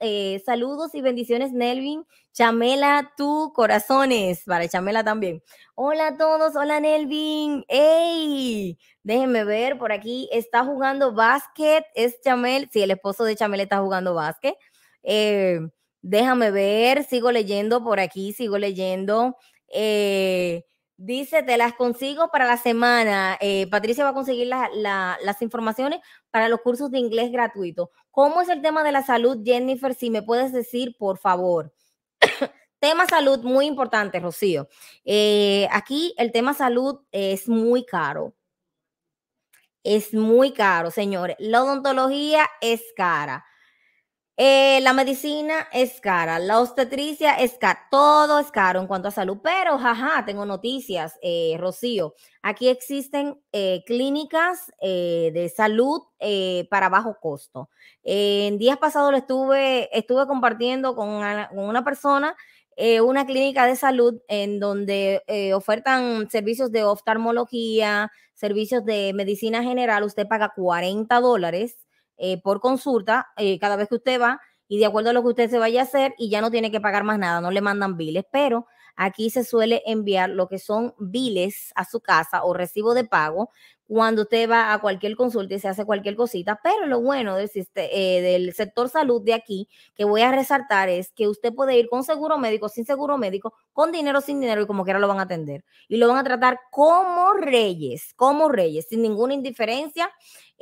eh, saludos y bendiciones, Nelvin. Chamela, tu corazones. Para Chamela también. Hola a todos, hola Nelvin. ¡Ey! Déjenme ver, por aquí está jugando básquet. Es Chamel, sí, el esposo de Chamel está jugando básquet. Eh, déjame ver, sigo leyendo por aquí, sigo leyendo. Eh, Dice, te las consigo para la semana. Eh, Patricia va a conseguir las informaciones para los cursos de inglés gratuito. ¿Cómo es el tema de la salud, Jennifer? Si me puedes decir, por favor. tema salud, muy importante, Rocío. Eh, aquí el tema salud es muy caro. Es muy caro, señores. La odontología es cara. Eh, la medicina es cara, la obstetricia es cara, todo es caro en cuanto a salud, pero jaja, tengo noticias, eh, Rocío. Aquí existen eh, clínicas de salud para bajo costo. en días pasados estuve, estuve compartiendo con una, con una persona una clínica de salud en donde ofertan servicios de oftalmología, servicios de medicina general, usted paga 40 dólares eh, por consulta eh, cada vez que usted va y de acuerdo a lo que usted se vaya a hacer y ya no tiene que pagar más nada, no le mandan biles, pero aquí se suele enviar lo que son biles a su casa o recibo de pago cuando usted va a cualquier consulta y se hace cualquier cosita, pero lo bueno del, eh, del sector salud de aquí que voy a resaltar es que usted puede ir con seguro médico, sin seguro médico, con dinero, sin dinero y como quiera lo van a atender y lo van a tratar como reyes, como reyes, sin ninguna indiferencia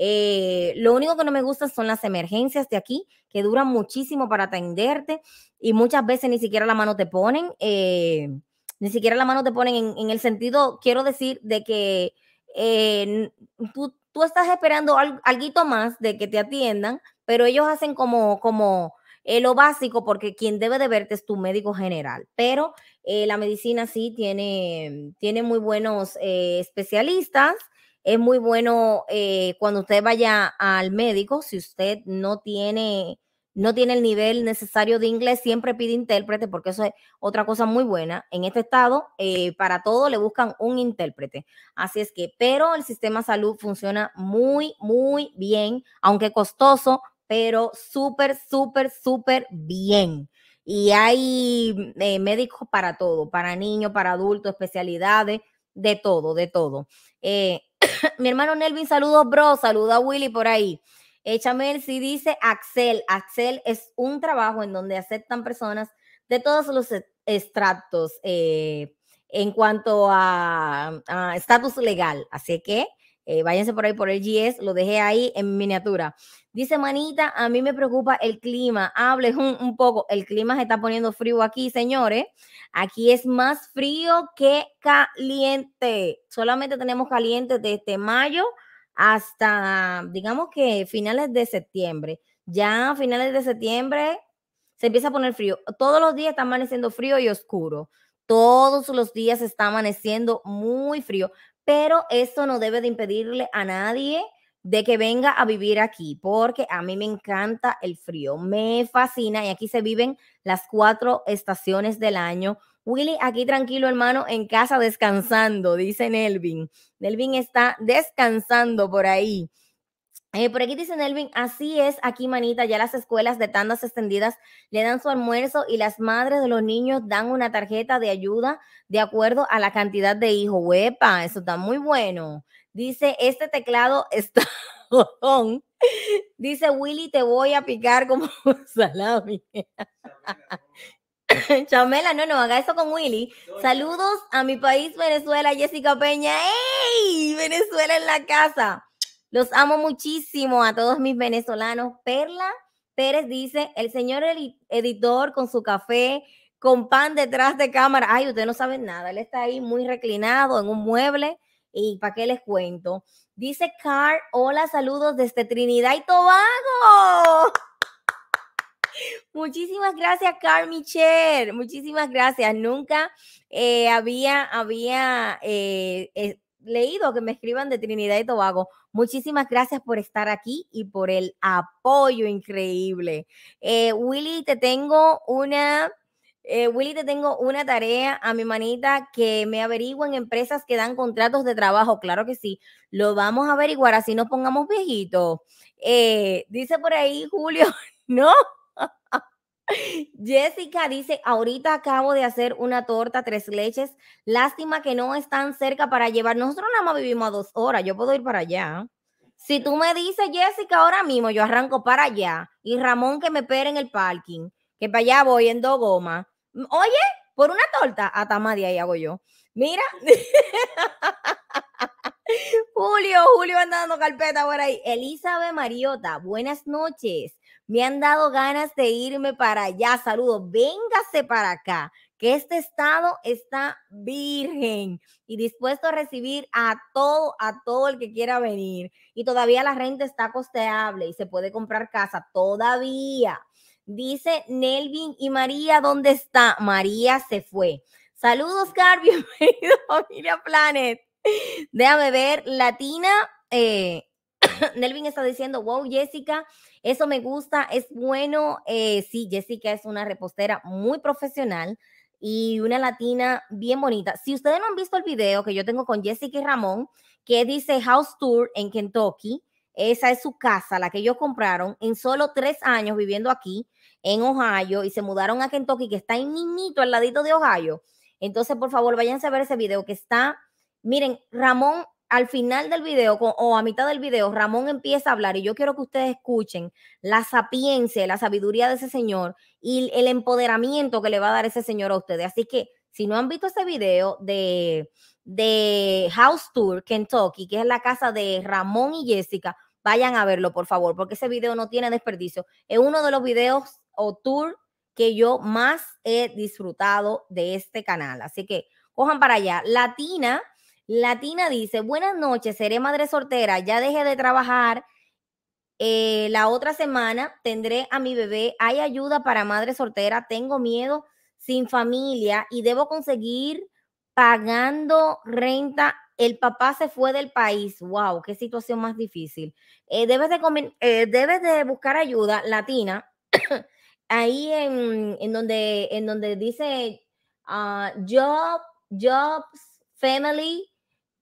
eh, lo único que no me gusta son las emergencias de aquí, que duran muchísimo para atenderte y muchas veces ni siquiera la mano te ponen, eh, ni siquiera la mano te ponen en, el sentido, quiero decir, de que eh, tú, estás esperando algo más de que te atiendan, pero ellos hacen como, como lo básico porque quien debe de verte es tu médico general. Pero la medicina sí tiene, tiene muy buenos especialistas es muy bueno eh, cuando usted vaya al médico, si usted no tiene, no tiene el nivel necesario de inglés, siempre pide intérprete, porque eso es otra cosa muy buena. En este estado, eh, para todo le buscan un intérprete. Así es que, pero el sistema de salud funciona muy, muy bien, aunque costoso, pero súper, súper, súper bien. Y hay eh, médicos para todo, para niños, para adultos, especialidades, de todo, de todo. Mi hermano Nelvin, saludos, bro. Saluda a Willy por ahí. Échame el si dice Axel. Axel es un trabajo en donde aceptan personas de todos los e-, estratos eh, en cuanto a estatus legal. Así que eh, váyanse por ahí por el GS, lo dejé ahí en miniatura. Dice Manita, a mí me preocupa el clima. Hable un, poco. El clima se está poniendo frío aquí, señores. Aquí es más frío que caliente. Solamente tenemos caliente desde mayo hasta, digamos que finales de septiembre. Ya a finales de septiembre se empieza a poner frío. Todos los días está amaneciendo frío y oscuro. Todos los días está amaneciendo muy frío pero eso no debe de impedirle a nadie de que venga a vivir aquí, porque a mí me encanta el frío, me fascina y aquí se viven las cuatro estaciones del año. Willy, aquí tranquilo, hermano, en casa descansando, dice Nelvin. Nelvin está descansando por ahí. Eh, por aquí dice Nelvin, así es aquí, manita, ya las escuelas de tandas extendidas le dan su almuerzo y las madres de los niños dan una tarjeta de ayuda de acuerdo a la cantidad de hijos. Huepa, eso está muy bueno. Dice, este teclado está... dice Willy, te voy a picar como salami. Chamela, no, no, haga eso con Willy. Saludos a mi país, Venezuela, Jessica Peña. ¡Ey! Venezuela en la casa. Los amo muchísimo a todos mis venezolanos. Perla Pérez dice, el señor editor con su café, con pan detrás de cámara. Ay, ustedes no saben nada. Él está ahí muy reclinado en un mueble. ¿Y para qué les cuento? Dice Carl, hola, saludos desde Trinidad y Tobago. Muchísimas gracias, Carl Michel. Muchísimas gracias. Nunca eh, había, había eh, eh, leído que me escriban de Trinidad y Tobago. Muchísimas gracias por estar aquí y por el apoyo increíble. Eh, Willy, te tengo una... Eh, Willy, te tengo una tarea a mi manita que me en empresas que dan contratos de trabajo. Claro que sí, lo vamos a averiguar, así no pongamos viejitos. Eh, dice por ahí Julio, no, Jessica dice, ahorita acabo de hacer una torta tres leches. Lástima que no están cerca para llevar. Nosotros nada más vivimos a dos horas. Yo puedo ir para allá. Si tú me dices, Jessica, ahora mismo yo arranco para allá y Ramón que me espere en el parking, que para allá voy en dos gomas. Oye, por una torta, a más de ahí hago yo. Mira. Julio, Julio andando carpeta por ahí. Elizabeth Mariota, buenas noches. Me han dado ganas de irme para allá. Saludos, véngase para acá, que este estado está virgen y dispuesto a recibir a todo, a todo el que quiera venir. Y todavía la renta está costeable y se puede comprar casa todavía. Dice Nelvin y María, ¿dónde está? María se fue. Saludos, Carbio. bienvenido a Familia Planet. Déjame ver, Latina. Eh, Nelvin está diciendo, wow, Jessica, eso me gusta, es bueno. Eh, sí, Jessica es una repostera muy profesional y una latina bien bonita. Si ustedes no han visto el video que yo tengo con Jessica y Ramón, que dice House Tour en Kentucky, esa es su casa, la que ellos compraron en solo tres años viviendo aquí en Ohio y se mudaron a Kentucky, que está en mimito al ladito de Ohio. Entonces, por favor, váyanse a ver ese video que está. Miren, Ramón al final del video o a mitad del video, Ramón empieza a hablar y yo quiero que ustedes escuchen la sapiencia, la sabiduría de ese señor y el empoderamiento que le va a dar ese señor a ustedes. Así que si no han visto ese video de, de House Tour Kentucky, que es la casa de Ramón y Jessica, vayan a verlo, por favor, porque ese video no tiene desperdicio. Es uno de los videos o tour que yo más he disfrutado de este canal. Así que cojan para allá. Latina Latina dice, buenas noches, seré madre soltera, ya dejé de trabajar. Eh, la otra semana tendré a mi bebé. Hay ayuda para madre soltera. Tengo miedo sin familia y debo conseguir pagando renta. El papá se fue del país. Wow, qué situación más difícil. Eh, debes, de, eh, debes de buscar ayuda latina. Ahí en, en, donde, en donde dice uh, job, jobs, family,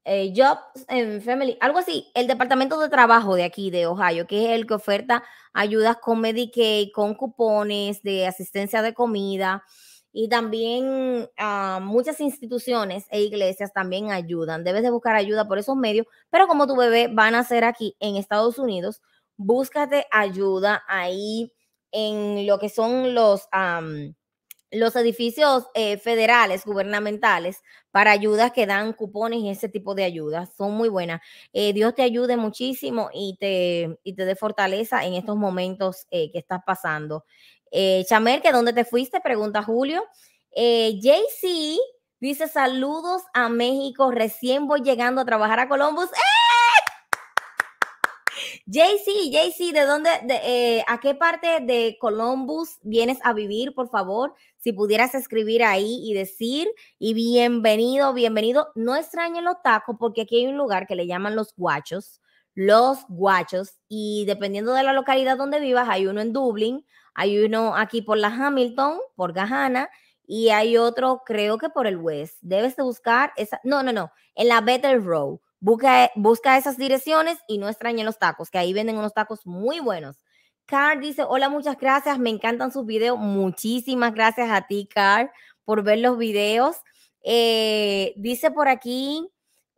eh, jobs Job and Family, algo así, el Departamento de Trabajo de aquí, de Ohio, que es el que oferta ayudas con Medicaid, con cupones de asistencia de comida y también ah, muchas instituciones e iglesias también ayudan. Debes de buscar ayuda por esos medios, pero como tu bebé va a nacer aquí en Estados Unidos, búscate ayuda ahí en lo que son los los edificios eh, federales, gubernamentales, para ayudas que dan cupones y ese tipo de ayudas. Son muy buenas. Eh, Dios te ayude muchísimo y te, y te dé fortaleza en estos momentos eh, que estás pasando. Chamer que dónde te fuiste, pregunta Julio. JC dice saludos a México, recién voy llegando a trabajar a Columbus. JC, JC, ¿de dónde, eh, a qué parte de Columbus vienes a vivir, por favor? Si pudieras escribir ahí y decir, y bienvenido, bienvenido. No extrañen los tacos, porque aquí hay un lugar que le llaman los guachos, los guachos, y dependiendo de la localidad donde vivas, hay uno en Dublín, hay uno aquí por la Hamilton, por Gahana, y hay otro, creo que por el West. Debes de buscar esa, no, no, no, en la Better Row e, busca, esas direcciones y no extrañen los tacos, que ahí venden unos tacos muy buenos. Car dice, hola, muchas gracias, me encantan sus videos. Muchísimas gracias a ti, Car, por ver los videos. Eh, dice por aquí,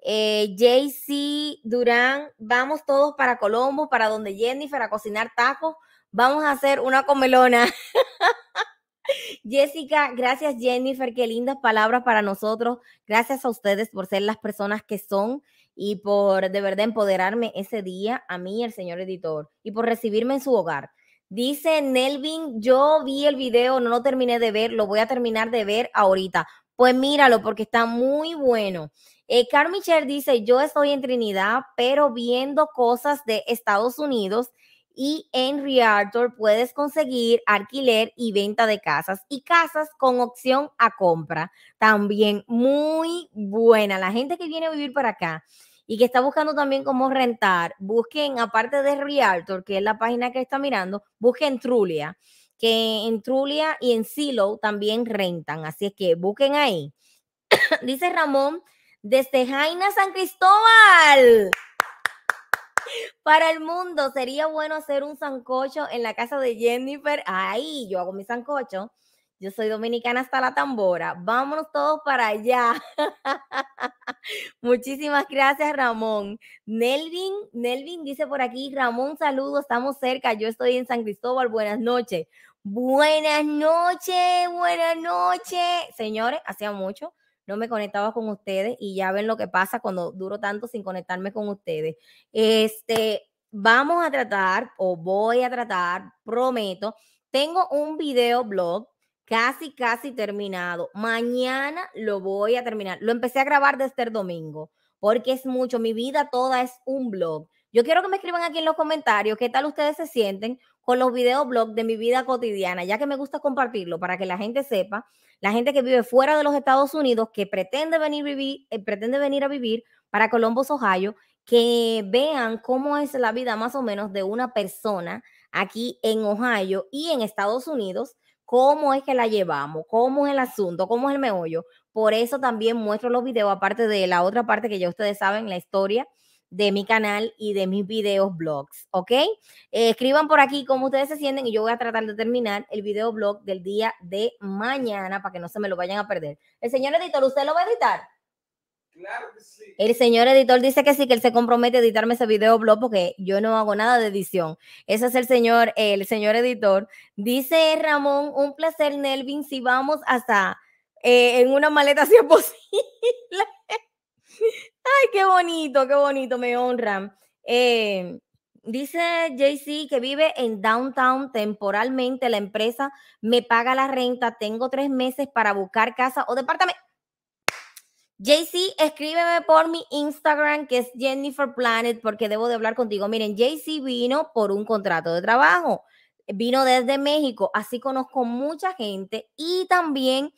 eh, JC Durán, vamos todos para Colombo, para donde Jennifer, a cocinar tacos. Vamos a hacer una comelona. Jessica, gracias Jennifer, qué lindas palabras para nosotros. Gracias a ustedes por ser las personas que son y por de verdad empoderarme ese día a mí, el señor editor, y por recibirme en su hogar. Dice Nelvin, yo vi el video, no lo terminé de ver, lo voy a terminar de ver ahorita. Pues míralo porque está muy bueno. Eh, Carmichael dice, yo estoy en Trinidad, pero viendo cosas de Estados Unidos y en Realtor puedes conseguir alquiler y venta de casas y casas con opción a compra. También muy buena. La gente que viene a vivir para acá y que está buscando también cómo rentar, busquen, aparte de Realtor, que es la página que está mirando, busquen Trulia, que en Trulia y en Silo también rentan. Así es que busquen ahí. Dice Ramón, desde Jaina San Cristóbal. Para el mundo sería bueno hacer un sancocho en la casa de Jennifer. Ahí yo hago mi sancocho. Yo soy dominicana hasta la tambora. Vámonos todos para allá. Muchísimas gracias, Ramón. Nelvin, Nelvin dice por aquí, Ramón, saludos, estamos cerca. Yo estoy en San Cristóbal. Buenas noches. Buenas noches, buenas noches. Señores, hacía mucho no me conectaba con ustedes y ya ven lo que pasa cuando duro tanto sin conectarme con ustedes. Este, vamos a tratar o voy a tratar, prometo, tengo un video blog casi, casi terminado. Mañana lo voy a terminar. Lo empecé a grabar desde el domingo porque es mucho. Mi vida toda es un blog. Yo quiero que me escriban aquí en los comentarios qué tal ustedes se sienten los videoblogs de mi vida cotidiana, ya que me gusta compartirlo para que la gente sepa, la gente que vive fuera de los Estados Unidos, que pretende venir, vivir, eh, pretende venir a vivir para Columbus, Ohio, que vean cómo es la vida más o menos de una persona aquí en Ohio y en Estados Unidos, cómo es que la llevamos, cómo es el asunto, cómo es el meollo. Por eso también muestro los videos, aparte de la otra parte que ya ustedes saben, la historia de mi canal y de mis videos blogs, ¿ok? Eh, escriban por aquí cómo ustedes se sienten y yo voy a tratar de terminar el video blog del día de mañana para que no se me lo vayan a perder. El señor editor, ¿usted lo va a editar? Claro que sí. El señor editor dice que sí, que él se compromete a editarme ese video blog porque yo no hago nada de edición. Ese es el señor, el señor editor. Dice Ramón, un placer, Nelvin, si vamos hasta eh, en una maleta si es posible. Ay, qué bonito, qué bonito, me honran. Eh, dice JC que vive en downtown temporalmente. La empresa me paga la renta. Tengo tres meses para buscar casa o departamento. JC, escríbeme por mi Instagram que es Jennifer Planet porque debo de hablar contigo. Miren, JC vino por un contrato de trabajo, vino desde México, así conozco mucha gente y también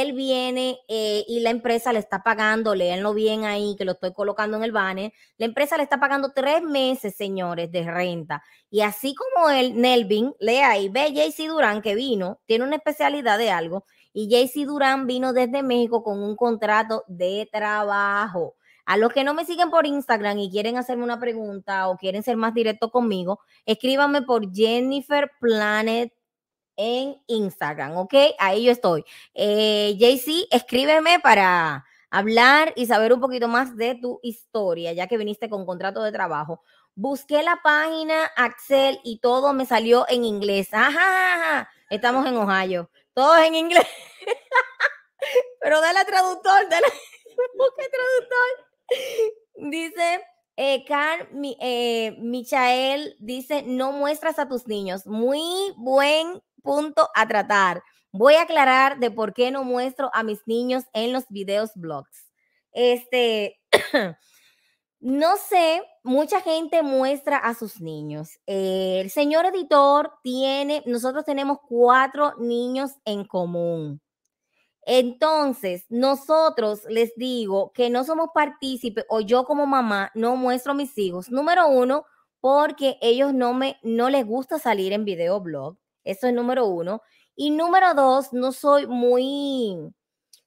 él viene eh, y la empresa le está pagando, leanlo bien ahí, que lo estoy colocando en el banner, la empresa le está pagando tres meses, señores, de renta. Y así como él, Nelvin, lea ahí, ve JC Durán que vino, tiene una especialidad de algo, y JC Durán vino desde México con un contrato de trabajo. A los que no me siguen por Instagram y quieren hacerme una pregunta o quieren ser más directo conmigo, escríbanme por Jennifer Planet en Instagram, ¿ok? Ahí yo estoy. Eh, JC, escríbeme para hablar y saber un poquito más de tu historia, ya que viniste con contrato de trabajo. Busqué la página, Axel, y todo me salió en inglés. Ajá, estamos en Ohio. todos en inglés. Pero dale traductor, dale. traductor. Dice, eh, eh, Michael dice, no muestras a tus niños. Muy buen punto a tratar. Voy a aclarar de por qué no muestro a mis niños en los videos blogs. Este, no sé, mucha gente muestra a sus niños. el señor editor tiene, nosotros tenemos cuatro niños en común. Entonces, nosotros les digo que no somos partícipes o yo como mamá no muestro a mis hijos. Número uno, porque ellos no me no les gusta salir en videoblog. Eso es número uno. Y número dos, no soy muy,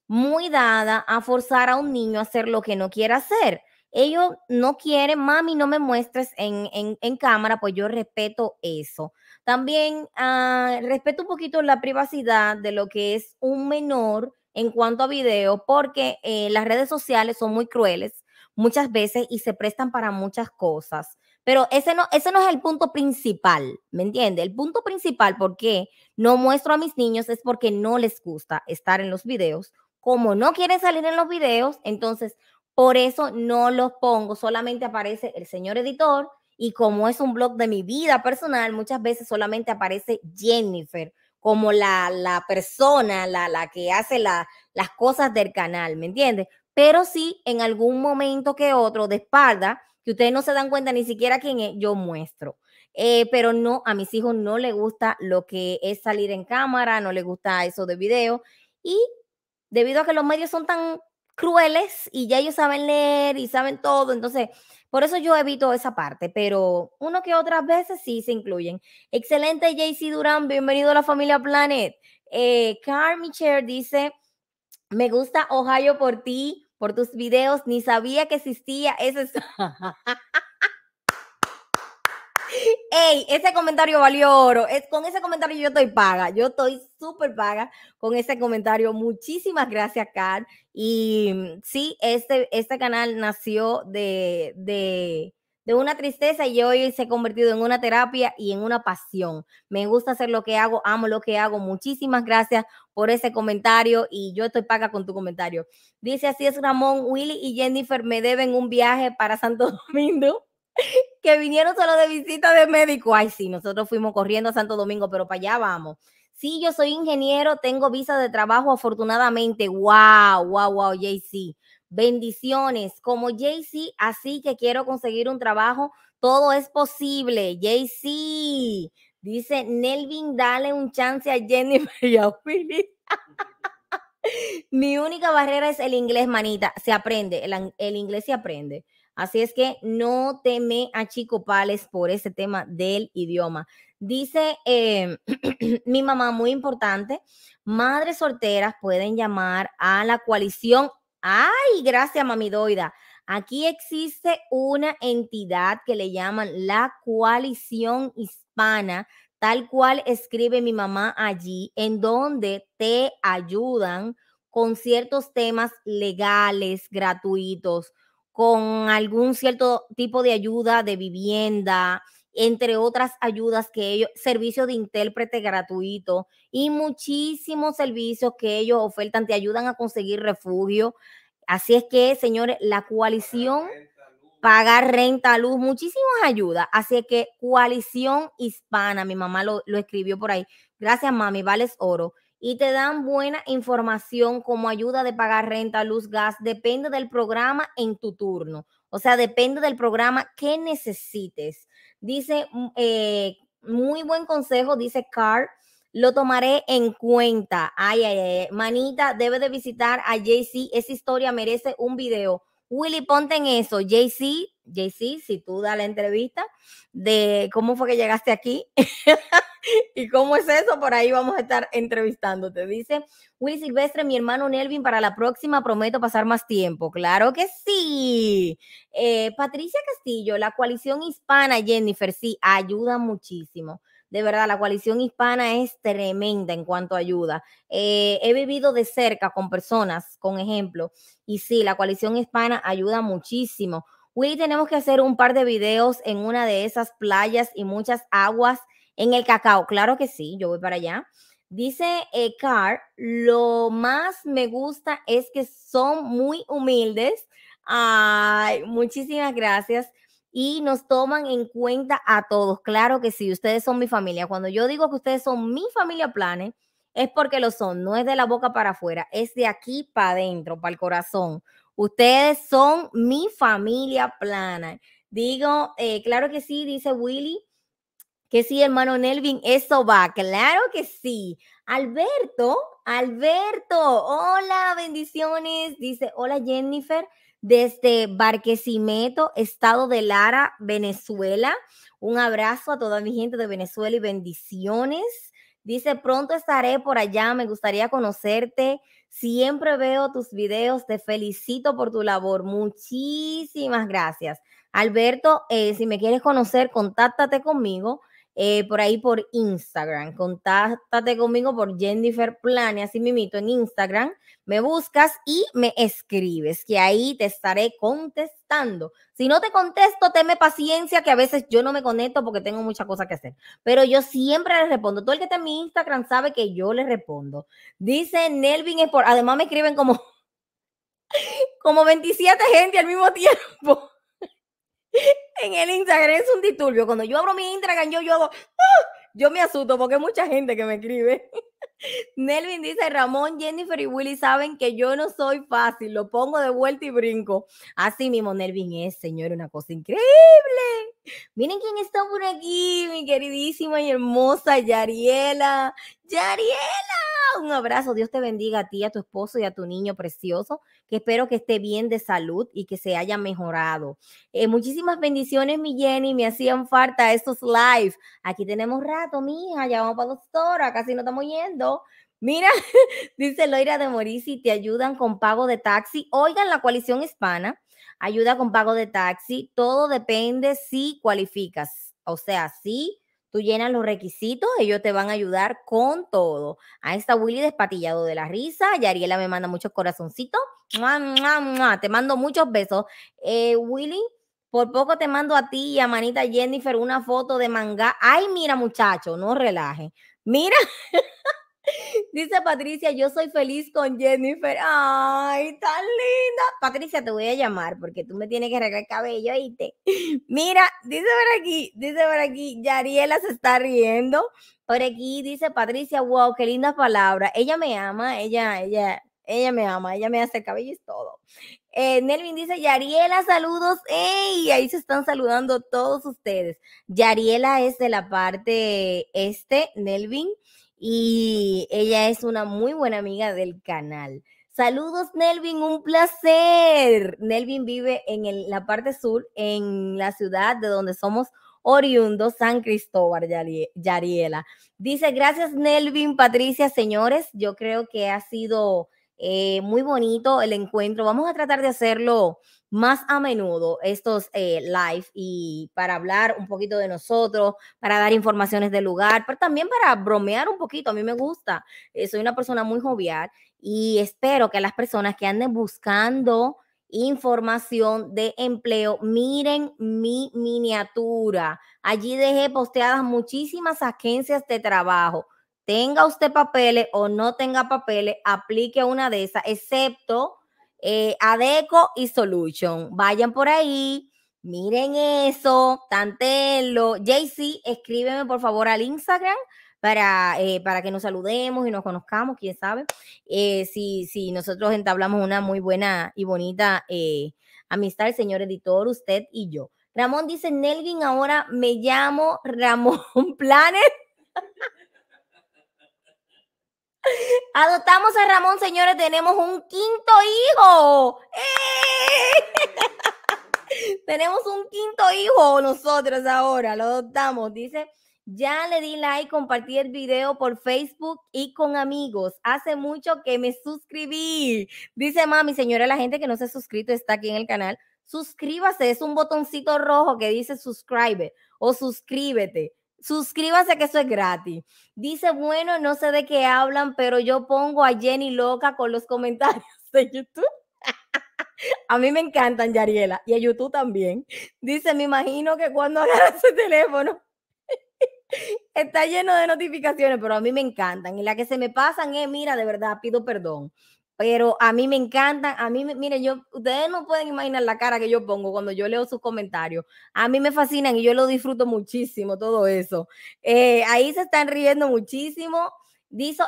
muy dada a forzar a un niño a hacer lo que no quiere hacer. Ellos no quieren, mami, no me muestres en, en, cámara, pues yo respeto eso. También ah, respeto un poquito la privacidad de lo que es un menor en cuanto a video, porque eh, las redes sociales son muy crueles muchas veces y se prestan para muchas cosas. Pero ese no, ese no es el punto principal, ¿me entiende? El punto principal por qué no muestro a mis niños es porque no les gusta estar en los videos. Como no quieren salir en los videos, entonces por eso no los pongo. Solamente aparece el señor editor y como es un blog de mi vida personal, muchas veces solamente aparece Jennifer como la, la persona, la, la que hace la, las cosas del canal, ¿me entiende Pero sí, en algún momento que otro, de espalda, que ustedes no se dan cuenta ni siquiera quién es, yo muestro. Eh, pero no, a mis hijos no les gusta lo que es salir en cámara, no les gusta eso de video. Y debido a que los medios son tan crueles y ya ellos saben leer y saben todo, entonces por eso yo evito esa parte, pero uno que otras veces sí se incluyen. Excelente JC Durán, bienvenido a la familia Planet. Eh, Chair dice, me gusta Ohio por ti, por tus videos, ni sabía que existía ese... Ey, ese comentario valió oro. con ese comentario yo estoy paga. Yo estoy súper paga con ese comentario. Muchísimas gracias, Kat. Y mm, sí, este, este canal nació de, de, de una tristeza y hoy se ha convertido en una terapia y en una pasión. Me gusta hacer lo que hago, amo lo que hago. Muchísimas gracias por ese comentario y yo estoy paga con tu comentario. Dice así es Ramón, Willy y Jennifer me deben un viaje para Santo Domingo que vinieron solo de visita de médico. Ay, sí, nosotros fuimos corriendo a Santo Domingo, pero para allá vamos. Sí, yo soy ingeniero, tengo visa de trabajo, afortunadamente. Wow, wow, wow, JC. Bendiciones, como jay así que quiero conseguir un trabajo. Todo es posible, jay Dice Nelvin, dale un chance a Jenny y a Mi única barrera es el inglés, manita. Se aprende, el, inglés se aprende. Así es que no teme a Chico pales por ese tema del idioma. Dice eh, mi mamá, muy importante, madres solteras pueden llamar a la coalición Ay, gracias, mamidoida. Aquí existe una entidad que le llaman la coalición hispana, tal cual escribe mi mamá allí, en donde te ayudan con ciertos temas legales, gratuitos, con algún cierto tipo de ayuda de vivienda, entre otras ayudas que ellos, servicio de intérprete gratuito y muchísimos servicios que ellos ofertan, te ayudan a conseguir refugio. Así es que, señores, la coalición pagar renta, luz, muchísimas ayudas. Así que coalición hispana, mi mamá lo, lo, escribió por ahí. Gracias, mami, vales oro. Y te dan buena información como ayuda de pagar renta, luz, gas, depende del programa en tu turno. O sea, depende del programa que necesites. Dice, mm, eh, muy buen consejo, dice Carl. Lo tomaré en cuenta. Ay, ay, ay. Manita, debe de visitar a JC. Esa historia merece un video. Willy, ponte en eso. JC, JC, si tú das la entrevista de cómo fue que llegaste aquí y cómo es eso, por ahí vamos a estar entrevistándote. Dice Willy Silvestre, mi hermano Nelvin, para la próxima prometo pasar más tiempo. Claro que sí. Eh, Patricia Castillo, la coalición hispana, Jennifer, sí, ayuda muchísimo. De verdad, la coalición hispana es tremenda en cuanto a ayuda. Eh, he vivido de cerca con personas, con ejemplo, y sí, la coalición hispana ayuda muchísimo. uy tenemos que hacer un par de videos en una de esas playas y muchas aguas en el cacao. Claro que sí, yo voy para allá. Dice Ecar, eh, lo más me gusta es que son muy humildes. Ay, muchísimas gracias y nos toman en cuenta a todos. Claro que sí, ustedes son mi familia. Cuando yo digo que ustedes son mi familia plana, es porque lo son, no es de la boca para afuera, es de aquí para adentro, para el corazón. Ustedes son mi familia plana. Digo, eh, claro que sí, dice Willy, que sí, hermano Nelvin, eso va, claro que sí. Alberto, Alberto, hola, bendiciones, dice, hola Jennifer desde Barquesimeto, estado de Lara, Venezuela. Un abrazo a toda mi gente de Venezuela y bendiciones. Dice, pronto estaré por allá, me gustaría conocerte. Siempre veo tus videos, te felicito por tu labor. Muchísimas gracias. Alberto, eh, si me quieres conocer, contáctate conmigo eh, por ahí por Instagram. Contáctate conmigo por Jennifer Plane, así mimito en Instagram. Me buscas y me escribes, que ahí te estaré contestando. Si no te contesto, teme paciencia, que a veces yo no me conecto porque tengo muchas cosas que hacer. Pero yo siempre le respondo. Todo el que está en mi Instagram sabe que yo le respondo. Dice Nelvin por Además me escriben como, como 27 gente al mismo tiempo. en el Instagram es un disturbio, Cuando yo abro mi Instagram, yo, yo hago, ¡ah! yo me asusto porque hay mucha gente que me escribe. Nelvin dice, Ramón, Jennifer y Willy saben que yo no soy fácil, lo pongo de vuelta y brinco. Así mismo, Nelvin es, señor, una cosa increíble. Miren quién está por aquí, mi queridísima y hermosa Yariela. Yariela, un abrazo, Dios te bendiga a ti, a tu esposo y a tu niño precioso que espero que esté bien de salud y que se haya mejorado. Eh, muchísimas bendiciones, mi Jenny, me hacían falta estos live. Aquí tenemos rato, mija, ya vamos para dos horas, casi no estamos yendo. Mira, dice Loira de Morici, te ayudan con pago de taxi. Oigan, la coalición hispana ayuda con pago de taxi. Todo depende si cualificas. O sea, si tú llenas los requisitos, ellos te van a ayudar con todo. Ahí está Willy despatillado de la risa. Yariela me manda muchos corazoncitos. Te mando muchos besos. Eh, Willy, por poco te mando a ti y a Manita Jennifer una foto de manga. Ay, mira, muchacho, no relaje. Mira. Dice Patricia, yo soy feliz con Jennifer. Ay, tan linda. Patricia, te voy a llamar porque tú me tienes que arreglar el cabello, ¿oíste? Mira, dice por aquí, dice por aquí, Yariela se está riendo. Por aquí dice Patricia, wow, qué linda palabra Ella me ama, ella, ella, ella me ama, ella me hace el cabello y todo. Eh, Nelvin dice, Yariela, saludos. ¡Ey! Ahí se están saludando todos ustedes. Yariela es de la parte este, Nelvin, y ella es una muy buena amiga del canal. Saludos, Nelvin, un placer. Nelvin vive en la parte sur, en la ciudad de donde somos oriundo San Cristóbal, Yariela. Dice, gracias Nelvin, Patricia, señores, yo creo que ha sido eh, muy bonito el encuentro. Vamos a tratar de hacerlo más a menudo estos eh, live y para hablar un poquito de nosotros, para dar informaciones del lugar, pero también para bromear un poquito. A mí me gusta. Eh, soy una persona muy jovial y espero que las personas que anden buscando información de empleo, miren mi miniatura. Allí dejé posteadas muchísimas agencias de trabajo tenga usted papeles o no tenga papeles, aplique una de esas, excepto eh, ADECO y Solution. Vayan por ahí, miren eso, tantenlo. JC, escríbeme por favor al Instagram para, eh, para que nos saludemos y nos conozcamos, quién sabe, eh, si, si, nosotros entablamos una muy buena y bonita amistad, el señor editor, usted y yo. Ramón dice, Nelvin, ahora me llamo Ramón Planet. Adoptamos a Ramón, señores, tenemos un quinto hijo. ¡Eh! tenemos un quinto hijo nosotros ahora, lo adoptamos, dice. Ya le di like, compartí el video por Facebook y con amigos. Hace mucho que me suscribí. Dice mami, señora, la gente que no se ha suscrito está aquí en el canal. Suscríbase, es un botoncito rojo que dice subscribe o suscríbete. Suscríbase que eso es gratis. Dice, bueno, no sé de qué hablan, pero yo pongo a Jenny loca con los comentarios de YouTube. A mí me encantan, Yariela, y a YouTube también. Dice, me imagino que cuando agarra ese teléfono está lleno de notificaciones, pero a mí me encantan. Y la que se me pasan es, mira, de verdad, pido perdón pero a mí me encantan, a mí, miren, yo, ustedes no pueden imaginar la cara que yo pongo cuando yo leo sus comentarios. A mí me fascinan y yo lo disfruto muchísimo, todo eso. Eh, ahí se están riendo muchísimo. Dice,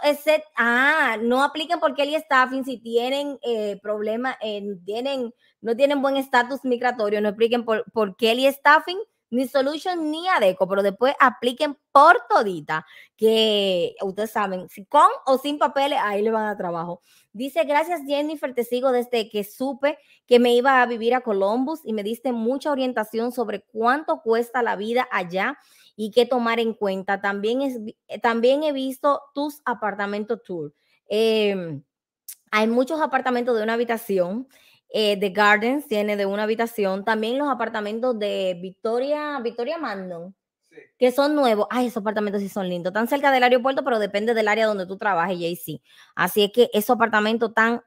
ah, no apliquen por Kelly Staffing si tienen eh, problemas, tienen, no tienen buen estatus migratorio, no apliquen por, por Kelly Staffing ni solución ni Adeco, pero después apliquen por todita, que ustedes saben, con o sin papeles, ahí le van a trabajo. Dice, gracias Jennifer, te sigo desde que supe que me iba a vivir a Columbus y me diste mucha orientación sobre cuánto cuesta la vida allá y qué tomar en cuenta. También, es, eh, también he visto tus apartamentos tour. Em, hay muchos apartamentos de una habitación eh, The Gardens tiene de una habitación. También los apartamentos de Victoria, Victoria Mandon, que son nuevos. Ay, esos apartamentos sí son lindos. Están cerca del aeropuerto, pero depende del área donde tú trabajes, JC. Así es que esos apartamentos están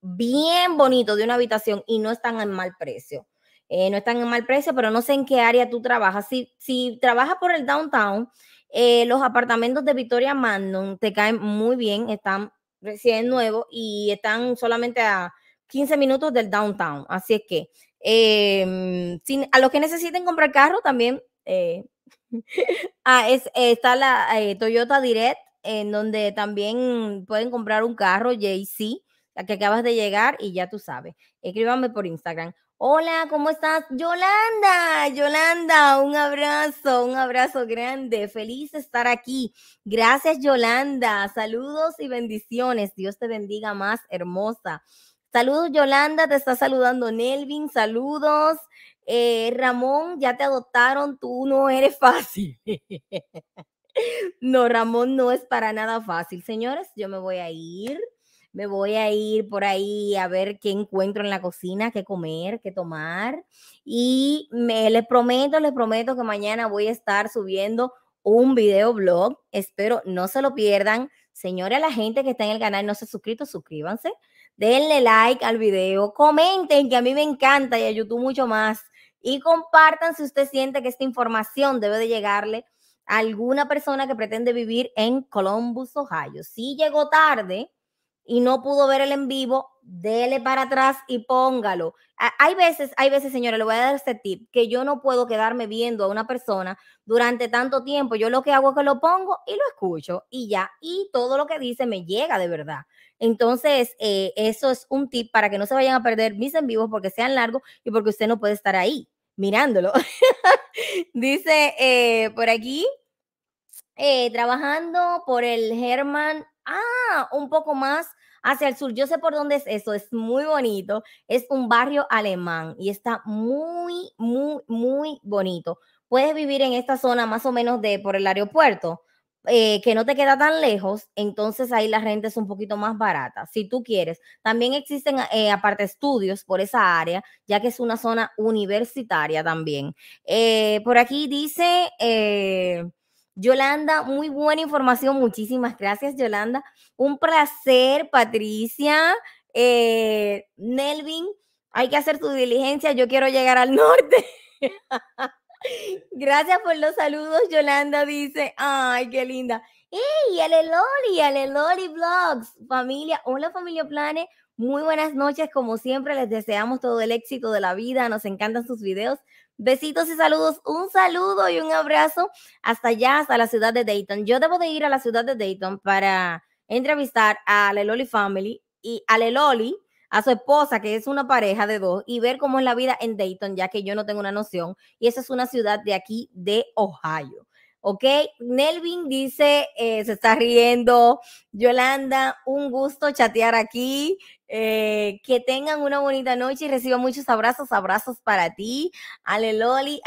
bien bonitos de una habitación y no están en mal precio. Eh, no están en mal precio, pero no sé en qué área tú trabajas. Si, si trabajas por el downtown, eh, los apartamentos de Victoria Mandon te caen muy bien, están recién nuevos y están solamente a 15 minutos del downtown. Así es que em, a los que necesiten comprar carro también eh, ah, está la eh, Toyota Direct, en donde también pueden comprar un carro JC, la que acabas de llegar y ya tú sabes. Escríbame por Instagram. Hola, ¿cómo estás? Yolanda, Yolanda, un abrazo, un abrazo grande. Feliz de estar aquí. Gracias, Yolanda. Saludos y bendiciones. Dios te bendiga más, hermosa. Saludos, Yolanda, te está saludando Nelvin, saludos. Eh, Ramón, ya te adoptaron, tú no eres fácil. no, Ramón no es para nada fácil. Señores, yo me voy a ir. Me voy a ir por ahí a ver qué encuentro en la cocina, qué comer, qué tomar. Y me, les prometo, les prometo que mañana voy a estar subiendo un video blog. Espero no se lo pierdan. Señores, la gente que está en el canal no se ha suscrito, suscríbanse. Denle like al video, comenten, que a mí me encanta y a YouTube mucho más. Y compartan si usted siente que esta información debe de llegarle a alguna persona que pretende vivir en Columbus, Ohio. Si llegó tarde, y no pudo ver el en vivo, dele para atrás y póngalo. Hay veces, hay veces, señora, le voy a dar este tip, que yo no puedo quedarme viendo a una persona durante tanto tiempo. Yo lo que hago es que lo pongo y lo escucho y ya, y todo lo que dice me llega de verdad. Entonces, eh, eso es un tip para que no se vayan a perder mis en vivos porque sean largos y porque usted no puede estar ahí mirándolo. dice eh, por aquí, eh, trabajando por el Herman ah, un poco más hacia el sur. Yo sé por dónde es eso, es muy bonito. Es un barrio alemán y está muy, muy, muy bonito. Puedes vivir en esta zona más o menos de por el aeropuerto, eh, que no te queda tan lejos, entonces ahí la renta es un poquito más barata, si tú quieres. También existen eh, aparte estudios por esa área, ya que es una zona universitaria también. Eh, por aquí dice... Yolanda, muy buena información. Muchísimas gracias, Yolanda. Un placer, Patricia. Eh, Nelvin, hay que hacer tu diligencia. Yo quiero llegar al norte. gracias por los saludos, Yolanda dice. Ay, qué linda. ¡Hey! Ale Loli Vlogs. Familia, hola familia Plane. Muy buenas noches, como siempre les deseamos todo el éxito de la vida, nos encantan sus videos. Besitos y saludos, un saludo y un abrazo hasta allá, hasta la ciudad de Dayton. Yo debo de ir a la ciudad de Dayton para entrevistar a Leloli Family y a Leloli, a su esposa, que es una pareja de dos, y ver cómo es la vida en Dayton, ya que yo no tengo una noción. Y esa es una ciudad de aquí, de Ohio. ¿ok? Nelvin dice, eh, se está riendo. Yolanda, un gusto chatear aquí. Eh, que tengan una bonita noche y reciba muchos abrazos, abrazos para ti. Ale Loli,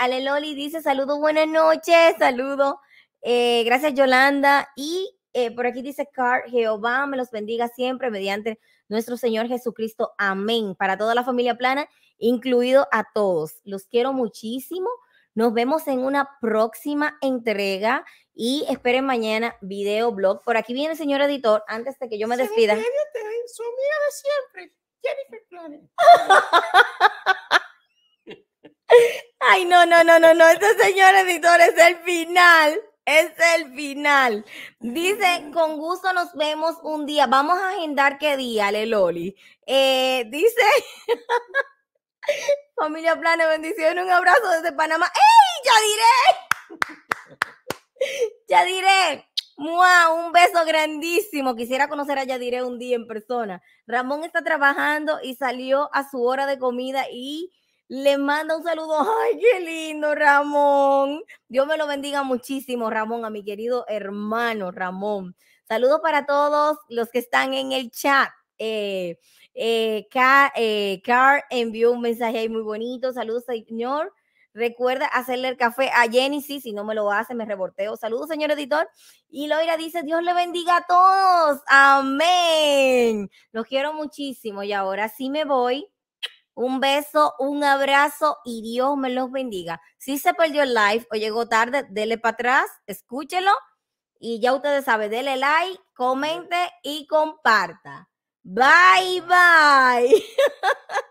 dice, saludo, buenas noches, saludo. Eh, gracias Yolanda. Y por aquí dice Car, Jehová me los bendiga siempre mediante nuestro Señor Jesucristo. Amén. Para toda la familia plana, incluido a todos. Los quiero muchísimo. Nos vemos en una próxima entrega y esperen mañana video blog. Por aquí viene el señor editor antes de que yo me despida. su amiga de siempre, Jennifer Ay, no, no, no, no, no. Este señor editor es el final. Es el final. Dice, con gusto nos vemos un día. Vamos a agendar qué día, Leloli. Eh, dice. Familia Plana, bendición, un abrazo desde Panamá. ¡Ey! ¡Ya diré! ¡Ya diré! Un beso grandísimo. Quisiera conocer a diré un día en persona. Ramón está trabajando y salió a su hora de comida y le manda un saludo. ¡Ay, qué lindo, Ramón! Dios me lo bendiga muchísimo, Ramón, a mi querido hermano Ramón. Saludos para todos los que están en el chat. Eh, eh, eh, Car, envió un mensaje ahí muy bonito. Saludos, señor. Recuerda hacerle el café a Jenny. si no me lo hace, me reporteo. Saludos, señor editor. Y Loira dice: Dios le bendiga a todos. Amén. Los quiero muchísimo. Y ahora sí me voy. Un beso, un abrazo y Dios me los bendiga. Si se perdió el live o llegó tarde, dele para atrás, escúchelo. Y ya ustedes saben, dele like, comente y comparta. Bye bye.